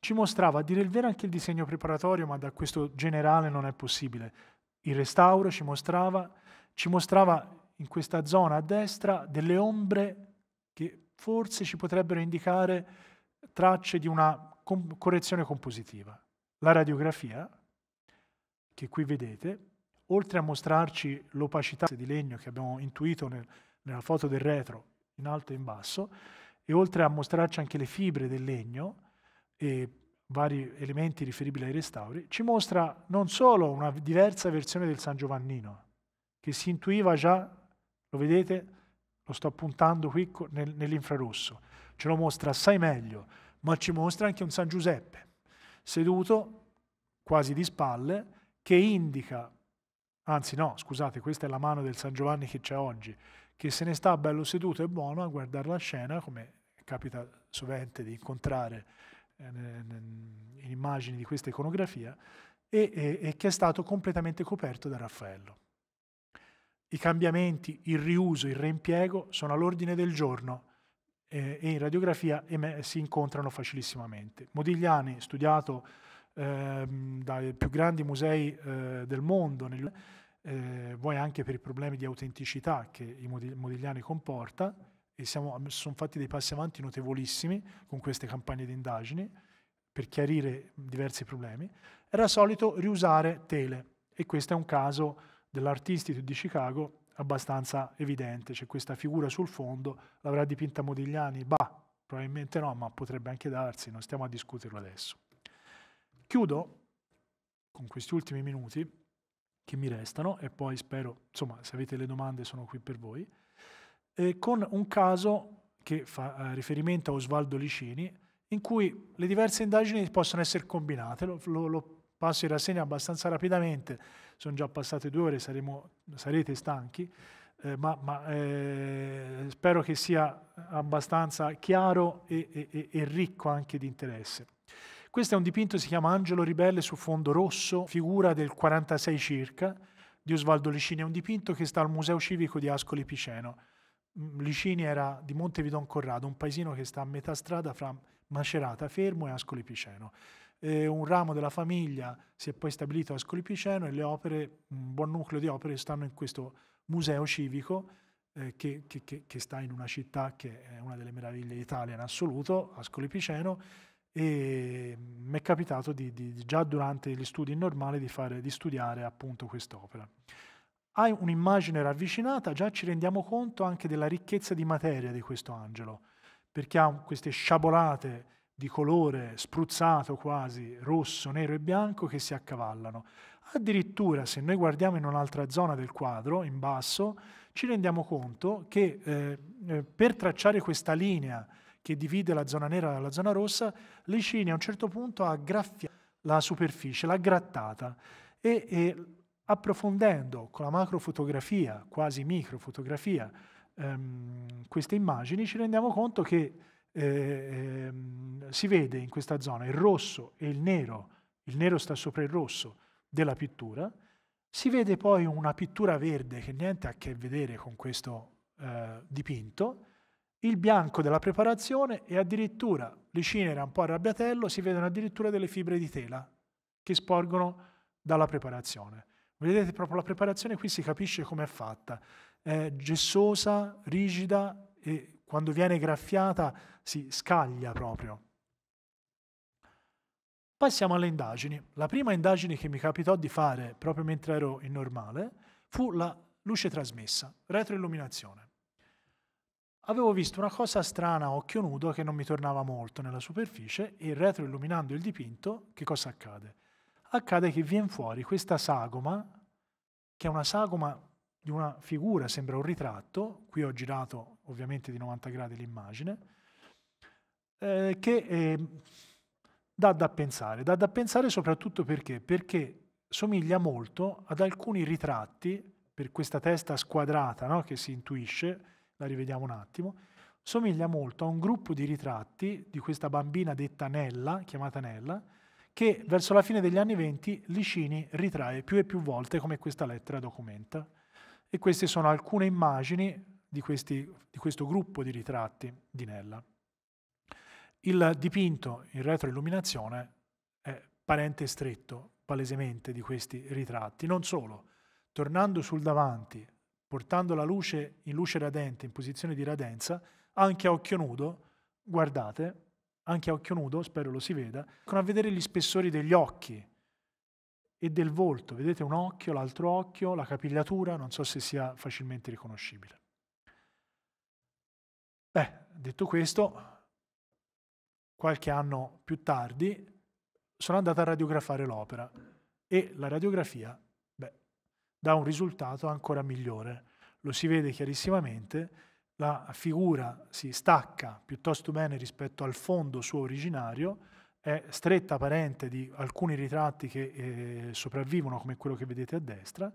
ci mostrava a dire il vero anche il disegno preparatorio, ma da questo generale non è possibile. Il restauro ci mostrava, ci mostrava in questa zona a destra delle ombre forse ci potrebbero indicare tracce di una com- correzione compositiva. La radiografia, che qui vedete, oltre a mostrarci l'opacità di legno che abbiamo intuito nel, nella foto del retro, in alto e in basso, e oltre a mostrarci anche le fibre del legno e vari elementi riferibili ai restauri, ci mostra non solo una diversa versione del San Giovannino, che si intuiva già, lo vedete, lo sto puntando qui nel, nell'infrarosso, ce lo mostra assai meglio, ma ci mostra anche un San Giuseppe, seduto quasi di spalle, che indica, anzi no, scusate, questa è la mano del San Giovanni che c'è oggi, che se ne sta bello seduto e buono a guardare la scena, come capita sovente di incontrare eh, in immagini di questa iconografia, e, e, e che è stato completamente coperto da Raffaello. I cambiamenti, il riuso, il reimpiego sono all'ordine del giorno eh, e in radiografia si incontrano facilissimamente. Modigliani, studiato eh, dai più grandi musei eh, del mondo, negli, eh, vuoi anche per i problemi di autenticità che i Modigliani comporta, e siamo, sono fatti dei passi avanti notevolissimi con queste campagne di indagini per chiarire diversi problemi, era solito riusare tele e questo è un caso dell'Artistitute di Chicago abbastanza evidente, c'è questa figura sul fondo, l'avrà dipinta Modigliani? Bah, probabilmente no, ma potrebbe anche darsi, non stiamo a discuterlo adesso. Chiudo con questi ultimi minuti che mi restano e poi spero, insomma, se avete le domande sono qui per voi, eh, con un caso che fa eh, riferimento a Osvaldo Licini, in cui le diverse indagini possono essere combinate, lo, lo, lo passo in rassegna abbastanza rapidamente, sono già passate due ore, saremo, sarete stanchi, eh, ma, ma eh, spero che sia abbastanza chiaro e, e, e ricco anche di interesse. Questo è un dipinto, si chiama Angelo Ribelle su fondo rosso, figura del 46 circa, di Osvaldo Licini. È un dipinto che sta al Museo Civico di Ascoli Piceno. Mm, Licini era di Montevidon Corrado, un paesino che sta a metà strada fra Macerata Fermo e Ascoli Piceno eh, un ramo della famiglia si è poi stabilito a Ascoli-Piceno e le opere, un buon nucleo di opere stanno in questo museo civico eh, che, che, che, sta in una città che è una delle meraviglie d'Italia in assoluto, Ascoli-Piceno, e mm, mi è capitato di, di, già durante gli studi normali di, fare, di studiare appunto quest'opera. Hai un'immagine ravvicinata, già ci rendiamo conto anche della ricchezza di materia di questo angelo, perché ha queste sciabolate di colore spruzzato quasi, rosso, nero e bianco, che si accavallano. Addirittura se noi guardiamo in un'altra zona del quadro, in basso, ci rendiamo conto che eh, eh per tracciare questa linea che divide la zona nera dalla zona rossa, Licini a un certo punto ha graffiato la superficie, l'ha grattata e, e approfondendo con la macrofotografia, quasi microfotografia, ehm, queste immagini, ci rendiamo conto che eh, ehm, si vede in questa zona il rosso e il nero, il nero sta sopra il rosso della pittura, si vede poi una pittura verde che niente ha a che vedere con questo eh, dipinto, il bianco della preparazione e addirittura, licinera un po' arrabbiatello, si vedono addirittura delle fibre di tela che sporgono dalla preparazione. Vedete proprio la preparazione qui si capisce come è fatta, è gessosa, rigida e quando viene graffiata si scaglia proprio. Passiamo alle indagini. La prima indagine che mi capitò di fare proprio mentre ero in normale fu la luce trasmessa, retroilluminazione. Avevo visto una cosa strana a occhio nudo che non mi tornava molto nella superficie e retroilluminando il dipinto, che cosa accade? Accade che viene fuori questa sagoma, che è una sagoma di una figura, sembra un ritratto, qui ho girato ovviamente di 90 gradi l'immagine, eh, che eh, dà da pensare. Dà da pensare soprattutto perché? Perché somiglia molto ad alcuni ritratti, per questa testa squadrata no? che si intuisce, la rivediamo un attimo, somiglia molto a un gruppo di ritratti di questa bambina detta Nella, chiamata Nella, che verso la fine degli anni 20 Licini ritrae più e più volte come questa lettera documenta. E queste sono alcune immagini di, questi, di questo gruppo di ritratti di Nella. Il dipinto in retroilluminazione è parente stretto, palesemente, di questi ritratti. Non solo, tornando sul davanti, portando la luce in luce radente, in posizione di radenza, anche a occhio nudo, guardate, anche a occhio nudo, spero lo si veda, con a vedere gli spessori degli occhi e del volto. Vedete un occhio, l'altro occhio, la capigliatura, non so se sia facilmente riconoscibile. Beh, detto questo, qualche anno più tardi sono andato a radiografare l'opera e la radiografia beh, dà un risultato ancora migliore. Lo si vede chiarissimamente, la figura si stacca piuttosto bene rispetto al fondo suo originario, è stretta parente di alcuni ritratti che eh, sopravvivono, come quello che vedete a destra,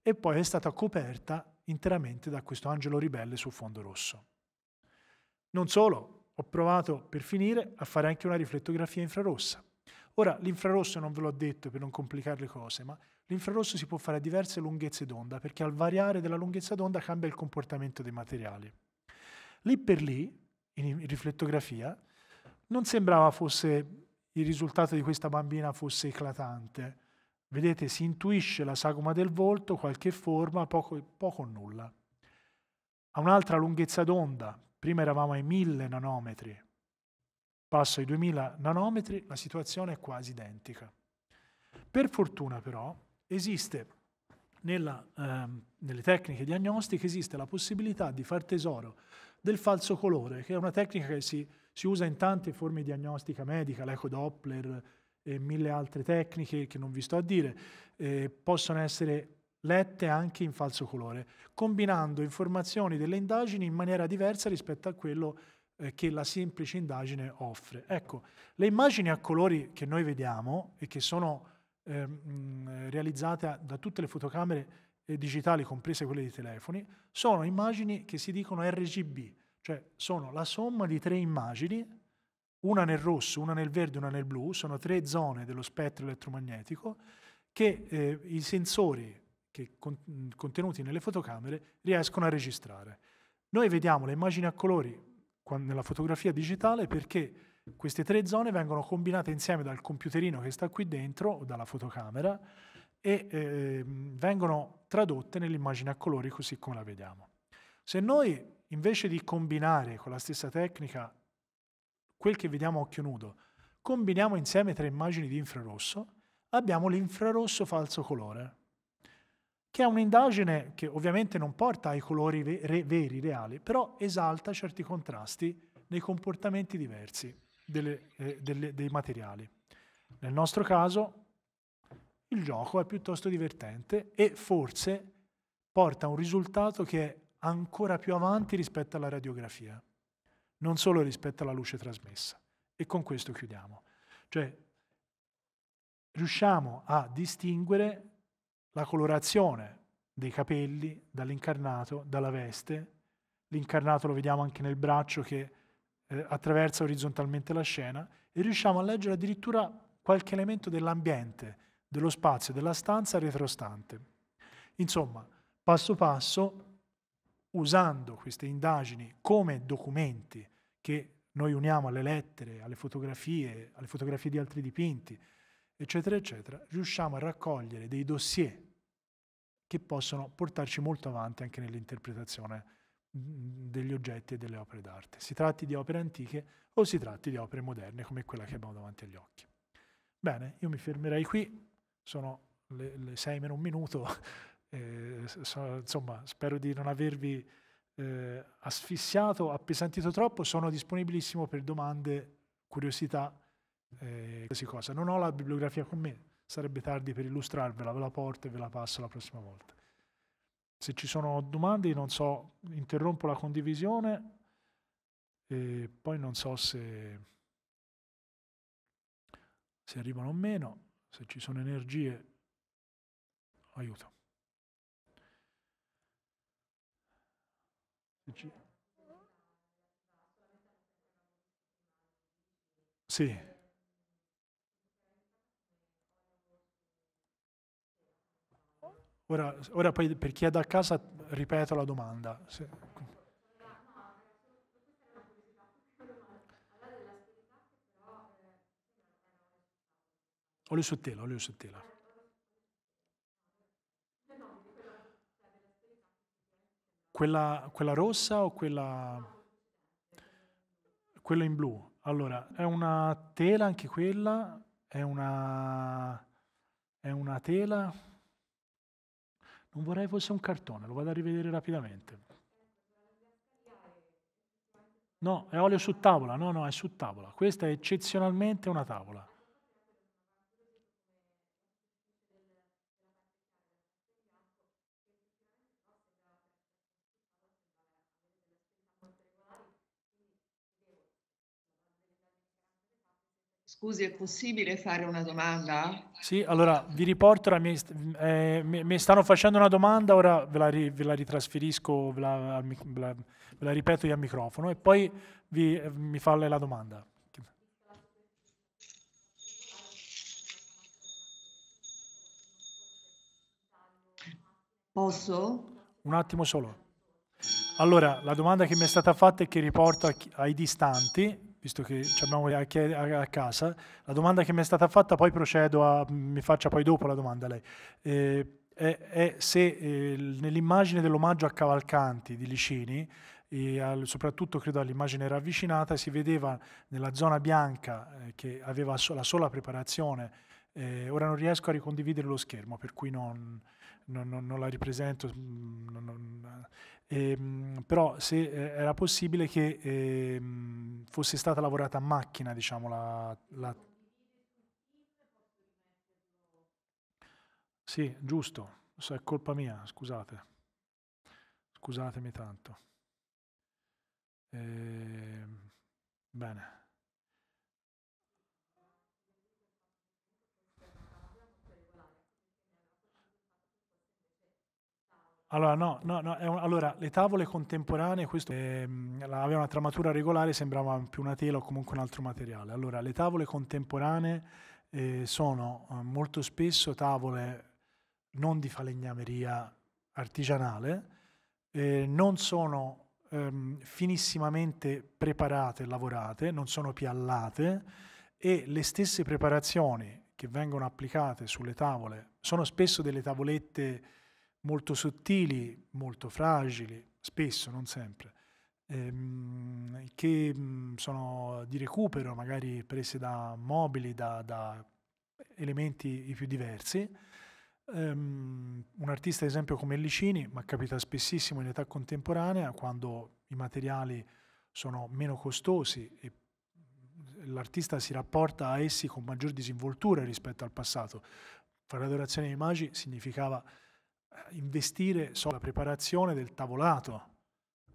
e poi è stata coperta interamente da questo angelo ribelle su fondo rosso. Non solo, ho provato per finire a fare anche una riflettografia infrarossa. Ora, l'infrarosso non ve l'ho detto per non complicare le cose, ma l'infrarosso si può fare a diverse lunghezze d'onda perché al variare della lunghezza d'onda cambia il comportamento dei materiali. Lì per lì, in riflettografia, non sembrava fosse il risultato di questa bambina fosse eclatante. Vedete, si intuisce la sagoma del volto, qualche forma, poco, poco o nulla. A un'altra lunghezza d'onda, Prima eravamo ai 1000 nanometri, passo ai 2000 nanometri, la situazione è quasi identica. Per fortuna però esiste nella, ehm, nelle tecniche diagnostiche esiste la possibilità di far tesoro del falso colore, che è una tecnica che si, si usa in tante forme di diagnostica medica, l'eco Doppler e mille altre tecniche che non vi sto a dire, eh, possono essere lette anche in falso colore, combinando informazioni delle indagini in maniera diversa rispetto a quello eh, che la semplice indagine offre. Ecco, le immagini a colori che noi vediamo e che sono eh, mh, realizzate da tutte le fotocamere eh, digitali, comprese quelle di telefoni, sono immagini che si dicono RGB, cioè sono la somma di tre immagini, una nel rosso, una nel verde, una nel blu, sono tre zone dello spettro elettromagnetico che eh, i sensori che con, contenuti nelle fotocamere riescono a registrare. Noi vediamo le immagini a colori nella fotografia digitale perché queste tre zone vengono combinate insieme dal computerino che sta qui dentro o dalla fotocamera e eh, vengono tradotte nell'immagine a colori così come la vediamo. Se noi invece di combinare con la stessa tecnica quel che vediamo a occhio nudo, combiniamo insieme tre immagini di infrarosso, abbiamo l'infrarosso falso colore che è un'indagine che ovviamente non porta ai colori veri, reali, però esalta certi contrasti nei comportamenti diversi delle, eh, delle, dei materiali. Nel nostro caso il gioco è piuttosto divertente e forse porta a un risultato che è ancora più avanti rispetto alla radiografia, non solo rispetto alla luce trasmessa. E con questo chiudiamo. Cioè, riusciamo a distinguere la colorazione dei capelli dall'incarnato, dalla veste. L'incarnato lo vediamo anche nel braccio che eh, attraversa orizzontalmente la scena e riusciamo a leggere addirittura qualche elemento dell'ambiente, dello spazio, della stanza retrostante. Insomma, passo passo, usando queste indagini come documenti che noi uniamo alle lettere, alle fotografie, alle fotografie di altri dipinti, eccetera, eccetera, riusciamo a raccogliere dei dossier che possono portarci molto avanti anche nell'interpretazione degli oggetti e delle opere d'arte. Si tratti di opere antiche o si tratti di opere moderne come quella che abbiamo davanti agli occhi. Bene, io mi fermerei qui, sono le, le sei meno un minuto, eh, so, insomma spero di non avervi eh, asfissiato, appesantito troppo, sono disponibilissimo per domande, curiosità eh, cosa. Non ho la bibliografia con me, sarebbe tardi per illustrarvela, ve la porto e ve la passo la prossima volta. Se ci sono domande, non so, interrompo la condivisione e poi non so se, se arrivano o meno, se ci sono energie, aiuto. Sì. Ora, ora poi per chi è da casa ripeto la domanda. Se... Olio su tela, olio su tela. Quella, quella rossa o quella... Quella in blu. Allora, è una tela anche quella, è una... È una tela non vorrei fosse un cartone, lo vado a rivedere rapidamente. No, è olio su tavola, no, no, è su tavola. Questa è eccezionalmente una tavola. Scusi, è possibile fare una domanda? Sì, allora vi riporto, la mia, eh, mi, mi, stanno facendo una domanda, ora ve la, ve la ritrasferisco, ve la, ve, la, ve la, ripeto io al microfono e poi vi, mi fa la domanda. Posso? Un attimo solo. Allora, la domanda che mi è stata fatta e che riporto ai distanti visto che ci abbiamo a, a, casa, la domanda che mi è stata fatta, poi procedo a, mi faccia poi dopo la domanda lei, eh, è, è, se eh, nell'immagine dell'omaggio a Cavalcanti di Licini, e al, soprattutto credo all'immagine ravvicinata, si vedeva nella zona bianca eh, che aveva so, la sola preparazione, eh, ora non riesco a ricondividere lo schermo, per cui non non, non, non la ripresento, mm, non, eh, ehm, però se eh, era possibile che ehm, fosse stata lavorata a macchina, diciamo, la, la... Sì, giusto, so, è colpa mia, scusate, scusatemi tanto. Ehm, bene. Allora, no, no, no un, allora, le tavole contemporanee, questo ehm, aveva una tramatura regolare, sembrava più una tela o comunque un altro materiale. Allora, le tavole contemporanee eh, sono eh, molto spesso tavole non di falegnameria artigianale, eh, non sono ehm, finissimamente preparate e lavorate, non sono piallate e le stesse preparazioni che vengono applicate sulle tavole sono spesso delle tavolette molto sottili, molto fragili, spesso, non sempre, ehm, che mm, sono di recupero, magari prese da mobili, da, da elementi i più diversi. Um, un artista, ad esempio, come Licini, ma capita spessissimo in età contemporanea, quando i materiali sono meno costosi e l'artista si rapporta a essi con maggior disinvoltura rispetto al passato. Fare adorazione ai magi significava eh, investire sulla preparazione del tavolato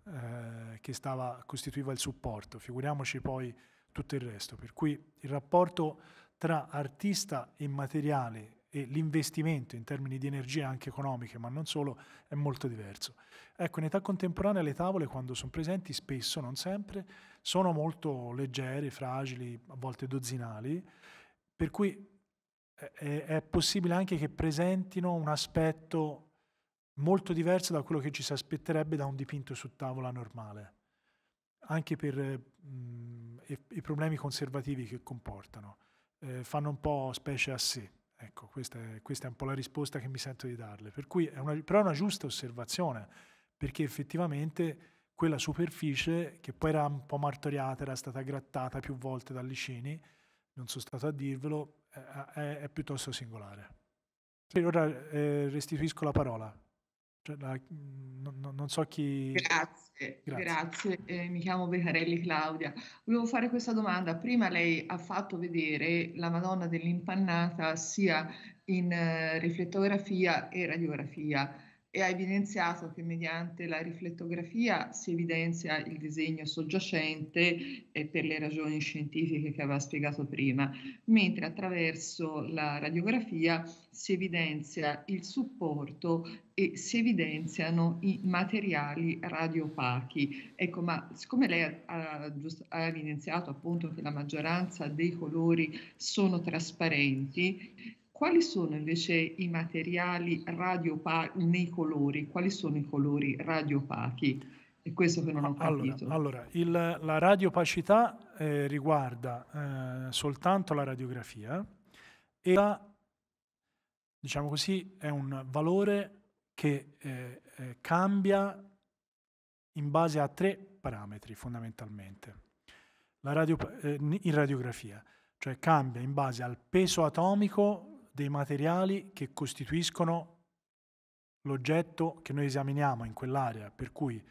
eh, che stava, costituiva il supporto, figuriamoci poi tutto il resto. Per cui il rapporto tra artista e materiale e l'investimento in termini di energie anche economiche, ma non solo, è molto diverso. Ecco, in età contemporanea le tavole, quando sono presenti, spesso, non sempre, sono molto leggere, fragili, a volte dozzinali, per cui eh, è, è possibile anche che presentino un aspetto molto diversa da quello che ci si aspetterebbe da un dipinto su tavola normale, anche per eh, mh, i, i, problemi conservativi che comportano. Eh, fanno un po' specie a sé. Ecco, questa è, questa è, un po' la risposta che mi sento di darle. Per cui è una, però è una giusta osservazione, perché effettivamente quella superficie, che poi era un po' martoriata, era stata grattata più volte da Licini, non sono stato a dirvelo, è, è, è piuttosto singolare. Per ora eh, restituisco la parola. Cioè la, mm, non, non, so chi. Grazie, grazie. grazie. Eh, mi chiamo Becarelli Claudia. Volevo fare questa domanda. Prima lei ha fatto vedere la Madonna dell'impannata sia in eh, riflettografia e radiografia e ha evidenziato che mediante la riflettografia si evidenzia il disegno soggiacente eh, per le ragioni scientifiche che aveva spiegato prima, mentre attraverso la radiografia si evidenzia il supporto e si evidenziano i materiali radiopachi. Ecco, ma siccome lei ha, ha, ha evidenziato appunto che la maggioranza dei colori sono trasparenti, quali sono invece i materiali radiopachi nei colori? Quali sono i colori radiopachi? È questo che non ho capito. Allora, allora il, la radiopacità eh, riguarda eh, soltanto la radiografia e la, diciamo così, è un valore che eh, eh cambia in base a tre parametri fondamentalmente. Radio, eh, in radiografia, cioè cambia in base al peso atomico dei materiali che costituiscono l'oggetto che noi esaminiamo in quell'area, per cui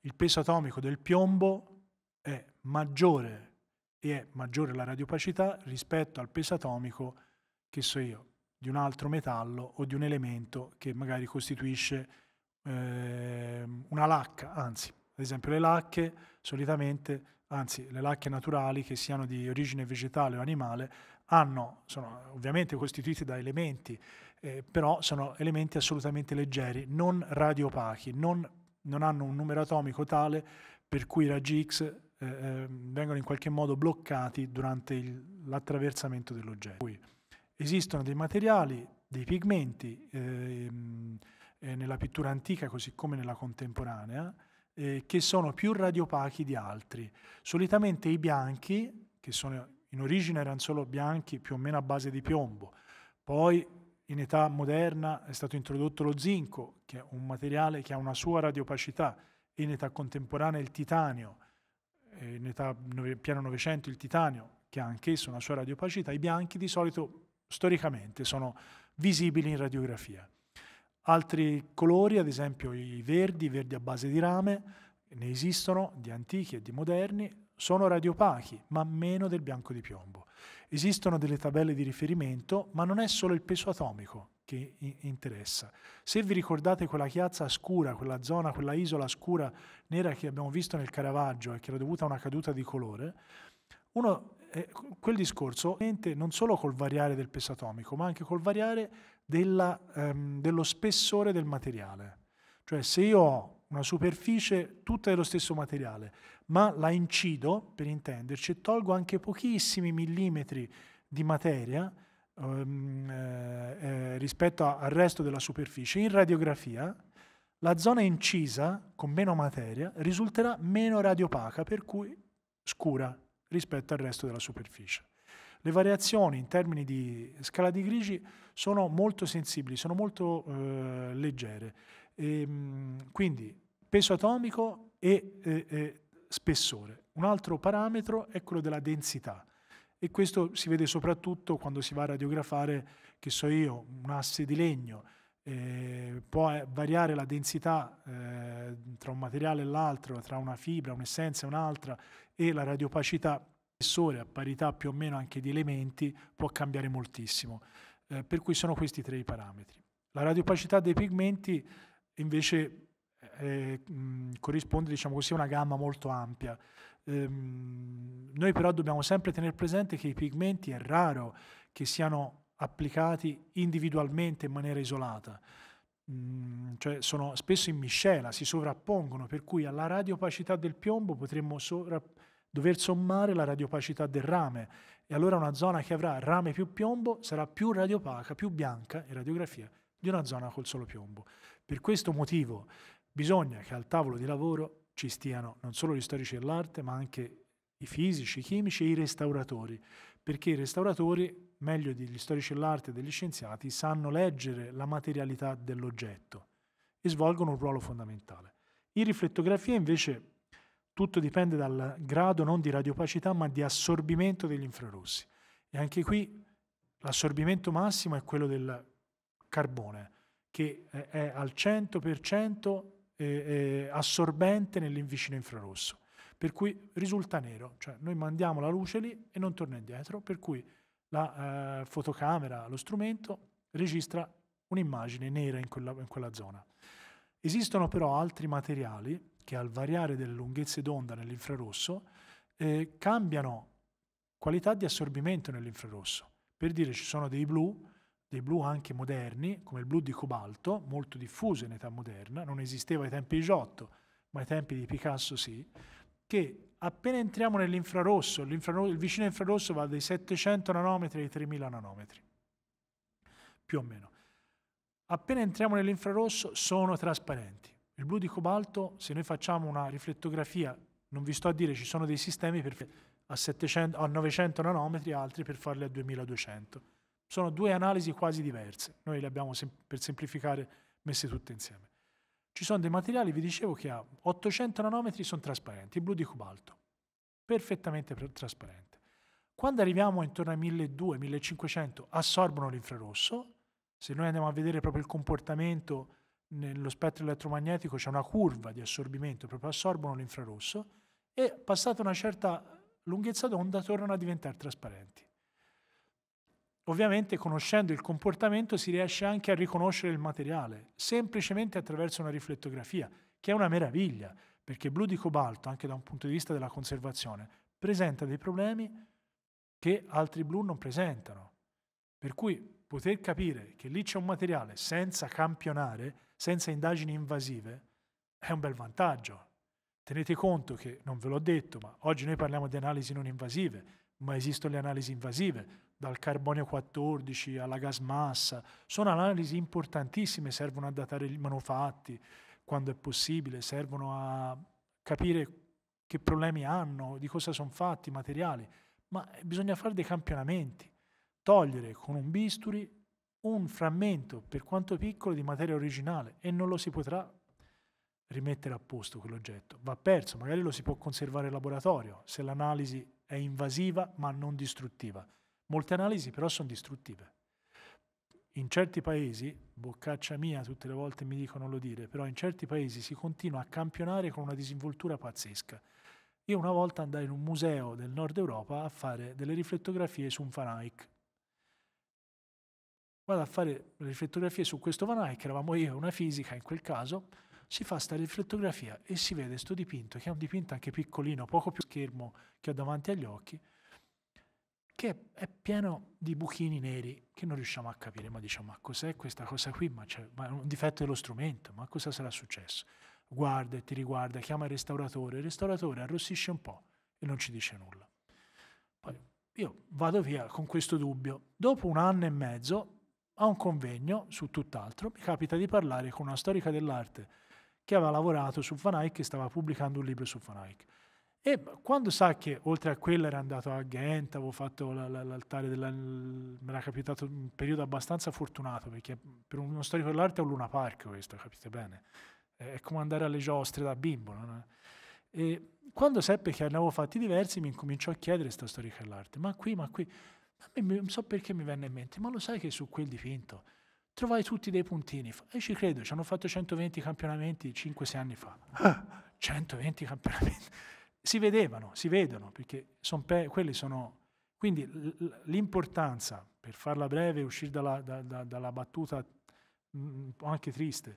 il peso atomico del piombo è maggiore e è maggiore la radiopacità rispetto al peso atomico, che so io, di un altro metallo o di un elemento che magari costituisce eh, una lacca, anzi, ad esempio le lacche solitamente, anzi le lacche naturali che siano di origine vegetale o animale, hanno, sono ovviamente costituiti da elementi, eh, però sono elementi assolutamente leggeri, non radiopachi, non, non, hanno un numero atomico tale per cui i raggi X eh, ehm, vengono in qualche modo bloccati durante il, l'attraversamento dell'oggetto. esistono dei materiali, dei pigmenti ehm, eh, nella pittura antica così come nella contemporanea, eh, che sono più radiopachi di altri. Solitamente i bianchi, che sono in origine erano solo bianchi più o meno a base di piombo, poi in età moderna è stato introdotto lo zinco, che è un materiale che ha una sua radiopacità, in età contemporanea il titanio, eh, in età pieno Novecento il titanio, che ha anch'esso una sua radiopacità, i bianchi di solito storicamente sono visibili in radiografia. Altri colori, ad esempio i verdi, i verdi a base di rame, ne esistono di antichi e di moderni, sono radiopachi, ma meno del bianco di piombo. Esistono delle tabelle di riferimento, ma non è solo il peso atomico che interessa. Se vi ricordate quella chiazza scura, quella zona, quella isola scura nera che abbiamo visto nel Caravaggio e che era dovuta a una caduta di colore, uno, eh, quel discorso non solo col variare del peso atomico, ma anche col variare della, ehm, dello spessore del materiale. Cioè se io ho una superficie tutta dello stesso materiale, ma la incido, per intenderci, e tolgo anche pochissimi millimetri di materia ehm, eh, eh, rispetto a, al resto della superficie, in radiografia la zona incisa con meno materia risulterà meno radiopaca, per cui scura rispetto al resto della superficie. Le variazioni in termini di scala di grigi sono molto sensibili, sono molto eh, leggere. E, ehm, quindi peso atomico e eh, eh, spessore. Un altro parametro è quello della densità e questo si vede soprattutto quando si va a radiografare, che so io, un asse di legno. Eh, può eh, variare la densità eh, tra un materiale e l'altro, tra una fibra, un'essenza e un'altra e la radiopacità spessore a parità più o meno anche di elementi può cambiare moltissimo. Eh, per cui sono questi tre i parametri. La radiopacità dei pigmenti invece eh, corrisponde diciamo così, a una gamma molto ampia. Ehm, noi però dobbiamo sempre tenere presente che i pigmenti è raro che siano applicati individualmente in maniera isolata, ehm, cioè sono spesso in miscela, si sovrappongono, per cui alla radiopacità del piombo potremmo dover sommare la radiopacità del rame e allora una zona che avrà rame più piombo sarà più radiopaca, più bianca in radiografia di una zona col solo piombo. Per questo motivo bisogna che al tavolo di lavoro ci stiano non solo gli storici dell'arte, ma anche i fisici, i chimici e i restauratori, perché i restauratori, meglio degli storici dell'arte e degli scienziati, sanno leggere la materialità dell'oggetto e svolgono un ruolo fondamentale. In riflettografia invece tutto dipende dal grado non di radiopacità ma di assorbimento degli infrarossi e anche qui l'assorbimento massimo è quello del carbone che è al 100% eh, assorbente nell'invicino infrarosso, per cui risulta nero, cioè noi mandiamo la luce lì e non torna indietro, per cui la eh, fotocamera, lo strumento, registra un'immagine nera in quella, in quella zona. Esistono però altri materiali che al variare delle lunghezze d'onda nell'infrarosso eh, cambiano qualità di assorbimento nell'infrarosso. Per dire ci sono dei blu dei blu anche moderni, come il blu di cobalto, molto diffuso in età moderna, non esisteva ai tempi di Giotto, ma ai tempi di Picasso sì, che appena entriamo nell'infrarosso, il vicino infrarosso va dai 700 nanometri ai 3000 nanometri, più o meno. Appena entriamo nell'infrarosso sono trasparenti. Il blu di cobalto, se noi facciamo una riflettografia, non vi sto a dire, ci sono dei sistemi per, a, 700, a 900 nanometri, altri per farli a 2200 sono due analisi quasi diverse, noi le abbiamo sem- per semplificare messe tutte insieme. Ci sono dei materiali, vi dicevo, che a 800 nanometri sono trasparenti, blu di cobalto, perfettamente trasparente. Quando arriviamo intorno ai 1200-1500 assorbono l'infrarosso, se noi andiamo a vedere proprio il comportamento nello spettro elettromagnetico c'è una curva di assorbimento, proprio assorbono l'infrarosso e passata una certa lunghezza d'onda tornano a diventare trasparenti. Ovviamente conoscendo il comportamento si riesce anche a riconoscere il materiale, semplicemente attraverso una riflettografia, che è una meraviglia, perché blu di cobalto, anche da un punto di vista della conservazione, presenta dei problemi che altri blu non presentano. Per cui poter capire che lì c'è un materiale senza campionare, senza indagini invasive, è un bel vantaggio. Tenete conto che, non ve l'ho detto, ma oggi noi parliamo di analisi non invasive, ma esistono le analisi invasive, dal carbonio 14 alla gasmassa, sono analisi importantissime, servono a datare i manufatti quando è possibile, servono a capire che problemi hanno, di cosa sono fatti i materiali, ma bisogna fare dei campionamenti, togliere con un bisturi un frammento, per quanto piccolo, di materia originale e non lo si potrà rimettere a posto quell'oggetto. Va perso, magari lo si può conservare in laboratorio se l'analisi è invasiva ma non distruttiva. Molte analisi però sono distruttive. In certi paesi, boccaccia mia, tutte le volte mi dicono lo dire, però in certi paesi si continua a campionare con una disinvoltura pazzesca. Io una volta andai in un museo del nord Europa a fare delle riflettografie su un Van Eyck. Vado a fare le riflettografie su questo Van Eyck, eravamo io e una fisica in quel caso, si fa sta riflettografia e si vede questo dipinto, che è un dipinto anche piccolino, poco più schermo che ho davanti agli occhi, che è pieno di buchini neri che non riusciamo a capire, ma diciamo ma cos'è questa cosa qui, ma c'è un difetto dello strumento, ma cosa sarà successo? Guarda e ti riguarda, chiama il restauratore, il restauratore arrossisce un po' e non ci dice nulla. Poi io vado via con questo dubbio, dopo un anno e mezzo a un convegno su tutt'altro, mi capita di parlare con una storica dell'arte che aveva lavorato su Van Eyck e stava pubblicando un libro su Van Eyck e quando sa che oltre a quello era andato a Ghent, avevo fatto l'altare della... mi era capitato un periodo abbastanza fortunato, perché per uno storico dell'arte è un Luna Park questo, capite bene? È come andare alle giostre da bimbo. No? E quando seppe che ne avevo fatti diversi mi incominciò a chiedere sta storica dell'arte, ma qui, ma qui, a me non so perché mi venne in mente, ma lo sai che su quel dipinto trovai tutti dei puntini, e ci credo, ci hanno fatto 120 campionamenti 5-6 anni fa. 120 ah. campionamenti si vedevano, si vedono, perché son quelli sono... Quindi l'importanza, per farla breve, uscire dalla, da, da, dalla battuta mh, mm, mm, anche triste,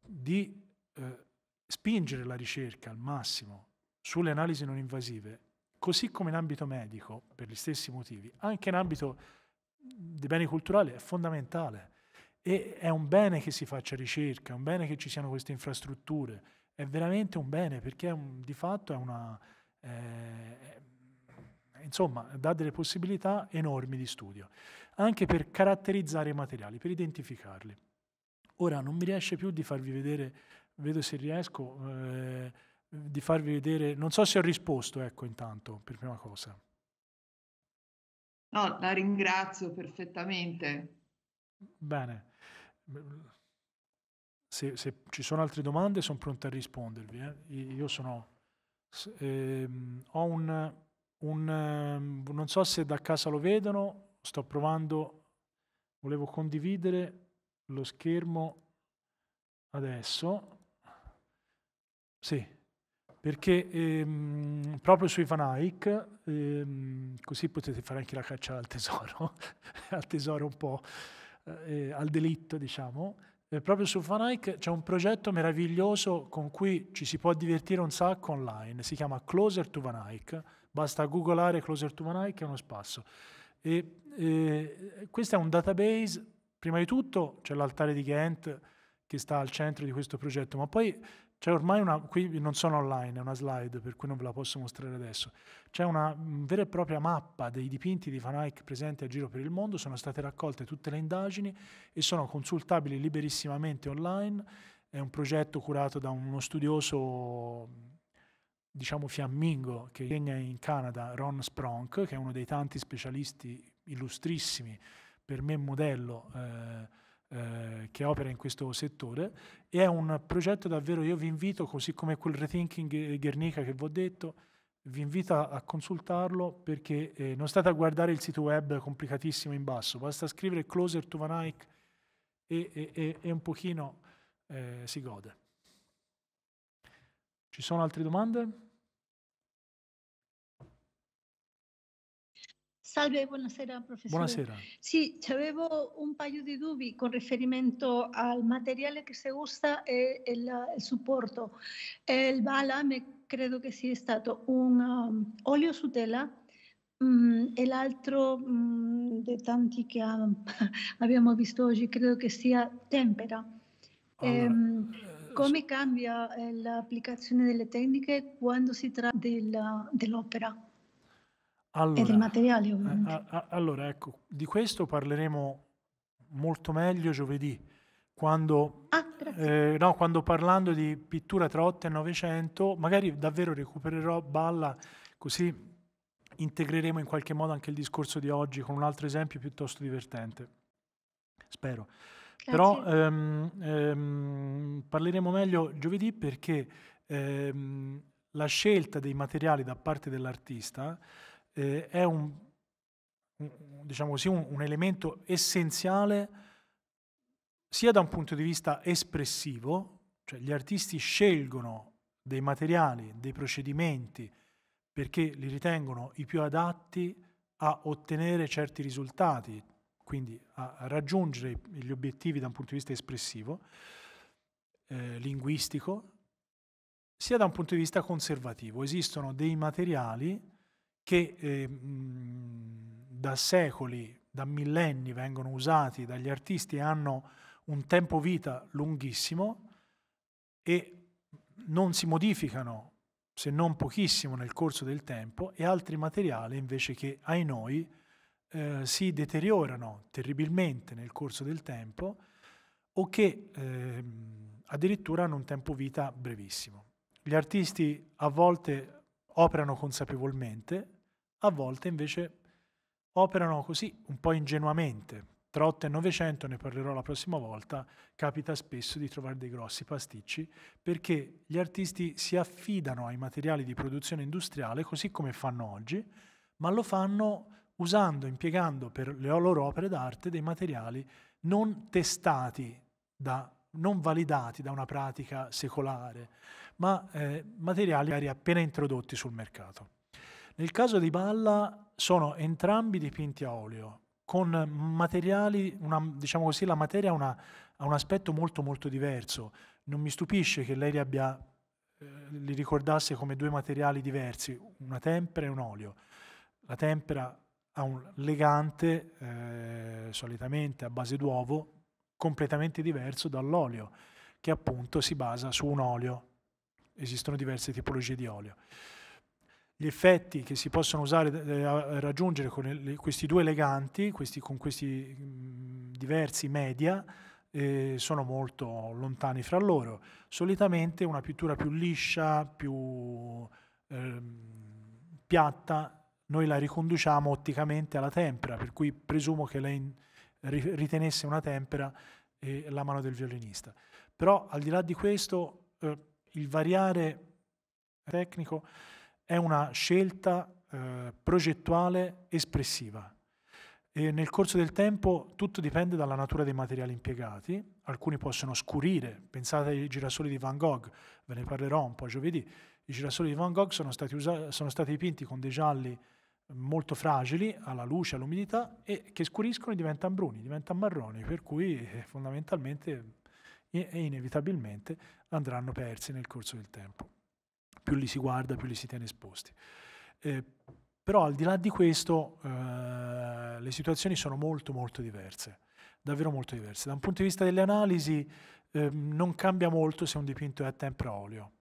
di eh, spingere la ricerca al massimo sulle analisi non invasive, così come in ambito medico, per gli stessi motivi, anche in ambito dei beni culturali è fondamentale. E è un bene che si faccia ricerca, è un bene che ci siano queste infrastrutture, è veramente un bene perché un, di fatto è una... Eh, insomma, dà delle possibilità enormi di studio, anche per caratterizzare i materiali, per identificarli. Ora non mi riesce più di farvi vedere, vedo se riesco, eh, di farvi vedere, non so se ho risposto, ecco intanto, per prima cosa. No, la ringrazio perfettamente. Bene se, se, ci sono altre domande sono pronto a rispondervi. Eh. Io sono... Ehm, ho un, un... Ehm, non so se da casa lo vedono, sto provando... Volevo condividere lo schermo adesso. Sì, perché ehm, proprio sui Fanaic, ehm, così potete fare anche la caccia al tesoro, al tesoro un po', eh, al delitto, diciamo, e proprio su Fanike c'è un progetto meraviglioso con cui ci si può divertire un sacco online, si chiama Closer to Vanike, basta googolare Closer to Vanike è uno spasso. E, e, questo è un database, prima di tutto c'è l'altare di Ghent che sta al centro di questo progetto, ma poi c'è ormai una, qui non sono online, è una slide per cui non ve la posso mostrare adesso, c'è una mm, vera e propria mappa dei dipinti di Van Eyck presenti a giro per il mondo, sono state raccolte tutte le indagini e sono consultabili liberissimamente online, è un progetto curato da uno studioso diciamo fiammingo che insegna in Canada, Ron Spronk, che è uno dei tanti specialisti illustrissimi, per me modello. Eh, eh, che opera in questo settore e è un progetto davvero, io vi invito, così come quel rethinking eh, Guernica che vi ho detto, vi invito a consultarlo perché eh, non state a guardare il sito web complicatissimo in basso, basta scrivere Closer to Van Eyck e, e, e, e un pochino eh, si gode. Ci sono altre domande? Salve, buonasera professore. Buonasera. Sì, avevo un paio di dubbi con riferimento al materiale che si usa e eh, il, il supporto. Il balame credo che sia stato un um, olio su tela um, mm, e l'altro um, mm, dei tanti che ha, abbiamo visto oggi credo che sia tempera. Allora, ehm, eh, come cambia eh, l'applicazione delle tecniche quando si tratta uh, dell'opera? Allora, e dei materiali eh, ovviamente. A, a, allora, ecco, di questo parleremo molto meglio giovedì, quando, ah, eh, no, quando parlando di pittura tra 8 e 900, magari davvero recupererò Balla così integreremo in qualche modo anche il discorso di oggi con un altro esempio piuttosto divertente. Spero. Grazie. Però ehm, ehm, parleremo meglio giovedì perché ehm, la scelta dei materiali da parte dell'artista eh, è un, un, diciamo così, un, un elemento essenziale sia da un punto di vista espressivo, cioè gli artisti scelgono dei materiali, dei procedimenti, perché li ritengono i più adatti a ottenere certi risultati, quindi a raggiungere gli obiettivi da un punto di vista espressivo, eh, linguistico, sia da un punto di vista conservativo. Esistono dei materiali che eh, da secoli, da millenni vengono usati dagli artisti e hanno un tempo vita lunghissimo e non si modificano se non pochissimo nel corso del tempo e altri materiali invece che ai noi eh, si deteriorano terribilmente nel corso del tempo o che eh, addirittura hanno un tempo vita brevissimo. Gli artisti a volte operano consapevolmente, a volte invece operano così, un po' ingenuamente. Tra 8 e 900, ne parlerò la prossima volta, capita spesso di trovare dei grossi pasticci perché gli artisti si affidano ai materiali di produzione industriale così come fanno oggi, ma lo fanno usando, impiegando per le loro opere d'arte dei materiali non testati, da, non validati da una pratica secolare, ma eh, materiali appena introdotti sul mercato. Nel caso di Balla sono entrambi dipinti a olio, con materiali, una, diciamo così, la materia ha, una, ha, un aspetto molto molto diverso. Non mi stupisce che lei li, abbia, eh, li ricordasse come due materiali diversi, una tempera e un olio. La tempera ha un legante, eh, solitamente a base d'uovo, completamente diverso dall'olio, che appunto si basa su un olio. Esistono diverse tipologie di olio gli effetti che si possono usare, eh, raggiungere con le, questi due leganti, questi, con questi mh, mm, diversi media, eh, sono molto lontani fra loro. Solitamente una pittura più liscia, più eh, piatta, noi la riconduciamo otticamente alla tempera, per cui presumo che lei ritenesse una tempera eh, la mano del violinista. Però al di là di questo, eh, il variare tecnico è una scelta eh, progettuale espressiva. E nel corso del tempo tutto dipende dalla natura dei materiali impiegati, alcuni possono scurire, pensate ai girasoli di Van Gogh, ve ne parlerò un po' giovedì, i girasoli di Van Gogh sono stati, usa- sono stati dipinti con dei gialli molto fragili alla luce, all'umidità e che scuriscono e diventano bruni, diventano marroni, per cui eh, fondamentalmente e inevitabilmente andranno persi nel corso del tempo più li si guarda, più li si tiene esposti. Eh, però al di là di questo eh, le situazioni sono molto molto diverse, davvero molto diverse. Da un punto di vista delle analisi eh, non cambia molto se un dipinto è a tempra o olio,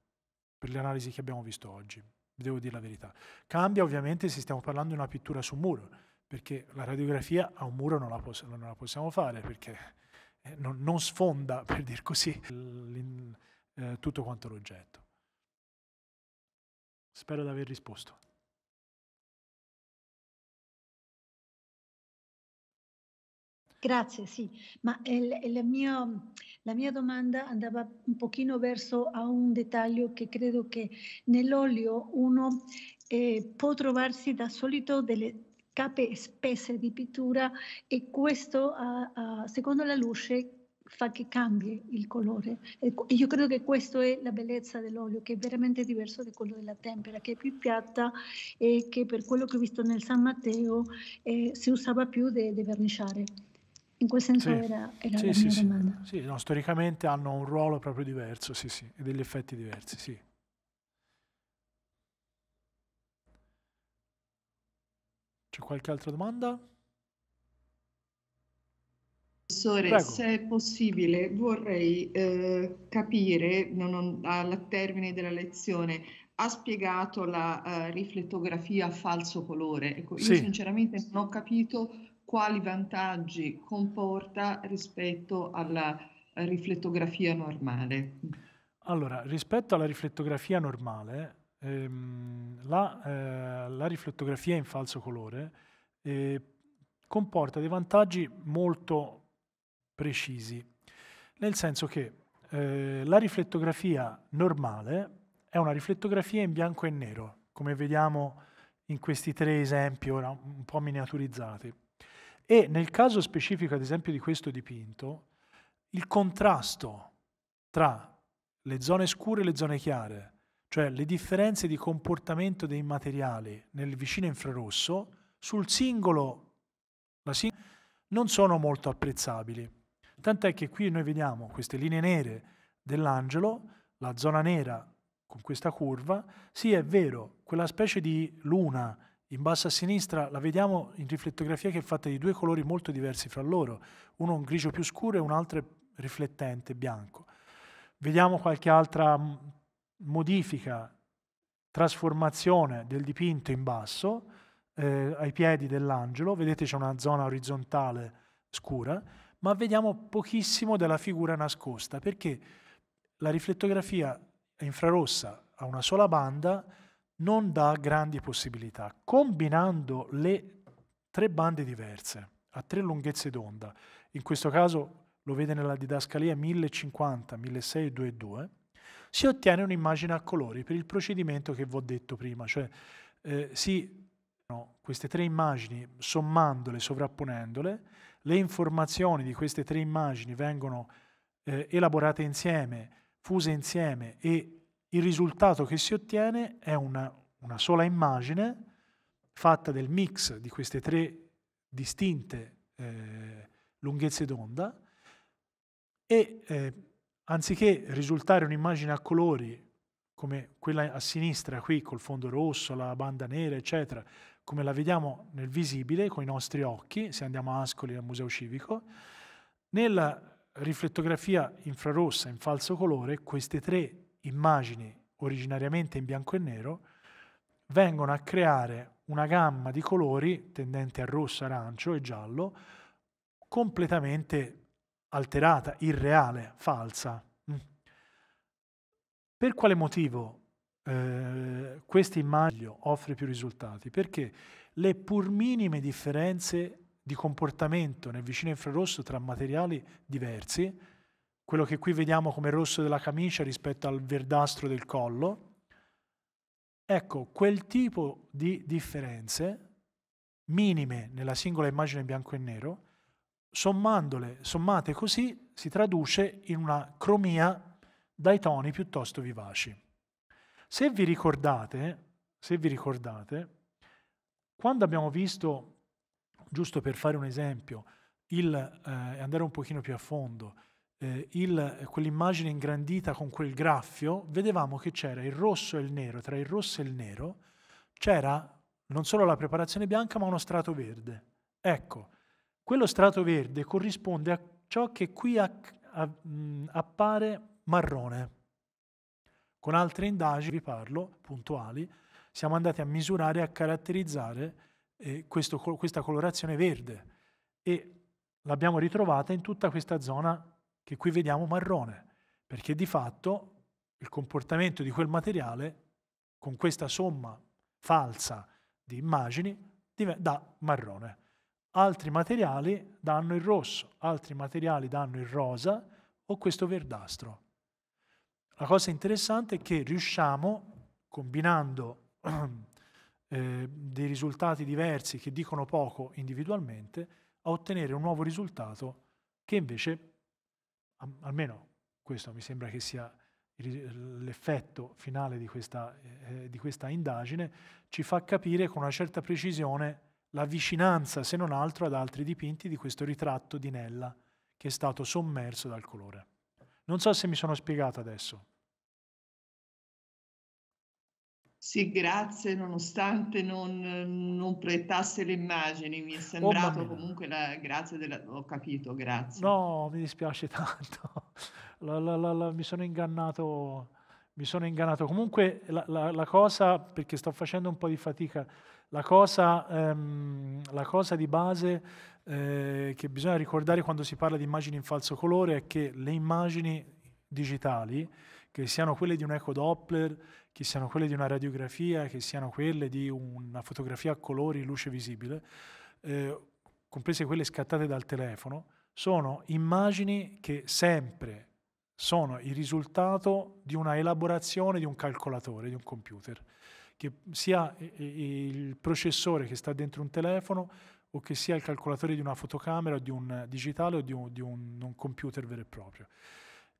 per le analisi che abbiamo visto oggi, devo dire la verità. Cambia ovviamente se stiamo parlando di una pittura su muro, perché la radiografia a un muro non la, poss- non la possiamo fare, perché eh, non, non, sfonda, per dir così, l- eh, tutto quanto l'oggetto. Spero di aver risposto. Grazie, sì, ma il, eh, il eh, mio, la mia domanda andava un pochino verso a un dettaglio che credo che nell'olio uno eh, può trovarsi da solito delle cape spesse di pittura e questo a, a, secondo la luce fa che cambi il colore. E io credo che questa è la bellezza dell'olio, che è veramente diverso da quello della tempera, che è più piatta e che per quello che ho visto nel San Matteo eh, si usava più di verniciare. In quel senso sì. era, era sì, la sì, sì. sì no, storicamente hanno un ruolo proprio diverso, sì, sì, e degli effetti diversi, sì. C'è qualche altra domanda? Professore, Prego. se è possibile, vorrei eh, capire, non, alla termine della lezione, ha spiegato la uh, riflettografia a falso colore. Ecco, sì. Io sinceramente non ho capito quali vantaggi comporta rispetto alla riflettografia normale. Allora, rispetto alla riflettografia normale, ehm, la, eh, la, riflettografia in falso colore eh, comporta dei vantaggi molto precisi, nel senso che eh, la riflettografia normale è una riflettografia in bianco e nero, come vediamo in questi tre esempi ora un po' miniaturizzati. E nel caso specifico, ad esempio, di questo dipinto, il contrasto tra le zone scure e le zone chiare, cioè le differenze di comportamento dei materiali nel vicino infrarosso, sul singolo, sing- non sono molto apprezzabili. Tant'è che qui noi vediamo queste linee nere dell'angelo, la zona nera con questa curva, sì è vero, quella specie di luna in basso a sinistra la vediamo in riflettografia che è fatta di due colori molto diversi fra loro, uno un grigio più scuro e un altro riflettente bianco. Vediamo qualche altra mm, modifica, trasformazione del dipinto in basso, eh, ai piedi dell'angelo, vedete c'è una zona orizzontale scura, ma vediamo pochissimo della figura nascosta, perché la riflettografia infrarossa a una sola banda non dà grandi possibilità. Combinando le tre bande diverse, a tre lunghezze d'onda, in questo caso lo vede nella didascalia 1050, 1622, si ottiene un'immagine a colori per il procedimento che vi ho detto prima, cioè eh, si no, queste tre immagini sommandole, sovrapponendole, le informazioni di queste tre immagini vengono eh, elaborate insieme, fuse insieme e il risultato che si ottiene è una, una sola immagine fatta del mix di queste tre distinte eh, lunghezze d'onda e eh, anziché risultare un'immagine a colori come quella a sinistra qui col fondo rosso, la banda nera, eccetera, come la vediamo nel visibile con i nostri occhi, se andiamo a Ascoli al Museo Civico, nella riflettografia infrarossa in falso colore, queste tre immagini originariamente in bianco e nero vengono a creare una gamma di colori tendente a rosso, arancio e giallo completamente alterata, irreale, falsa. Mm. Per quale motivo eh, questa immagine offre più risultati perché le pur minime differenze di comportamento nel vicino infrarosso tra materiali diversi, quello che qui vediamo come rosso della camicia rispetto al verdastro del collo, ecco, quel tipo di differenze minime nella singola immagine bianco e nero, sommandole, sommate così, si traduce in una cromia dai toni piuttosto vivaci. Se vi ricordate, se vi ricordate quando abbiamo visto, giusto per fare un esempio, il, eh, andare un pochino più a fondo, eh, il, quell'immagine ingrandita con quel graffio, vedevamo che c'era il rosso e il nero, tra il rosso e il nero c'era non solo la preparazione bianca ma uno strato verde. Ecco, quello strato verde corrisponde a ciò che qui a, a, mh, appare marrone. Con altre indagini, vi parlo, puntuali, siamo andati a misurare e a caratterizzare eh, questo, questa colorazione verde e l'abbiamo ritrovata in tutta questa zona che qui vediamo marrone, perché di fatto il comportamento di quel materiale con questa somma falsa di immagini dà marrone. Altri materiali danno il rosso, altri materiali danno il rosa o questo verdastro. La cosa interessante è che riusciamo, combinando eh, dei risultati diversi che dicono poco individualmente, a ottenere un nuovo risultato che invece, almeno questo mi sembra che sia l'effetto finale di questa, eh, di questa indagine, ci fa capire con una certa precisione la vicinanza, se non altro, ad altri dipinti di questo ritratto di Nella che è stato sommerso dal colore. Non so se mi sono spiegato adesso. Sì, grazie, nonostante non, non proiettasse le immagini, mi è oh, sembrato oh, comunque la grazia della... Ho capito, grazie. No, mi dispiace tanto, la, la, la, mi sono ingannato. Mi sono ingannato. Comunque la, cosa, perché sto facendo un po' di fatica, la cosa, ehm, cosa di base eh, che bisogna ricordare quando si parla di immagini in falso colore è che le immagini digitali, che siano quelle di un eco Doppler, che siano quelle di una radiografia, che siano quelle di una fotografia a colori, luce visibile, eh, comprese quelle scattate dal telefono, sono immagini che sempre sono il risultato di una elaborazione di un calcolatore, di un computer, che sia il processore che sta dentro un telefono, o che sia il calcolatore di una fotocamera di un digitale o di un, di un, un computer vero e proprio.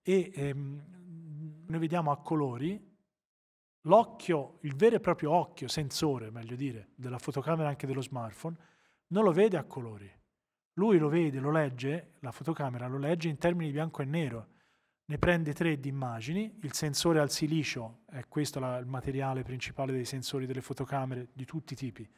E ehm, noi vediamo a colori l'occhio, il vero e proprio occhio, sensore meglio dire, della fotocamera e anche dello smartphone, non lo vede a colori. Lui lo vede, lo legge, la fotocamera lo legge in termini bianco e nero, ne prende tre di immagini, il sensore al silicio, è questo la, il materiale principale dei sensori delle fotocamere di tutti i tipi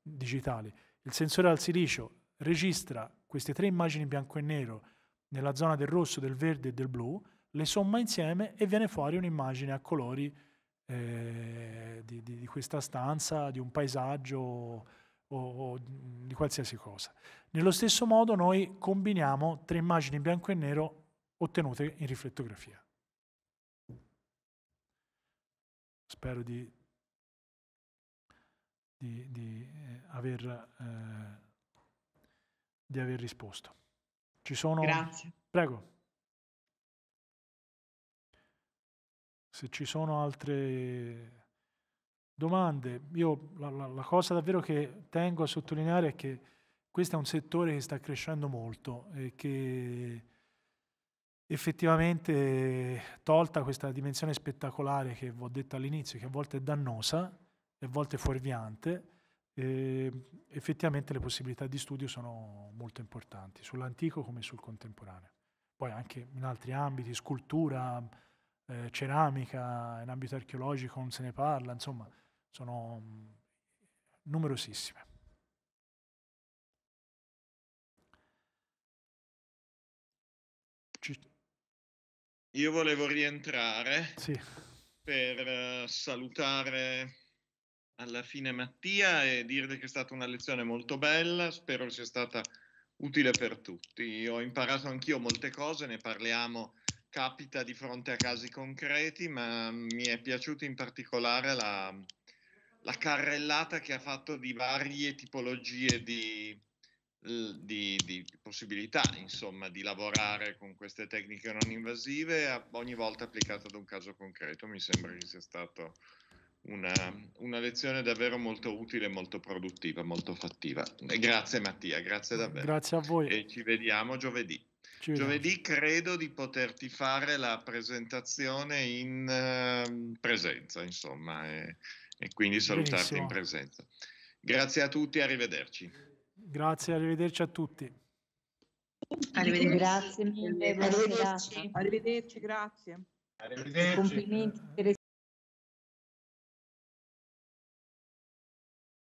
digitali, il sensore al silicio registra queste tre immagini bianco e nero nella zona del rosso, del verde e del blu, le somma insieme e viene fuori un'immagine a colori eh, di, di, di, questa stanza, di un paesaggio o, o, di qualsiasi cosa. Nello stesso modo noi combiniamo tre immagini bianco e nero ottenute in riflettografia. Spero di, di aver, eh, di aver risposto. Ci sono... Grazie. Prego. Se ci sono altre domande, io la, la, la cosa davvero che tengo a sottolineare è che questo è un settore che sta crescendo molto e che effettivamente tolta questa dimensione spettacolare che vi ho detto all'inizio, che a volte è dannosa e a volte fuorviante, e ehm, effettivamente le possibilità di studio sono molto importanti, sull'antico come sul contemporaneo. Poi anche in altri ambiti, scultura, eh, ceramica, in ambito archeologico non se ne parla, insomma, sono mm, numerosissime. Ci... Io volevo rientrare sì. per eh, salutare alla fine Mattia e dirle che è stata una lezione molto bella, spero sia stata utile per tutti. Ho imparato anch'io molte cose, ne parliamo, capita di fronte a casi concreti, ma mi è piaciuta in particolare la, la carrellata che ha fatto di varie tipologie di, di, di, possibilità, insomma, di lavorare con queste tecniche non invasive, ogni volta applicata ad un caso concreto. Mi sembra che sia stato una, una, lezione davvero molto utile, molto produttiva, molto fattiva. Grazie Mattia, grazie davvero. Grazie a voi. E ci vediamo giovedì. Ci vediamo. Giovedì credo di poterti fare la presentazione in uh, presenza, insomma, e, e quindi salutarti Benissimo. in presenza. Grazie a tutti, arrivederci. Grazie, arrivederci a tutti. Arrivederci. Grazie mille, arrivederci. Arrivederci, grazie. Arrivederci. Complimenti